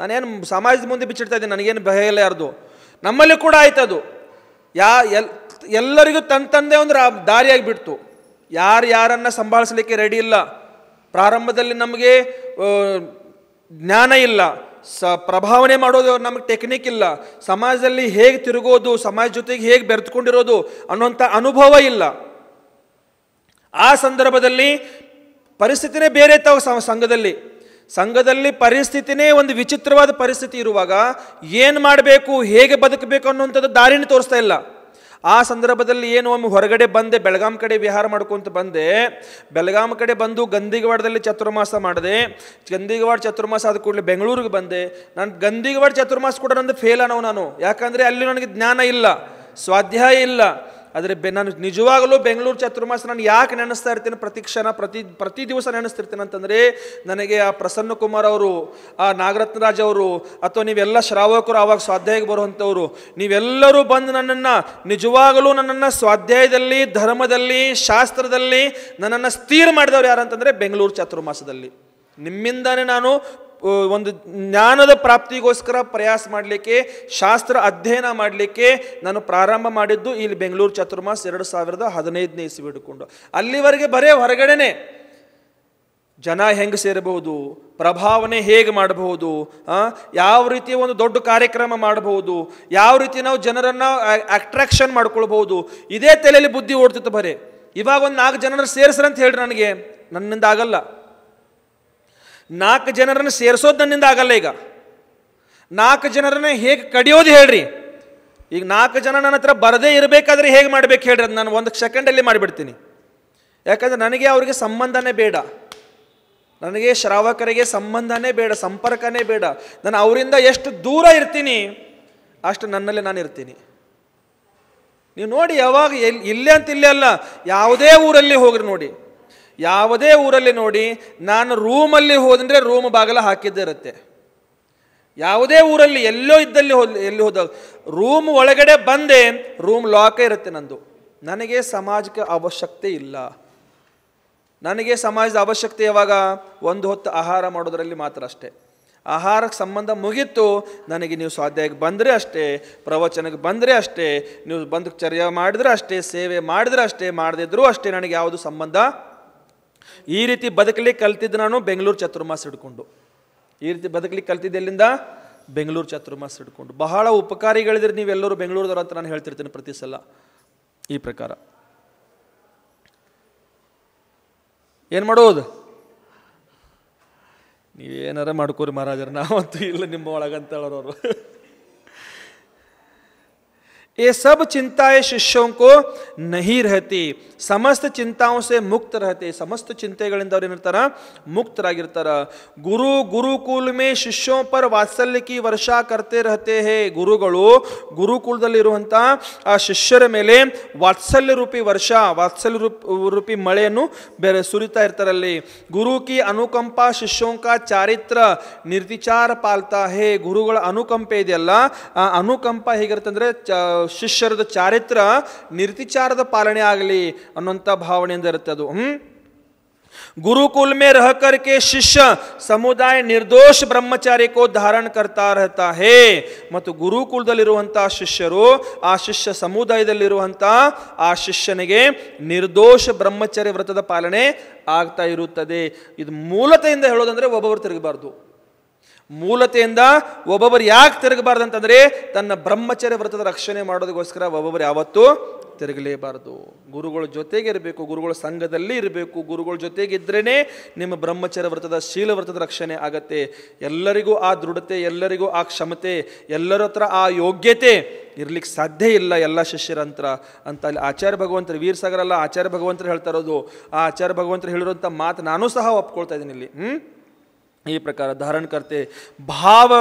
ನಾನೇನು ಸಮಾಜದ ಮುಂದೆ ಬಿಚ್ಚಿಡ್ತಾ ಇದ್ದೀನಿ ನನಗೇನು ಭಯ ಇಲ್ಲ ಯಾರ್ದು ನಮ್ಮಲ್ಲಿ ಕೂಡ ಆಯ್ತು ಅದು ಯಾ ಎಲ್ ಎಲ್ಲರಿಗೂ ತನ್ನ ತಂದೆ ಒಂದು ರಾ ದಾರಿಯಾಗಿಬಿಡ್ತು ಯಾರು ಯಾರನ್ನು ಸಂಭಾಳಿಸಲಿಕ್ಕೆ ರೆಡಿ ಇಲ್ಲ ಪ್ರಾರಂಭದಲ್ಲಿ ನಮಗೆ ಜ್ಞಾನ ಇಲ್ಲ ಸ ಪ್ರಭಾವನೆ ಮಾಡೋದು ನಮಗೆ ಟೆಕ್ನಿಕ್ ಇಲ್ಲ ಸಮಾಜದಲ್ಲಿ ಹೇಗೆ ತಿರುಗೋದು ಸಮಾಜ ಜೊತೆಗೆ ಹೇಗೆ ಬೆರೆತ್ಕೊಂಡಿರೋದು ಅನ್ನೋಂಥ ಅನುಭವ ಇಲ್ಲ ಆ ಸಂದರ್ಭದಲ್ಲಿ ಪರಿಸ್ಥಿತಿನೇ ಬೇರೆ ತಾವು ಸಂಘದಲ್ಲಿ ಸಂಘದಲ್ಲಿ ಪರಿಸ್ಥಿತಿನೇ ಒಂದು ವಿಚಿತ್ರವಾದ ಪರಿಸ್ಥಿತಿ ಇರುವಾಗ ಏನು ಮಾಡಬೇಕು ಹೇಗೆ ಬದುಕಬೇಕು ಅನ್ನೋಂಥದ್ದು ದಾರಿನ ತೋರಿಸ್ತಾ ಇಲ್ಲ ಆ ಸಂದರ್ಭದಲ್ಲಿ ಏನು ಒಮ್ಮೆ ಹೊರಗಡೆ ಬಂದೆ ಬೆಳಗಾಂ ಕಡೆ ವಿಹಾರ ಮಾಡ್ಕೊಂತ ಬಂದೆ ಬೆಳಗಾಂ ಕಡೆ ಬಂದು ಗಂಧಿಗವಾಡದಲ್ಲಿ ಚತುರ್ಮಾಸ ಮಾಡಿದೆ ಗಂದಿಗವಾಡ ಚತುರ್ಮಾಸ ಆದ ಕೂಡಲೇ ಬೆಂಗಳೂರಿಗೆ ಬಂದೆ ನಾನು ಗಂದಿಗವಾಡ ಚತುರ್ಮಾಸ ಕೂಡ ನಂದು ಫೇಲ್ ಅನ್ನೋ ನಾನು ಯಾಕಂದರೆ ಅಲ್ಲಿ ನನಗೆ ಜ್ಞಾನ ಇಲ್ಲ ಸ್ವಾಧ್ಯಾಯ ಇಲ್ಲ ಆದರೆ ಬೆ ನಾನು ನಿಜವಾಗಲೂ ಬೆಂಗಳೂರು ಚತುರ್ಮಾಸ ನಾನು ಯಾಕೆ ನೆನೆಸ್ತಾ ಇರ್ತೀನಿ ಪ್ರತಿ ಕ್ಷಣ ಪ್ರತಿ ಪ್ರತಿ ದಿವಸ ನೆನೆಸ್ತಿರ್ತೀನಿ ಅಂತಂದರೆ ನನಗೆ ಆ ಪ್ರಸನ್ನ ಕುಮಾರ್ ಅವರು ಆ ನಾಗರತ್ನರಾಜ್ ಅವರು ಅಥವಾ ನೀವೆಲ್ಲ ಶ್ರಾವಕರು ಆವಾಗ ಸ್ವಾಧ್ಯಾಯಕ್ಕೆ ಬರುವಂಥವ್ರು ನೀವೆಲ್ಲರೂ ಬಂದು ನನ್ನನ್ನು ನಿಜವಾಗಲೂ ನನ್ನನ್ನು ಸ್ವಾಧ್ಯಾಯದಲ್ಲಿ ಧರ್ಮದಲ್ಲಿ ಶಾಸ್ತ್ರದಲ್ಲಿ ನನ್ನನ್ನು ಸ್ಥಿರ ಮಾಡಿದವರು ಯಾರಂತಂದರೆ ಬೆಂಗಳೂರು ಚತುರ್ಮಾಸದಲ್ಲಿ ನಿಮ್ಮಿಂದಾನೇ ನಾನು ಒಂದು ಜ್ಞಾನದ ಪ್ರಾಪ್ತಿಗೋಸ್ಕರ ಪ್ರಯಾಸ ಮಾಡಲಿಕ್ಕೆ ಶಾಸ್ತ್ರ ಅಧ್ಯಯನ ಮಾಡಲಿಕ್ಕೆ ನಾನು ಪ್ರಾರಂಭ ಮಾಡಿದ್ದು ಇಲ್ಲಿ ಬೆಂಗಳೂರು ಚತುರ್ಮಾಸ ಎರಡು ಸಾವಿರದ ಹದಿನೈದನೇ ಇಸಿ ಹಿಡ್ಕೊಂಡು ಅಲ್ಲಿವರೆಗೆ ಬರೇ ಹೊರಗಡೆನೆ ಜನ ಹೆಂಗೆ ಸೇರಬಹುದು ಪ್ರಭಾವನೆ ಹೇಗೆ ಮಾಡಬಹುದು ಯಾವ ರೀತಿ ಒಂದು ದೊಡ್ಡ ಕಾರ್ಯಕ್ರಮ ಮಾಡಬಹುದು ಯಾವ ರೀತಿ ನಾವು ಜನರನ್ನು ಅಟ್ರಾಕ್ಷನ್ ಮಾಡ್ಕೊಳ್ಬಹುದು ಇದೇ ತಲೆಯಲ್ಲಿ ಬುದ್ಧಿ ಓಡ್ತಿತ್ತು ಬರೀ ಇವಾಗ ಒಂದು ನಾಲ್ಕು ಜನರನ್ನು ಸೇರಿಸ್ರಂತ ಹೇಳ್ರಿ ನನಗೆ ನನ್ನಿಂದ ಆಗಲ್ಲ ನಾಲ್ಕು ಜನರನ್ನು ಸೇರಿಸೋದು ನನ್ನಿಂದ ಆಗಲ್ಲ ಈಗ ನಾಲ್ಕು ಜನರನ್ನು ಹೇಗೆ ಕಡಿಯೋದು ಹೇಳ್ರಿ ಈಗ ನಾಲ್ಕು ಜನ ನನ್ನ ಹತ್ರ ಬರದೇ ಇರಬೇಕಾದ್ರೆ ಹೇಗೆ ಮಾಡಬೇಕು ಹೇಳ್ರಿ ಅದು ನಾನು ಒಂದು ಸೆಕೆಂಡಲ್ಲಿ ಮಾಡಿಬಿಡ್ತೀನಿ ಯಾಕಂದರೆ ನನಗೆ ಅವರಿಗೆ ಸಂಬಂಧನೇ ಬೇಡ ನನಗೆ ಶ್ರಾವಕರಿಗೆ ಸಂಬಂಧನೇ ಬೇಡ ಸಂಪರ್ಕನೇ ಬೇಡ ನಾನು ಅವರಿಂದ ಎಷ್ಟು ದೂರ ಇರ್ತೀನಿ ಅಷ್ಟು ನನ್ನಲ್ಲೇ ನಾನು ಇರ್ತೀನಿ ನೀವು ನೋಡಿ ಯಾವಾಗ ಎಲ್ಲಿ ಇಲ್ಲೇ ಅಂತ ಇಲ್ಲೇ ಅಲ್ಲ ಯಾವುದೇ ಊರಲ್ಲಿ ಹೋಗ್ರಿ ನೋಡಿ ಯಾವುದೇ ಊರಲ್ಲಿ ನೋಡಿ ನಾನು ರೂಮಲ್ಲಿ ಹೋದಂದರೆ ರೂಮ್ ಬಾಗಿಲ ಹಾಕಿದ್ದೇ ಇರುತ್ತೆ ಯಾವುದೇ ಊರಲ್ಲಿ ಎಲ್ಲೋ ಇದ್ದಲ್ಲಿ ಹೋದ ಎಲ್ಲಿ ಹೋದಾಗ ರೂಮ್ ಒಳಗಡೆ ಬಂದೆ ರೂಮ್ ಲಾಕೇ ಇರುತ್ತೆ ನಂದು ನನಗೆ ಸಮಾಜಕ್ಕೆ ಅವಶ್ಯಕತೆ ಇಲ್ಲ ನನಗೆ ಸಮಾಜದ ಅವಶ್ಯಕತೆ ಯಾವಾಗ ಒಂದು ಹೊತ್ತು ಆಹಾರ ಮಾಡೋದರಲ್ಲಿ ಮಾತ್ರ ಅಷ್ಟೇ ಆಹಾರಕ್ಕೆ ಸಂಬಂಧ ಮುಗೀತು ನನಗೆ ನೀವು ಸ್ವಾಧ್ಯಾಯಕ್ಕೆ ಬಂದರೆ ಅಷ್ಟೇ ಪ್ರವಚನಕ್ಕೆ ಬಂದರೆ ಅಷ್ಟೇ ನೀವು ಬಂದು ಚರ್ಯ ಮಾಡಿದ್ರೆ ಅಷ್ಟೇ ಸೇವೆ ಮಾಡಿದ್ರೆ ಅಷ್ಟೇ ಮಾಡದಿದ್ರೂ ಅಷ್ಟೇ ನನಗೆ ಯಾವುದು ಸಂಬಂಧ ಈ ರೀತಿ ಬದುಕಲಿಕ್ಕೆ ಕಲ್ತಿದ್ದು ನಾನು ಬೆಂಗಳೂರು ಚತುರ್ಮಾಸ ಹಿಡ್ಕೊಂಡು ಈ ರೀತಿ ಬದುಕಲಿಕ್ಕೆ ಕಲ್ತಿದ್ದೆಲ್ಲಿಂದ ಎಲ್ಲಿಂದ ಬೆಂಗಳೂರು ಚತುರ್ಮಾಸ ಹಿಡ್ಕೊಂಡು ಬಹಳ ಉಪಕಾರಿಗಳಿದ್ರೆ ನೀವೆಲ್ಲರೂ ಬೆಂಗಳೂರದವ್ರ ಅಂತ ನಾನು ಹೇಳ್ತಿರ್ತೀನಿ ಪ್ರತಿ ಸಲ ಈ ಪ್ರಕಾರ ಏನು ಮಾಡೋದು ನೀವೇನಾರ ಮಾಡ್ಕೋರಿ ಮಹಾರಾಜರು ನಾವಂತೂ ಇಲ್ಲ ನಿಮ್ಮ ಒಳಗಂತ ಹೇಳೋರು ये सब चिंताएं शिष्यों को नहीं रहती ಸಮಸ್ತ ಚಿಂತಾಂಸೆ ಮುಕ್ತರಹತೆ ಸಮಸ್ತ ಚಿಂತೆಗಳಿಂದ ಅವ್ರು ಏನಿರ್ತಾರ ಮುಕ್ತರಾಗಿರ್ತಾರ ಗುರು ಗುರುಕುಲ ಮೇ ಶಿಷ್ಯೋ ವಾತ್ಸಲ್ಯ ವಾತ್ಸಲ್ಯಕ್ಕೆ ವರ್ಷ ಕರ್ತೆ ರಹತೆ ಹೇ ಗುರುಗಳು ಗುರುಕುಲದಲ್ಲಿರುವಂಥ ಆ ಶಿಷ್ಯರ ಮೇಲೆ ವಾತ್ಸಲ್ಯ ರೂಪಿ ವರ್ಷ ವಾತ್ಸಲ್ಯ ರೂಪ ರೂಪಿ ಮಳೆಯನ್ನು ಬೇರೆ ಸುರಿತಾ ಇರ್ತಾರಲ್ಲಿ ಗುರು ಕಿ ಅನುಕಂಪ ಶಿಷ್ಯೋಂಕ ಚಾರಿತ್ರ ನಿರ್ವಿಚಾರ ಪಾಲ್ತಾ ಹೇ ಗುರುಗಳ ಅನುಕಂಪ ಇದೆಯಲ್ಲ ಆ ಅನುಕಂಪ ಹೇಗಿರ್ತಂದ್ರೆ ಚ ಶಿಷ್ಯರದ ಚಾರಿತ್ರ ನಿರ್ತಿಚಾರದ ಪಾಲನೆ ಆಗಲಿ ಅನ್ನುವಂಥ ಭಾವನೆಯಿಂದ ಇರುತ್ತೆ ಅದು ಹ್ಞೂ ಗುರುಕುಲ್ ಮೇ ಶಿಷ್ಯ ಸಮುದಾಯ ನಿರ್ದೋಷ शिष्य समुदाय निर्दोष ब्रह्मचार्य ಮತ್ತು ಗುರುಕುಲದಲ್ಲಿರುವಂತಹ ಶಿಷ್ಯರು ಆ ಶಿಷ್ಯ ಸಮುದಾಯದಲ್ಲಿರುವಂತಹ ಆ ಶಿಷ್ಯನಿಗೆ ನಿರ್ದೋಷ ಬ್ರಹ್ಮಚಾರ್ಯ ವ್ರತದ ಪಾಲನೆ ಆಗ್ತಾ ಇರುತ್ತದೆ ಇದು ಮೂಲತೆಯಿಂದ ಹೇಳೋದಂದ್ರೆ ಒಬ್ಬೊಬ್ಬರು ತಿರುಗಬಾರ್ದು ಮೂಲತೆಯಿಂದ ಒಬ್ಬೊಬ್ಬರು ಯಾಕೆ ತಿರುಗಬಾರ್ದು ತನ್ನ ಬ್ರಹ್ಮಚರ್ಯ ವ್ರತದ ರಕ್ಷಣೆ ಮಾಡೋದಕ್ಕೋಸ್ಕರ ಒಬ್ಬೊಬ್ಬರು ಯಾವತ್ತೂ ತಿರುಗಲೇಬಾರದು ಗುರುಗಳ ಜೊತೆಗೆ ಇರಬೇಕು ಗುರುಗಳ ಸಂಘದಲ್ಲಿ ಇರಬೇಕು ಗುರುಗಳ ಜೊತೆಗಿದ್ರೇ ನಿಮ್ಮ ಬ್ರಹ್ಮಚರ್ಯ ವ್ರತದ ಶೀಲ ವ್ರತದ ರಕ್ಷಣೆ ಆಗತ್ತೆ ಎಲ್ಲರಿಗೂ ಆ ದೃಢತೆ ಎಲ್ಲರಿಗೂ ಆ ಕ್ಷಮತೆ ಎಲ್ಲರ ಹತ್ರ ಆ ಯೋಗ್ಯತೆ ಇರ್ಲಿಕ್ಕೆ ಸಾಧ್ಯ ಇಲ್ಲ ಎಲ್ಲ ಶಿಷ್ಯರಂತ್ರ ಅಂತ ಅಲ್ಲಿ ಆಚಾರ್ಯ ಭಗವಂತರು ವೀರ್ ಆಚಾರ್ಯ ಭಗವಂತರು ಹೇಳ್ತಾ ಇರೋದು ಆ ಆಚಾರ್ಯ ಭಗವಂತರು ಹೇಳಿರುವಂಥ ಮಾತು ನಾನು ಸಹ ಒಪ್ಕೊಳ್ತಾ ಇದ್ದೀನಿ ಇಲ್ಲಿ ಹ್ಞೂ ಈ ಪ್ರಕಾರ ಧಾರಣ ಕರ್ತೆ ಭಾವ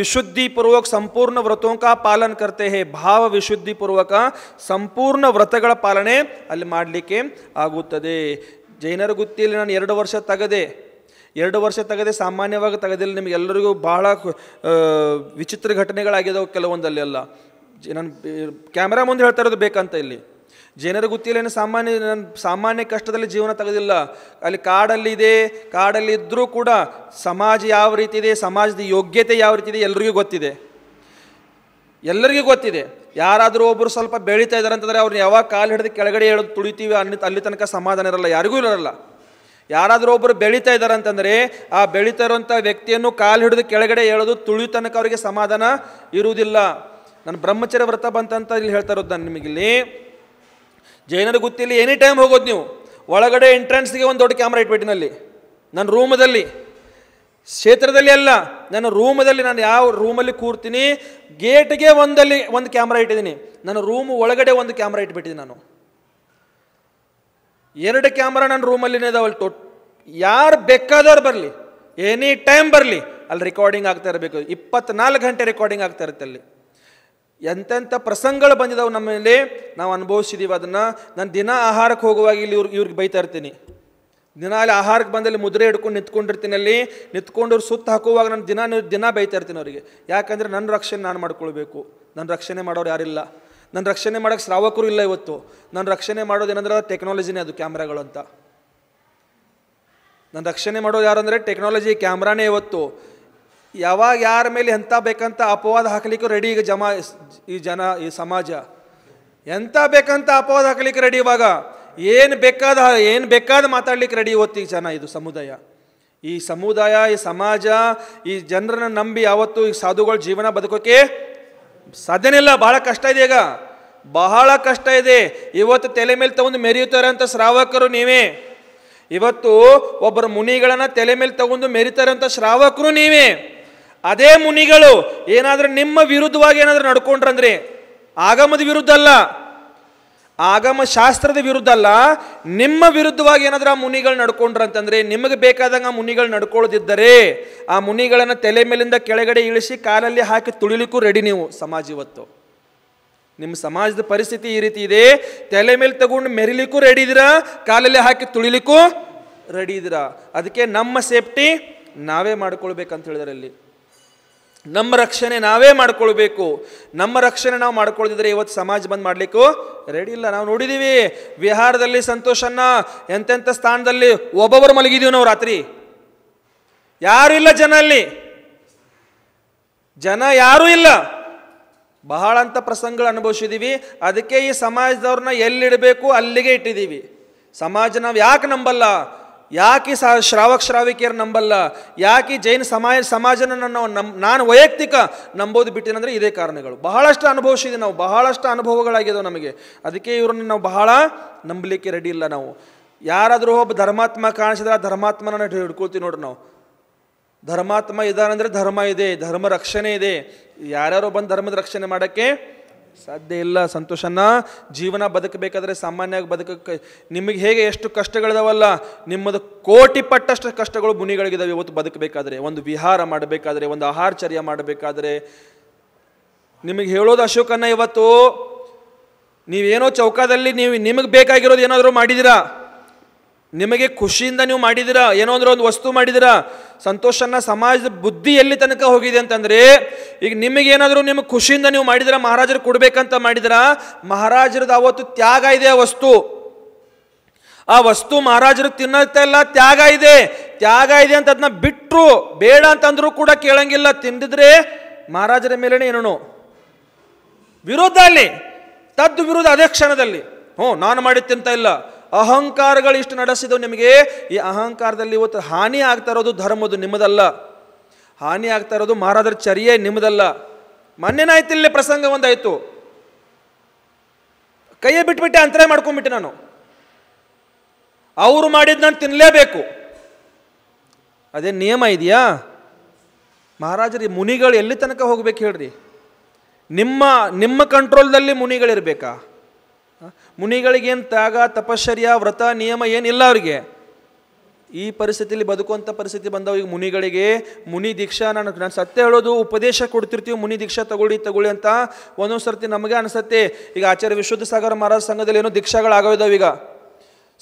ವಿಶುದ್ಧಿಪೂರ್ವಕ ಸಂಪೂರ್ಣ संपूर्ण ಪಾಲನ್ का पालन ಭಾವ ವಿಶುದ್ಧಿಪೂರ್ವಕ ಸಂಪೂರ್ಣ ವ್ರತಗಳ ಪಾಲನೆ ಅಲ್ಲಿ ಮಾಡಲಿಕ್ಕೆ ಆಗುತ್ತದೆ ಜೈನರ ಗುತ್ತಿಯಲ್ಲಿ ನಾನು ಎರಡು ವರ್ಷ ತಗದೆ ಎರಡು ವರ್ಷ ತಗದೆ ಸಾಮಾನ್ಯವಾಗಿ ತೆಗೆದಿಲ್ಲ ನಿಮಗೆಲ್ಲರಿಗೂ ಬಹಳ ವಿಚಿತ್ರ ಘಟನೆಗಳಾಗಿದ್ದಾವೆ ಕೆಲವೊಂದಲ್ಲೆಲ್ಲ ನಾನು ಕ್ಯಾಮ್ರಾ ಮುಂದೆ ಹೇಳ್ತಾ ಇರೋದು ಬೇಕಂತ ಇಲ್ಲಿ ಜನರ ಗೊತ್ತಿಲ್ಲ ಸಾಮಾನ್ಯ ನನ್ನ ಸಾಮಾನ್ಯ ಕಷ್ಟದಲ್ಲಿ ಜೀವನ ತೆಗೆದಿಲ್ಲ ಅಲ್ಲಿ ಕಾಡಲ್ಲಿದೆ ಕಾಡಲ್ಲಿದ್ದರೂ ಕೂಡ ಸಮಾಜ ಯಾವ ರೀತಿ ಇದೆ ಸಮಾಜದ ಯೋಗ್ಯತೆ ಯಾವ ರೀತಿ ಇದೆ ಎಲ್ರಿಗೂ ಗೊತ್ತಿದೆ ಎಲ್ಲರಿಗೂ ಗೊತ್ತಿದೆ ಯಾರಾದರೂ ಒಬ್ಬರು ಸ್ವಲ್ಪ ಬೆಳೀತಾ ಇದ್ದಾರೆ ಅಂತಂದರೆ ಅವ್ರನ್ನ ಯಾವಾಗ ಕಾಲು ಹಿಡಿದು ಕೆಳಗಡೆ ಹೇಳೋದು ತುಳಿತೀವಿ ಅಲ್ಲಿ ಅಲ್ಲಿ ತನಕ ಸಮಾಧಾನ ಇರಲ್ಲ ಯಾರಿಗೂ ಇರಲ್ಲ ಯಾರಾದರೂ ಒಬ್ಬರು ಬೆಳೀತಾ ಇದ್ದಾರೆ ಅಂತಂದರೆ ಆ ಬೆಳೀತಾ ಇರುವಂಥ ವ್ಯಕ್ತಿಯನ್ನು ಕಾಲು ಹಿಡಿದು ಕೆಳಗಡೆ ಹೇಳೋದು ತುಳಿಯೋ ತನಕ ಅವರಿಗೆ ಸಮಾಧಾನ ಇರುವುದಿಲ್ಲ ನನ್ನ ಬ್ರಹ್ಮಚರ್ಯ ವ್ರತ ಬಂತಂತ ಇಲ್ಲಿ ಹೇಳ್ತಾ ಇರೋದು ನಾನು ನಿಮಗಿಲ್ಲಿ ಜೈನರ ಗುತ್ತಿಲ್ಲಿ ಎನಿ ಟೈಮ್ ಹೋಗೋದು ನೀವು ಒಳಗಡೆ ಎಂಟ್ರೆನ್ಸ್ಗೆ ಒಂದು ದೊಡ್ಡ ಕ್ಯಾಮ್ರಾ ಇಟ್ಬಿಟ್ಟಿನಲ್ಲಿ ನನ್ನ ರೂಮದಲ್ಲಿ ಕ್ಷೇತ್ರದಲ್ಲಿ ಅಲ್ಲ ನನ್ನ ರೂಮದಲ್ಲಿ ನಾನು ಯಾವ ರೂಮಲ್ಲಿ ಕೂರ್ತೀನಿ ಗೇಟ್ಗೆ ಒಂದಲ್ಲಿ ಒಂದು ಕ್ಯಾಮ್ರಾ ಇಟ್ಟಿದ್ದೀನಿ ನನ್ನ ರೂಮ್ ಒಳಗಡೆ ಒಂದು ಕ್ಯಾಮ್ರಾ ಇಟ್ಬಿಟ್ಟಿದ್ದೀನಿ ನಾನು ಎರಡು ಕ್ಯಾಮ್ರಾ ನನ್ನ ರೂಮಲ್ಲಿನೇ ಅವಳು ಟೊ ಯಾರು ಬೇಕಾದವ್ರು ಬರಲಿ ಎನಿ ಟೈಮ್ ಬರಲಿ ಅಲ್ಲಿ ರೆಕಾರ್ಡಿಂಗ್ ಆಗ್ತಾ ಇರಬೇಕು ಇಪ್ಪತ್ನಾಲ್ಕು ಗಂಟೆ ರೆಕಾರ್ಡಿಂಗ್ ಆಗ್ತಾ ಇರುತ್ತೆ ಅಲ್ಲಿ ಎಂತೆಂಥ ಪ್ರಸಂಗಗಳು ಬಂದಿದ್ದಾವೆ ನಮ್ಮಲ್ಲಿ ನಾವು ಅನುಭವಿಸಿದ್ದೀವಿ ಅದನ್ನು ನಾನು ದಿನ ಆಹಾರಕ್ಕೆ ಹೋಗುವಾಗ ಇಲ್ಲಿ ಇವ್ರಿಗೆ ಇವ್ರಿಗೆ ಬೈತಾ ಇರ್ತೀನಿ ದಿನ ಅಲ್ಲಿ ಆಹಾರಕ್ಕೆ ಬಂದಲ್ಲಿ ಮುದ್ರೆ ಹಿಡ್ಕೊಂಡು ನಿಂತ್ಕೊಂಡಿರ್ತೀನಿ ಅಲ್ಲಿ ಅವ್ರು ಸುತ್ತ ಹಾಕುವಾಗ ನಾನು ದಿನ ದಿನ ಬೈತಾ ಇರ್ತೀನಿ ಅವರಿಗೆ ಯಾಕಂದರೆ ನನ್ನ ರಕ್ಷಣೆ ನಾನು ಮಾಡ್ಕೊಳ್ಬೇಕು ನನ್ನ ರಕ್ಷಣೆ ಮಾಡೋರು ಯಾರಿಲ್ಲ ನನ್ನ ರಕ್ಷಣೆ ಮಾಡೋಕ್ಕೆ ಶ್ರಾವಕರು ಇಲ್ಲ ಇವತ್ತು ನನ್ನ ರಕ್ಷಣೆ ಮಾಡೋದು ಏನಂದ್ರೆ ಅದು ಟೆಕ್ನಾಲಜಿನೇ ಅದು ಕ್ಯಾಮ್ರಾಗಳು ಅಂತ ನನ್ನ ರಕ್ಷಣೆ ಮಾಡೋದು ಯಾರಂದರೆ ಟೆಕ್ನಾಲಜಿ ಕ್ಯಾಮ್ರಾನೇ ಇವತ್ತು ಯಾವಾಗ ಯಾರ ಮೇಲೆ ಎಂಥ ಬೇಕಂತ ಅಪವಾದ ಹಾಕಲಿಕ್ಕೆ ರೆಡಿ ಈಗ ಜಮಾ ಈ ಜನ ಈ ಸಮಾಜ ಎಂಥ ಬೇಕಂತ ಅಪವಾದ ಹಾಕಲಿಕ್ಕೆ ರೆಡಿ ಇವಾಗ ಏನು ಬೇಕಾದ ಏನು ಬೇಕಾದ ಮಾತಾಡ್ಲಿಕ್ಕೆ ರೆಡಿ ಇವತ್ತಿಗೆ ಜನ ಇದು ಸಮುದಾಯ ಈ ಸಮುದಾಯ ಈ ಸಮಾಜ ಈ ಜನರನ್ನು ನಂಬಿ ಯಾವತ್ತು ಈ ಸಾಧುಗಳ ಜೀವನ ಬದುಕೋಕೆ ಸಾಧ್ಯನಿಲ್ಲ ಬಹಳ ಭಾಳ ಕಷ್ಟ ಇದೆ ಈಗ ಬಹಳ ಕಷ್ಟ ಇದೆ ಇವತ್ತು ತಲೆ ಮೇಲೆ ತಗೊಂಡು ಮೆರೆಯುತ್ತಾರೆ ಅಂತ ಶ್ರಾವಕರು ನೀವೇ ಇವತ್ತು ಒಬ್ಬರ ಮುನಿಗಳನ್ನ ತಲೆ ಮೇಲೆ ತಗೊಂಡು ಮೆರಿತಾರಂಥ ಶ್ರಾವಕರು ನೀವೇ ಅದೇ ಮುನಿಗಳು ಏನಾದರೂ ನಿಮ್ಮ ವಿರುದ್ಧವಾಗಿ ಏನಾದರೂ ನಡ್ಕೊಂಡ್ರಂದ್ರೆ ಆಗಮದ ವಿರುದ್ಧ ಅಲ್ಲ ಆಗಮ ಶಾಸ್ತ್ರದ ವಿರುದ್ಧ ಅಲ್ಲ ನಿಮ್ಮ ವಿರುದ್ಧವಾಗಿ ಏನಾದರೂ ಆ ಮುನಿಗಳು ಅಂತಂದ್ರೆ ನಿಮಗೆ ಬೇಕಾದಂಗೆ ಆ ಮುನಿಗಳು ನಡ್ಕೊಳ್ಳೋದಿದ್ದರೆ ಆ ಮುನಿಗಳನ್ನು ತಲೆ ಮೇಲಿಂದ ಕೆಳಗಡೆ ಇಳಿಸಿ ಕಾಲಲ್ಲಿ ಹಾಕಿ ತುಳಿಲಿಕ್ಕೂ ರೆಡಿ ನೀವು ಸಮಾಜ ಇವತ್ತು ನಿಮ್ಮ ಸಮಾಜದ ಪರಿಸ್ಥಿತಿ ಈ ರೀತಿ ಇದೆ ತಲೆ ಮೇಲೆ ತಗೊಂಡು ಮೆರಿಲಿಕ್ಕೂ ರೆಡಿ ಇದ್ದೀರಾ ಕಾಲಲ್ಲಿ ಹಾಕಿ ತುಳಿಲಿಕ್ಕೂ ರೆಡಿ ಇದ್ರ ಅದಕ್ಕೆ ನಮ್ಮ ಸೇಫ್ಟಿ ನಾವೇ ಮಾಡ್ಕೊಳ್ಬೇಕಂತ ಹೇಳಿದ್ರಲ್ಲಿ ನಮ್ಮ ರಕ್ಷಣೆ ನಾವೇ ಮಾಡ್ಕೊಳ್ಬೇಕು ನಮ್ಮ ರಕ್ಷಣೆ ನಾವು ಮಾಡ್ಕೊಳ್ದಿದ್ರೆ ಇವತ್ತು ಸಮಾಜ ಬಂದ್ ಮಾಡಲಿಕ್ಕೂ ರೆಡಿ ಇಲ್ಲ ನಾವು ನೋಡಿದ್ದೀವಿ ವಿಹಾರದಲ್ಲಿ ಸಂತೋಷನ್ನ ಎಂತೆಂಥ ಸ್ಥಾನದಲ್ಲಿ ಒಬ್ಬೊಬ್ಬರು ಮಲಗಿದೀವಿ ನಾವು ರಾತ್ರಿ ಯಾರು ಇಲ್ಲ ಜನ ಅಲ್ಲಿ ಜನ ಯಾರೂ ಇಲ್ಲ ಬಹಳ ಅಂತ ಪ್ರಸಂಗಗಳು ಅನುಭವಿಸಿದ್ದೀವಿ ಅದಕ್ಕೆ ಈ ಸಮಾಜದವ್ರನ್ನ ಎಲ್ಲಿಡಬೇಕು ಅಲ್ಲಿಗೆ ಇಟ್ಟಿದ್ದೀವಿ ಸಮಾಜ ನಾವು ಯಾಕೆ ನಂಬಲ್ಲ ಯಾಕೆ ಸಾ ಶ್ರಾವಕ ಶ್ರಾವಿಕೆಯರು ನಂಬಲ್ಲ ಯಾಕೆ ಜೈನ ಸಮಾಜ ಸಮಾಜನ ನಾನು ನಮ್ ನಾನು ವೈಯಕ್ತಿಕ ನಂಬೋದು ಬಿಟ್ಟಿನಂದರೆ ಇದೇ ಕಾರಣಗಳು ಬಹಳಷ್ಟು ಅನುಭವಿಸಿದೆ ನಾವು ಬಹಳಷ್ಟು ಅನುಭವಗಳಾಗಿದ್ದವು ನಮಗೆ ಅದಕ್ಕೆ ಇವ್ರನ್ನ ನಾವು ಬಹಳ ನಂಬಲಿಕ್ಕೆ ರೆಡಿ ಇಲ್ಲ ನಾವು ಯಾರಾದರೂ ಒಬ್ಬ ಧರ್ಮಾತ್ಮ ಕಾಣಿಸಿದ್ರೆ ಆ ಧರ್ಮಾತ್ಮನ ಹಿಡ್ಕೊಳ್ತೀವಿ ನೋಡ್ರಿ ನಾವು ಧರ್ಮಾತ್ಮ ಇದ್ದಾನಂದರೆ ಧರ್ಮ ಇದೆ ಧರ್ಮ ರಕ್ಷಣೆ ಇದೆ ಯಾರ್ಯಾರೋ ಬಂದು ಧರ್ಮದ ರಕ್ಷಣೆ ಮಾಡೋಕ್ಕೆ ಸಾಧ್ಯ ಇಲ್ಲ ಸಂತೋಷನ ಜೀವನ ಬದುಕಬೇಕಾದ್ರೆ ಸಾಮಾನ್ಯವಾಗಿ ಬದುಕ ನಿಮಗೆ ಹೇಗೆ ಎಷ್ಟು ಕಷ್ಟಗಳಿದಾವಲ್ಲ ನಿಮ್ಮದು ಕೋಟಿ ಪಟ್ಟಷ್ಟು ಕಷ್ಟಗಳು ಮುನಿಗಳಿಗಿದಾವೆ ಇವತ್ತು ಬದುಕಬೇಕಾದ್ರೆ ಒಂದು ವಿಹಾರ ಮಾಡಬೇಕಾದ್ರೆ ಒಂದು ಆಹಾರಚರ್ಯ ಮಾಡಬೇಕಾದ್ರೆ ನಿಮಗೆ ಹೇಳೋದು ಅಶೋಕನ್ನ ಇವತ್ತು ನೀವೇನೋ ಚೌಕದಲ್ಲಿ ನೀವು ನಿಮಗೆ ಬೇಕಾಗಿರೋದು ಏನಾದರೂ ಮಾಡಿದ್ದೀರಾ ನಿಮಗೆ ಖುಷಿಯಿಂದ ನೀವು ಮಾಡಿದಿರ ಏನೋ ಅಂದ್ರೆ ಒಂದು ವಸ್ತು ಮಾಡಿದಿರ ಸಂತೋಷನ ಸಮಾಜದ ಬುದ್ಧಿ ಎಲ್ಲಿ ತನಕ ಹೋಗಿದೆ ಅಂತಂದ್ರೆ ಈಗ ನಿಮಗೇನಾದರೂ ನಿಮ್ಗೆ ಖುಷಿಯಿಂದ ನೀವು ಮಾಡಿದಿರ ಮಹಾರಾಜರು ಕೊಡಬೇಕಂತ ಮಾಡಿದಿರ ಮಹಾರಾಜರದ ಅವತ್ತು ತ್ಯಾಗ ಇದೆ ಆ ವಸ್ತು ಆ ವಸ್ತು ಮಹಾರಾಜರು ಇಲ್ಲ ತ್ಯಾಗ ಇದೆ ತ್ಯಾಗ ಇದೆ ಅಂತ ಅದನ್ನ ಬಿಟ್ಟರು ಬೇಡ ಅಂತಂದ್ರೂ ಕೂಡ ಕೇಳಂಗಿಲ್ಲ ತಿಂದಿದ್ರೆ ಮಹಾರಾಜರ ಮೇಲೇನೆ ಏನೋ ವಿರೋಧ ಅಲ್ಲಿ ತದ್ದು ವಿರೋಧ ಅದೇ ಕ್ಷಣದಲ್ಲಿ ಹ್ಞೂ ನಾನು ಮಾಡಿ ತಿಂತ ಇಲ್ಲ ಅಹಂಕಾರಗಳು ಇಷ್ಟು ನಡೆಸಿದವು ನಿಮಗೆ ಈ ಅಹಂಕಾರದಲ್ಲಿ ಇವತ್ತು ಹಾನಿ ಆಗ್ತಾ ಇರೋದು ಧರ್ಮದು ನಿಮ್ಮದಲ್ಲ ಹಾನಿ ಆಗ್ತಾ ಇರೋದು ಮಹಾರಾಜರ ಚರ್ಯೆ ನಿಮ್ಮದಲ್ಲ ಮೊನ್ನೆನಾಯ್ತು ಪ್ರಸಂಗ ಒಂದಾಯ್ತು ಕೈಯೇ ಬಿಟ್ಬಿಟ್ಟೆ ಅಂತರ ಮಾಡ್ಕೊಂಡ್ಬಿಟ್ಟೆ ನಾನು ಅವರು ಮಾಡಿದ್ದು ನಾನು ತಿನ್ನಲೇಬೇಕು ಅದೇ ನಿಯಮ ಇದೆಯಾ ಮಹಾರಾಜರಿ ಮುನಿಗಳು ಎಲ್ಲಿ ತನಕ ಹೋಗ್ಬೇಕು ಹೇಳ್ರಿ ನಿಮ್ಮ ನಿಮ್ಮ ಕಂಟ್ರೋಲ್ದಲ್ಲಿ ಮುನಿಗಳಿರ್ಬೇಕಾ ಮುನಿಗಳಿಗೇನು ತ್ಯಾಗ ತಪಶ್ಚರ್ಯ ವ್ರತ ನಿಯಮ ಏನಿಲ್ಲ ಅವರಿಗೆ ಈ ಪರಿಸ್ಥಿತಿಯಲ್ಲಿ ಬದುಕುವಂಥ ಪರಿಸ್ಥಿತಿ ಬಂದವು ಈಗ ಮುನಿಗಳಿಗೆ ಮುನಿ ದೀಕ್ಷಾ ನಾನು ನಾನು ಸತ್ಯ ಹೇಳೋದು ಉಪದೇಶ ಕೊಡ್ತಿರ್ತೀವಿ ಮುನಿ ದೀಕ್ಷಾ ತಗೊಳ್ಳಿ ತಗೊಳ್ಳಿ ಅಂತ ಒಂದೊಂದು ಸರ್ತಿ ನಮಗೆ ಅನಿಸತ್ತೆ ಈಗ ಆಚಾರ್ಯ ವಿಶ್ವದ ಸಾಗರ ಮಹಾರಾಜ ಸಂಘದಲ್ಲಿ ಏನೋ ದೀಕ್ಷಾಗಳಾಗೋದಾವ ಈಗ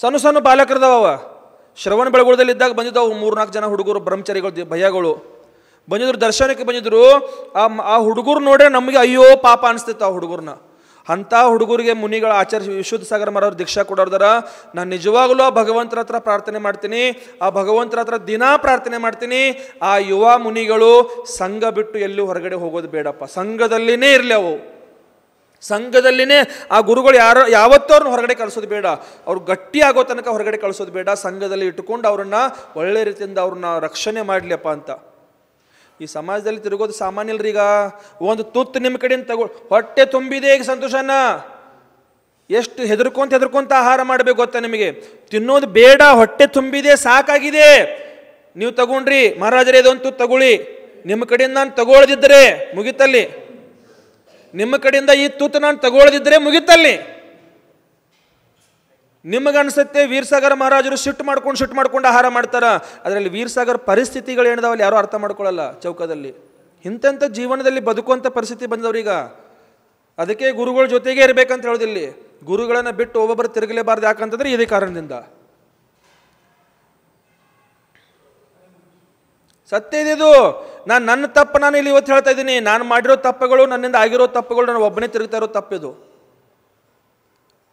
ಸಣ್ಣ ಸಣ್ಣ ಬಾಲಕರದವ ಶ್ರವಣ ಬೆಳಗುಳದಲ್ಲಿ ಇದ್ದಾಗ ಬಂದಿದ್ದವು ಮೂರ್ನಾಲ್ಕು ಜನ ಹುಡುಗರು ಬ್ರಹ್ಮಚಾರಿಗಳು ಭಯಗಳು ಬಂದಿದ್ರು ದರ್ಶನಕ್ಕೆ ಬಂದಿದ್ರು ಆ ಆ ಹುಡುಗರು ನೋಡ್ರೆ ನಮಗೆ ಅಯ್ಯೋ ಪಾಪ ಅನಿಸ್ತಿತ್ತು ಆ ಹುಡುಗರನ್ನ ಅಂಥ ಹುಡುಗರಿಗೆ ಮುನಿಗಳು ಆಚರಿಸಿ ವಿಶುದ್ಧ ಸಾಗರ ಮರವ್ರ ದೀಕ್ಷಾ ಕೊಡೋರ್ದಾರ ನಾನು ನಿಜವಾಗಲೂ ಆ ಭಗವಂತರ ಹತ್ರ ಪ್ರಾರ್ಥನೆ ಮಾಡ್ತೀನಿ ಆ ಭಗವಂತರ ಹತ್ರ ದಿನಾ ಪ್ರಾರ್ಥನೆ ಮಾಡ್ತೀನಿ ಆ ಯುವ ಮುನಿಗಳು ಸಂಘ ಬಿಟ್ಟು ಎಲ್ಲೂ ಹೊರಗಡೆ ಹೋಗೋದು ಬೇಡಪ್ಪ ಸಂಘದಲ್ಲಿನೇ ಇರಲಿ ಅವು ಸಂಘದಲ್ಲಿನೇ ಆ ಗುರುಗಳು ಯಾರ ಯಾವತ್ತೂ ಹೊರಗಡೆ ಕಳಿಸೋದು ಬೇಡ ಅವ್ರು ಗಟ್ಟಿ ಆಗೋ ತನಕ ಹೊರಗಡೆ ಕಳಿಸೋದು ಬೇಡ ಸಂಘದಲ್ಲಿ ಇಟ್ಟುಕೊಂಡು ಅವ್ರನ್ನ ಒಳ್ಳೆ ರೀತಿಯಿಂದ ಅವ್ರನ್ನ ರಕ್ಷಣೆ ಮಾಡಲಿಯಪ್ಪ ಅಂತ ಈ ಸಮಾಜದಲ್ಲಿ ತಿರುಗೋದು ಸಾಮಾನ್ಯ ಇಲ್ರಿ ಈಗ ಒಂದು ತುತ್ತು ನಿಮ್ಮ ಕಡೆಯಿಂದ ತಗೋ ಹೊಟ್ಟೆ ತುಂಬಿದೆ ಈಗ ಸಂತೋಷನ ಎಷ್ಟು ಹೆದರ್ಕೊಂತ ಹೆದರ್ಕೊಂತ ಆಹಾರ ಮಾಡಬೇಕು ಗೊತ್ತಾ ನಿಮಗೆ ತಿನ್ನೋದು ಬೇಡ ಹೊಟ್ಟೆ ತುಂಬಿದೆ ಸಾಕಾಗಿದೆ ನೀವು ತಗೊಂಡ್ರಿ ಮಹಾರಾಜರೇ ಇದೊಂದು ತುತ್ತು ತಗೊಳ್ಳಿ ನಿಮ್ಮ ಕಡೆಯಿಂದ ನಾನು ತಗೊಳ್ಳದಿದ್ದರೆ ಮುಗಿತಲ್ಲಿ ನಿಮ್ಮ ಕಡೆಯಿಂದ ಈ ತುತ್ತು ನಾನು ತಗೊಳ್ಳದಿದ್ದರೆ ಮುಗಿತಲ್ಲಿ ನಿಮಗನ್ಸುತ್ತೆ ವೀರಸಾಗರ ಮಹಾರಾಜರು ಶಿಫ್ಟ್ ಮಾಡ್ಕೊಂಡು ಶಿಫ್ಟ್ ಮಾಡ್ಕೊಂಡು ಆಹಾರ ಮಾಡ್ತಾರೆ ಅದರಲ್ಲಿ ವೀರಸಾಗರ್ ಪರಿಸ್ಥಿತಿಗಳು ಅಲ್ಲಿ ಯಾರೂ ಅರ್ಥ ಮಾಡ್ಕೊಳ್ಳಲ್ಲ ಚೌಕದಲ್ಲಿ ಇಂಥಂಥ ಜೀವನದಲ್ಲಿ ಬದುಕುವಂಥ ಪರಿಸ್ಥಿತಿ ಬಂದವ್ರೀಗ ಅದಕ್ಕೆ ಗುರುಗಳ ಜೊತೆಗೆ ಇರಬೇಕಂತ ಹೇಳೋದಿಲ್ಲಿ ಗುರುಗಳನ್ನು ಬಿಟ್ಟು ಒಬ್ಬೊಬ್ಬರು ತಿರುಗಲೇಬಾರ್ದು ಯಾಕಂತಂದ್ರೆ ಇದೇ ಕಾರಣದಿಂದ ಸತ್ಯ ಇದಿದು ನಾನು ನನ್ನ ತಪ್ಪು ನಾನು ಇಲ್ಲಿ ಇವತ್ತು ಹೇಳ್ತಾ ಇದ್ದೀನಿ ನಾನು ಮಾಡಿರೋ ತಪ್ಪುಗಳು ನನ್ನಿಂದ ಆಗಿರೋ ತಪ್ಪುಗಳು ನಾನು ಒಬ್ಬನೇ ತಿರುಗ್ತಾ ಇರೋ ತಪ್ಪಿದು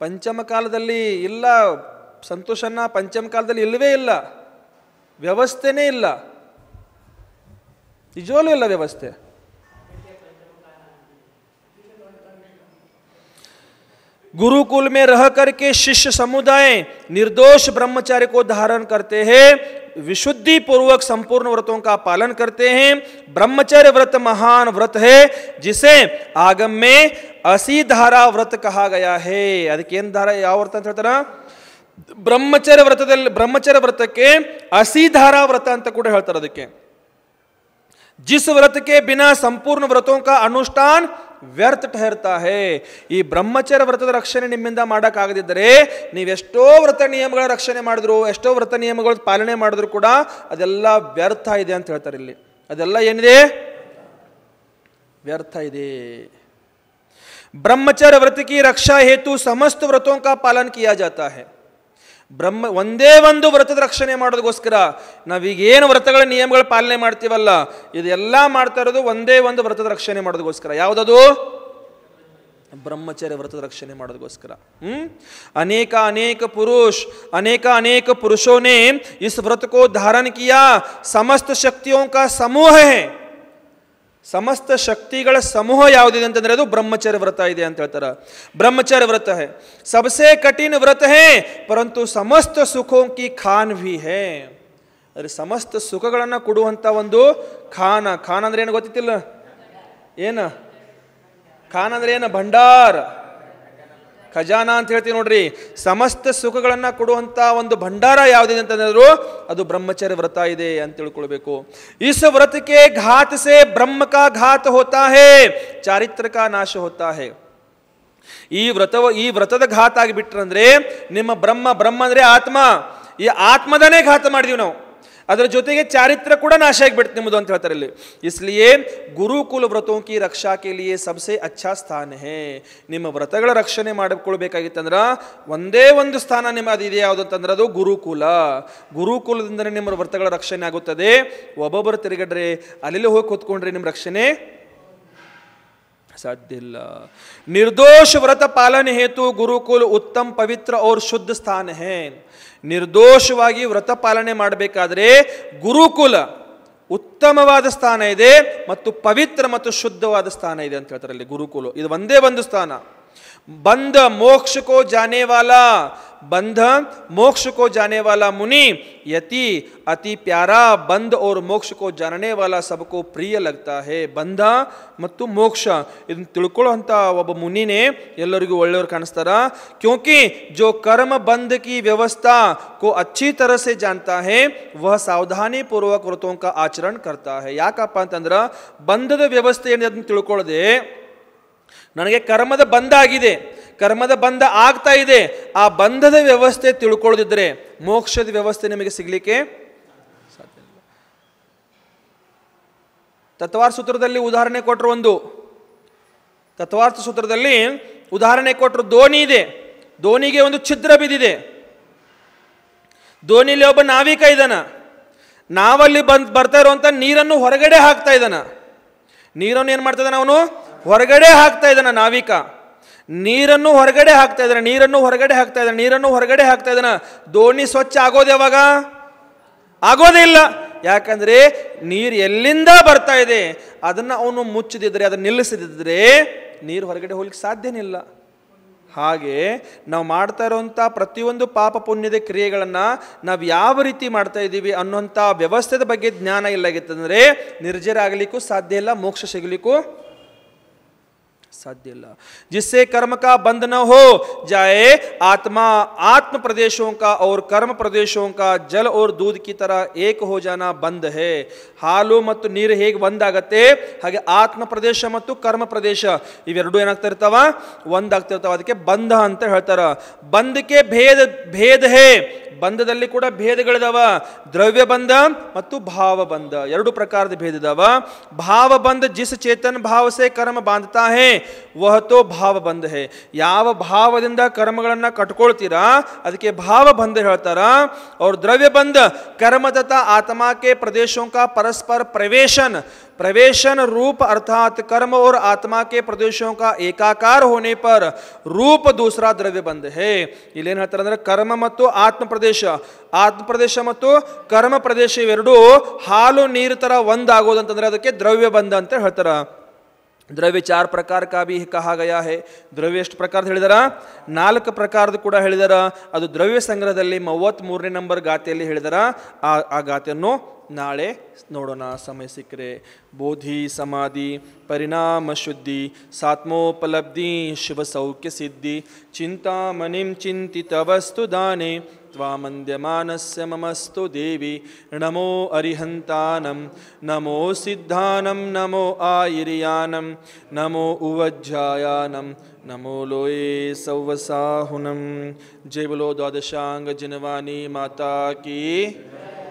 ಪಂಚಮ ಕಾಲದಲ್ಲಿ ಇಲ್ಲ ಸಂತೋಷನಾ ಪಂಚಮ ಕಾಲದಲ್ಲಿ ಇಲ್ಲವೇ ಇಲ್ಲ ವ್ಯವಸ್ಥೆನೇ ಇಲ್ಲ ಇಲ್ಲ ವ್ಯವಸ್ಥೆ ಗುರುಕುಲ ಮೇಲೆ ಶಿಷ್ಯ ಸಮುದಾಯ ನಿರ್ದೋಷ ಬ್ರಹ್ಮಚಾರ್ಯ ಕೋ ಧಾರಣ ಕರ್ತೆ ಹೇ विशुद्धि पूर्वक संपूर्ण व्रतों का पालन करते हैं ब्रह्मचर्य व्रत महान व्रत है जिसे आगम में असीधारा व्रत कहा गया है ಅದಕ್ಕೆ धारा ಧಾರ व्रत ವ್ರತ ब्रह्मचर्य व्रत ब्रह्मचर्य व्रत के असी धारा व्रत अंत ಕೂಡ ಹೇಳ್ತಾರೆ जिस व्रत के बिना संपूर्ण व्रतों का अनुष्ठान ವ್ಯರ್ಥ ಠಹರ್ತಾ ಹೇ ಈ ಬ್ರಹ್ಮಚರ ವ್ರತದ ರಕ್ಷಣೆ ನಿಮ್ಮಿಂದ ಮಾಡೋಕ್ಕಾಗದಿದ್ದರೆ ನೀವೆಷ್ಟೋ ವ್ರತ ನಿಯಮಗಳ ರಕ್ಷಣೆ ಮಾಡಿದ್ರು ಎಷ್ಟೋ ವ್ರತ ನಿಯಮಗಳ ಪಾಲನೆ ಮಾಡಿದ್ರು ಕೂಡ ಅದೆಲ್ಲ ವ್ಯರ್ಥ ಇದೆ ಅಂತ ಹೇಳ್ತಾರೆ ಇಲ್ಲಿ ಅದೆಲ್ಲ ಏನಿದೆ ವ್ಯರ್ಥ ಇದೆ ब्रह्मचर्य ವ್ರತಕ್ಕೆ ರಕ್ಷಾ ಹೇತು ಸಮಸ್ತ ವ್ರತೋಂಕ ಪಾಲನ್ का पालन किया ಬ್ರಹ್ಮ ಒಂದೇ ಒಂದು ವ್ರತದ ರಕ್ಷಣೆ ಮಾಡೋದಕ್ಕೋಸ್ಕರ ನಾವೀಗೇನು ವ್ರತಗಳ ನಿಯಮಗಳ ಪಾಲನೆ ಮಾಡ್ತೀವಲ್ಲ ಇದೆಲ್ಲ ಮಾಡ್ತಾ ಇರೋದು ಒಂದೇ ಒಂದು ವ್ರತದ ರಕ್ಷಣೆ ಮಾಡೋದಕ್ಕೋಸ್ಕರ ಯಾವುದದು ಬ್ರಹ್ಮಚರ್ಯ ವ್ರತದ ರಕ್ಷಣೆ ಮಾಡೋದಕ್ಕೋಸ್ಕರ ಹ್ಞೂ ಅನೇಕ ಅನೇಕ ಪುರುಷ ಅನೇಕ ಅನೇಕ ಪುರುಷೋನೇ ಇಸ್ ವ್ರತ ಕೋ ಧಾರಣ ಕಿಯಾ ಸಮಸ್ತ ಶಕ್ತಿಯೋಂಕ ಕಾ ಸಮೂಹ ಸಮಸ್ತ ಶಕ್ತಿಗಳ ಸಮೂಹ ಯಾವುದಿದೆ ಅಂತಂದ್ರೆ ಅದು ಬ್ರಹ್ಮಚರ್ಯ ವ್ರತ ಇದೆ ಅಂತ ಹೇಳ್ತಾರೆ ಬ್ರಹ್ಮಚರ್ಯ ವ್ರತ ಹೇ ಸಬ್ಸೆ ಕಠಿಣ ವ್ರತ ಹೇ ಪರಂತು ಸಮಸ್ತ ಸುಖೋ ಕಿ ಖಾನ್ ಭಿ ಹೇ ಅದ್ರ ಸಮಸ್ತ ಸುಖಗಳನ್ನು ಕೊಡುವಂಥ ಒಂದು ಖಾನ ಖಾನ್ ಅಂದ್ರೆ ಏನು ಗೊತ್ತಿತ್ತಿಲ್ಲ ಏನ ಖಾನ್ ಅಂದ್ರೆ ಏನು ಭಂಡಾರ ಖಜಾನ ಅಂತ ಹೇಳ್ತೀವಿ ನೋಡ್ರಿ ಸಮಸ್ತ ಸುಖಗಳನ್ನ ಕೊಡುವಂಥ ಒಂದು ಭಂಡಾರ ಯಾವುದಿದೆ ಅಂತಂದ್ರು ಅದು ಬ್ರಹ್ಮಚರ್ಯ ವ್ರತ ಇದೆ ಅಂತ ತಿಳ್ಕೊಳ್ಬೇಕು ಇಸ್ ವ್ರತಕ್ಕೆ ಘಾತ ಸೇ ಬ್ರಹ್ಮ ಘಾತ ಹೋತಾ ಹೇ ಚಾರಿತ್ರಕ ನಾಶ ಹೋತಾ ಹೇ ಈ ವ್ರತವ ಈ ವ್ರತದ ಘಾತ ಬಿಟ್ರಂದ್ರೆ ನಿಮ್ಮ ಬ್ರಹ್ಮ ಬ್ರಹ್ಮ ಅಂದರೆ ಆತ್ಮ ಈ ಆತ್ಮದನೇ ಘಾತ ಮಾಡಿದೀವಿ ನಾವು ಅದರ ಜೊತೆಗೆ ಚಾರಿತ್ರ ಕೂಡ ನಾಶ ಆಗಿಬಿಡ್ತು ನಿಮ್ಮದು ಅಂತ ಹೇಳ್ತಾರೆ ಇಲ್ಲಿ ಇಸ್ಲಿಯೇ ಗುರುಕುಲ ವ್ರತೋಂಕಿ ಕಿ ರಕ್ಷಾಕೆ ಲಿಯೇ ಸಬ್ಸೆ ಅಚ್ಚಾ ಸ್ಥಾನ ಹೇ ನಿಮ್ಮ ವ್ರತಗಳ ರಕ್ಷಣೆ ಮಾಡಿಕೊಳ್ಬೇಕಾಗಿತ್ತಂದ್ರೆ ಒಂದೇ ಒಂದು ಸ್ಥಾನ ನಿಮ್ಮ ಅದು ಯಾವುದಂತಂದ್ರೆ ಅದು ಗುರುಕುಲ ಗುರುಕುಲದಿಂದಲೇ ನಿಮ್ಮ ವ್ರತಗಳ ರಕ್ಷಣೆ ಆಗುತ್ತದೆ ಒಬ್ಬೊಬ್ಬರು ತಿರುಗಡ್ರೆ ಅಲ್ಲಿಲೇ ಹೋಗಿ ಕೂತ್ಕೊಂಡ್ರೆ ನಿಮ್ಮ ರಕ್ಷಣೆ ಸಾಧ್ಯ ಇಲ್ಲ ನಿರ್ದೋಷ ವ್ರತ ಪಾಲನೆ ಹೇತು ಗುರುಕುಲ ಉತ್ತಮ ಪವಿತ್ರ ಔರ್ ಶುದ್ಧ ಸ್ಥಾನ ಹೇ ನಿರ್ದೋಷವಾಗಿ ವ್ರತ ಪಾಲನೆ ಮಾಡಬೇಕಾದರೆ ಗುರುಕುಲ ಉತ್ತಮವಾದ ಸ್ಥಾನ ಇದೆ ಮತ್ತು ಪವಿತ್ರ ಮತ್ತು ಶುದ್ಧವಾದ ಸ್ಥಾನ ಇದೆ ಅಂತ ಹೇಳ್ತಾರೆ ಅಲ್ಲಿ ಗುರುಕುಲ ಇದು ಒಂದೇ ಒಂದು ಸ್ಥಾನ ಬಂದ ಮೋಕ್ಷಕೋ ಜಾನೇವಾಲ बंध मोक्ष को जाने वाला मुनि यति अति प्यारा बंध और मोक्ष को जानने वाला सबको ಪ್ರಿಯ ಲಗ್ತಾ ಹೇ ಬಂಧ ಮತ್ತು ಮೋಕ್ಷ ತಿಳ್ಕೊಳ್ಳೋ ತಿಳ್ಕೊಳ್ಳೋಂಥ ಒಬ್ಬ ಮುನಿನೇ ಎಲ್ಲರಿಗೂ ಒಳ್ಳೆಯವ್ರು ಕಾಣಿಸ್ತಾರ ಕ್ಯೂಂಕಿ ಜೋ ಕರ್ಮ ಬಂಧ ಕಿ ವ್ಯವಸ್ಥಾ ಕೋ ಅಚ್ಚಿ ತರ ಸೆ ಹೇ ವಹ ಸಾವಧಾನಿ ಪೂರ್ವಕ ವ್ರತೋಂ ಆಚರಣ ಹೇ ಯಾಕಪ್ಪ ಅಂತಂದ್ರೆ ಬಂಧದ ವ್ಯವಸ್ಥೆ ಏನು ಅದನ್ನು ತಿಳ್ಕೊಳ್ಳದೆ ನನಗೆ ಕರ್ಮದ ಬಂಧ ಆಗಿದೆ ಕರ್ಮದ ಬಂಧ ಆಗ್ತಾ ಇದೆ ಆ ಬಂಧದ ವ್ಯವಸ್ಥೆ ತಿಳ್ಕೊಳ್ಳದಿದ್ರೆ ಮೋಕ್ಷದ ವ್ಯವಸ್ಥೆ ನಿಮಗೆ ಸಿಗಲಿಕ್ಕೆ ಸಾಧ್ಯ ಇಲ್ಲ ತತ್ವಾರ್ಥ ಸೂತ್ರದಲ್ಲಿ ಉದಾಹರಣೆ ಕೊಟ್ಟರು ಒಂದು ತತ್ವಾರ್ಥ ಸೂತ್ರದಲ್ಲಿ ಉದಾಹರಣೆ ಕೊಟ್ಟರು ದೋಣಿ ಇದೆ ದೋಣಿಗೆ ಒಂದು ಛಿದ್ರ ಬಿದ್ದಿದೆ ದೋಣಿಲಿ ಒಬ್ಬ ನಾವಿಕ ಇದ್ದಾನ ನಾವಲ್ಲಿ ಬಂದು ಬರ್ತಾ ಇರುವಂಥ ನೀರನ್ನು ಹೊರಗಡೆ ಹಾಕ್ತಾ ಇದ್ದಾನ ನೀರನ್ನು ಏನು ಮಾಡ್ತಾ ಇದ್ದಾನ ಅವನು ಹೊರಗಡೆ ಹಾಕ್ತಾ ಇದ್ದಾನ ನಾವಿಕ ನೀರನ್ನು ಹೊರಗಡೆ ಹಾಕ್ತಾ ಇದ್ದಾನೆ ನೀರನ್ನು ಹೊರಗಡೆ ಹಾಕ್ತಾ ಇದ್ದಾನೆ ನೀರನ್ನು ಹೊರಗಡೆ ಹಾಕ್ತಾ ಇದ್ದಾನೆ ದೋಣಿ ಸ್ವಚ್ಛ ಆಗೋದು ಯಾವಾಗ ಆಗೋದೇ ಇಲ್ಲ ಯಾಕಂದ್ರೆ ನೀರು ಎಲ್ಲಿಂದ ಬರ್ತಾ ಇದೆ ಅದನ್ನ ಅವನು ಮುಚ್ಚದಿದ್ರೆ ಅದನ್ನ ನಿಲ್ಲಿಸದಿದ್ರೆ ನೀರು ಹೊರಗಡೆ ಹೋಗ್ಲಿಕ್ಕೆ ಸಾಧ್ಯನಿಲ್ಲ ಹಾಗೆ ನಾವು ಮಾಡ್ತಾ ಇರೋವಂಥ ಪ್ರತಿಯೊಂದು ಪಾಪ ಪುಣ್ಯದ ಕ್ರಿಯೆಗಳನ್ನು ನಾವು ಯಾವ ರೀತಿ ಮಾಡ್ತಾ ಇದ್ದೀವಿ ಅನ್ನೋಂಥ ವ್ಯವಸ್ಥೆದ ಬಗ್ಗೆ ಜ್ಞಾನ ಇಲ್ಲಾಗಿತ್ತಂದರೆ ನಿರ್ಜರ ಆಗಲಿಕ್ಕೂ ಸಾಧ್ಯ ಇಲ್ಲ ಮೋಕ್ಷ ಸಿಗಲಿಕ್ಕೂ साध्य ला जिससे कर्म का बंध न हो जाए आत्मा आत्म प्रदेशों का और कर्म प्रदेशों का जल और दूध की तरह एक हो जाना बंद है ಹಾಲು ಮತ್ತು ನೀರು ಹೇಗೆ ಒಂದಾಗತ್ತೆ ಹಾಗೆ ಆತ್ಮ ಪ್ರದೇಶ ಮತ್ತು ಕರ್ಮ ಪ್ರದೇಶ ಇವೆರಡೂ ಏನಾಗ್ತಿರ್ತಾವ ಒಂದಾಗ್ತಿರ್ತಾವ ಅದಕ್ಕೆ ಬಂಧ ಅಂತ ಹೇಳ್ತಾರ ಬಂಧಕ್ಕೆ ಭೇದ ಭೇದ ಹೇ ಬಂಧದಲ್ಲಿ ಕೂಡ ಭೇದಗಳಿದಾವ ದ್ರವ್ಯ ಬಂಧ ಮತ್ತು ಭಾವ ಬಂಧ ಎರಡು ಪ್ರಕಾರದ ಭೇದ ಇದಾವ ಭಾವ ಬಂಧ ಜಿಸ್ ಚೇತನ್ ಭಾವ ಕರ್ಮ ಬಾಂಧತಾ ಹೇ ವಹ ತೋ ಭಾವ ಬಂಧ ಯಾವ ಭಾವದಿಂದ ಕರ್ಮಗಳನ್ನು ಕಟ್ಕೊಳ್ತೀರಾ ಅದಕ್ಕೆ ಭಾವ ಬಂಧ ಹೇಳ್ತಾರ ಅವ್ರ ದ್ರವ್ಯ ಬಂಧ ಕರ್ಮದತ ಆತ್ಮಾಕೆ ಪ್ರದೇಶೋಂಕ ಪರಸ್ಪರ ಪ್ರವೇಶನ್ ಪ್ರವೇಶನ್ ರೂಪ ಅರ್ಥಾತ್ ಕರ್ಮ ಔರ್ ಆತ್ಮಾ ಕೇ ಏಕಾಕಾರ ಏಕಾಕಾರ एकाकार ರೂಪ ರೂಪ ದ್ರವ್ಯಬಂಧ ಹೇ ಬಂದ ಹೇ ಇಲ್ಲೇನು ಹೇಳ್ತಾರೆ ಅಂದರೆ ಕರ್ಮ ಮತ್ತು ಆತ್ಮ ಪ್ರದೇಶ ಆತ್ಮ ಪ್ರದೇಶ ಮತ್ತು ಕರ್ಮ ಪ್ರದೇಶ ಇವೆರಡೂ ಹಾಲು ನೀರು ಥರ ಒಂದಾಗೋದಂತಂದರೆ ಅದಕ್ಕೆ ದ್ರವ್ಯ ಬಂಧ ಅಂತ ಹೇಳ್ತಾರೆ ದ್ರವ್ಯ ಚಾರ್ ಪ್ರಕಾರ का भी कहा ಹೇ ದ್ರವ್ಯ ಎಷ್ಟು ಪ್ರಕಾರದ ಹೇಳಿದಾರ ನಾಲ್ಕು ಪ್ರಕಾರದ ಕೂಡ ಹೇಳಿದಾರ ಅದು ದ್ರವ್ಯ ಸಂಗ್ರಹದಲ್ಲಿ ಮೂರನೇ ನಂಬರ್ ಗಾತೆಯಲ್ಲಿ ಹೇಳಿದಾರ ಆ ಆ ಗಾತೆಯನ್ನು ನಾಳೆ ನೋಡೋಣ ಸಮಯ ಸಿಕ್ಕರೆ ಬೋಧಿ ಸಮಾಧಿ ಪರಿಣಾಮ ಶುದ್ಧಿ ಸಾತ್ಮೋಪಲಬ್ಧಿ ಸೌಖ್ಯ ಸಿದ್ಧಿ ಚಿಂತಾಮಣಿಂ ಚಿಂತಿತ ವಸ್ತು ದಾನೆ कृत्वा मन्द्यमानस्य ममस्तु देवी नमो अरिहन्तानं नमो सिद्धानं नमो आयिर्यानं नमो उवज्झायानं नमो लोये सौवसाहुनं जय बोलो द्वादशाङ्ग माता की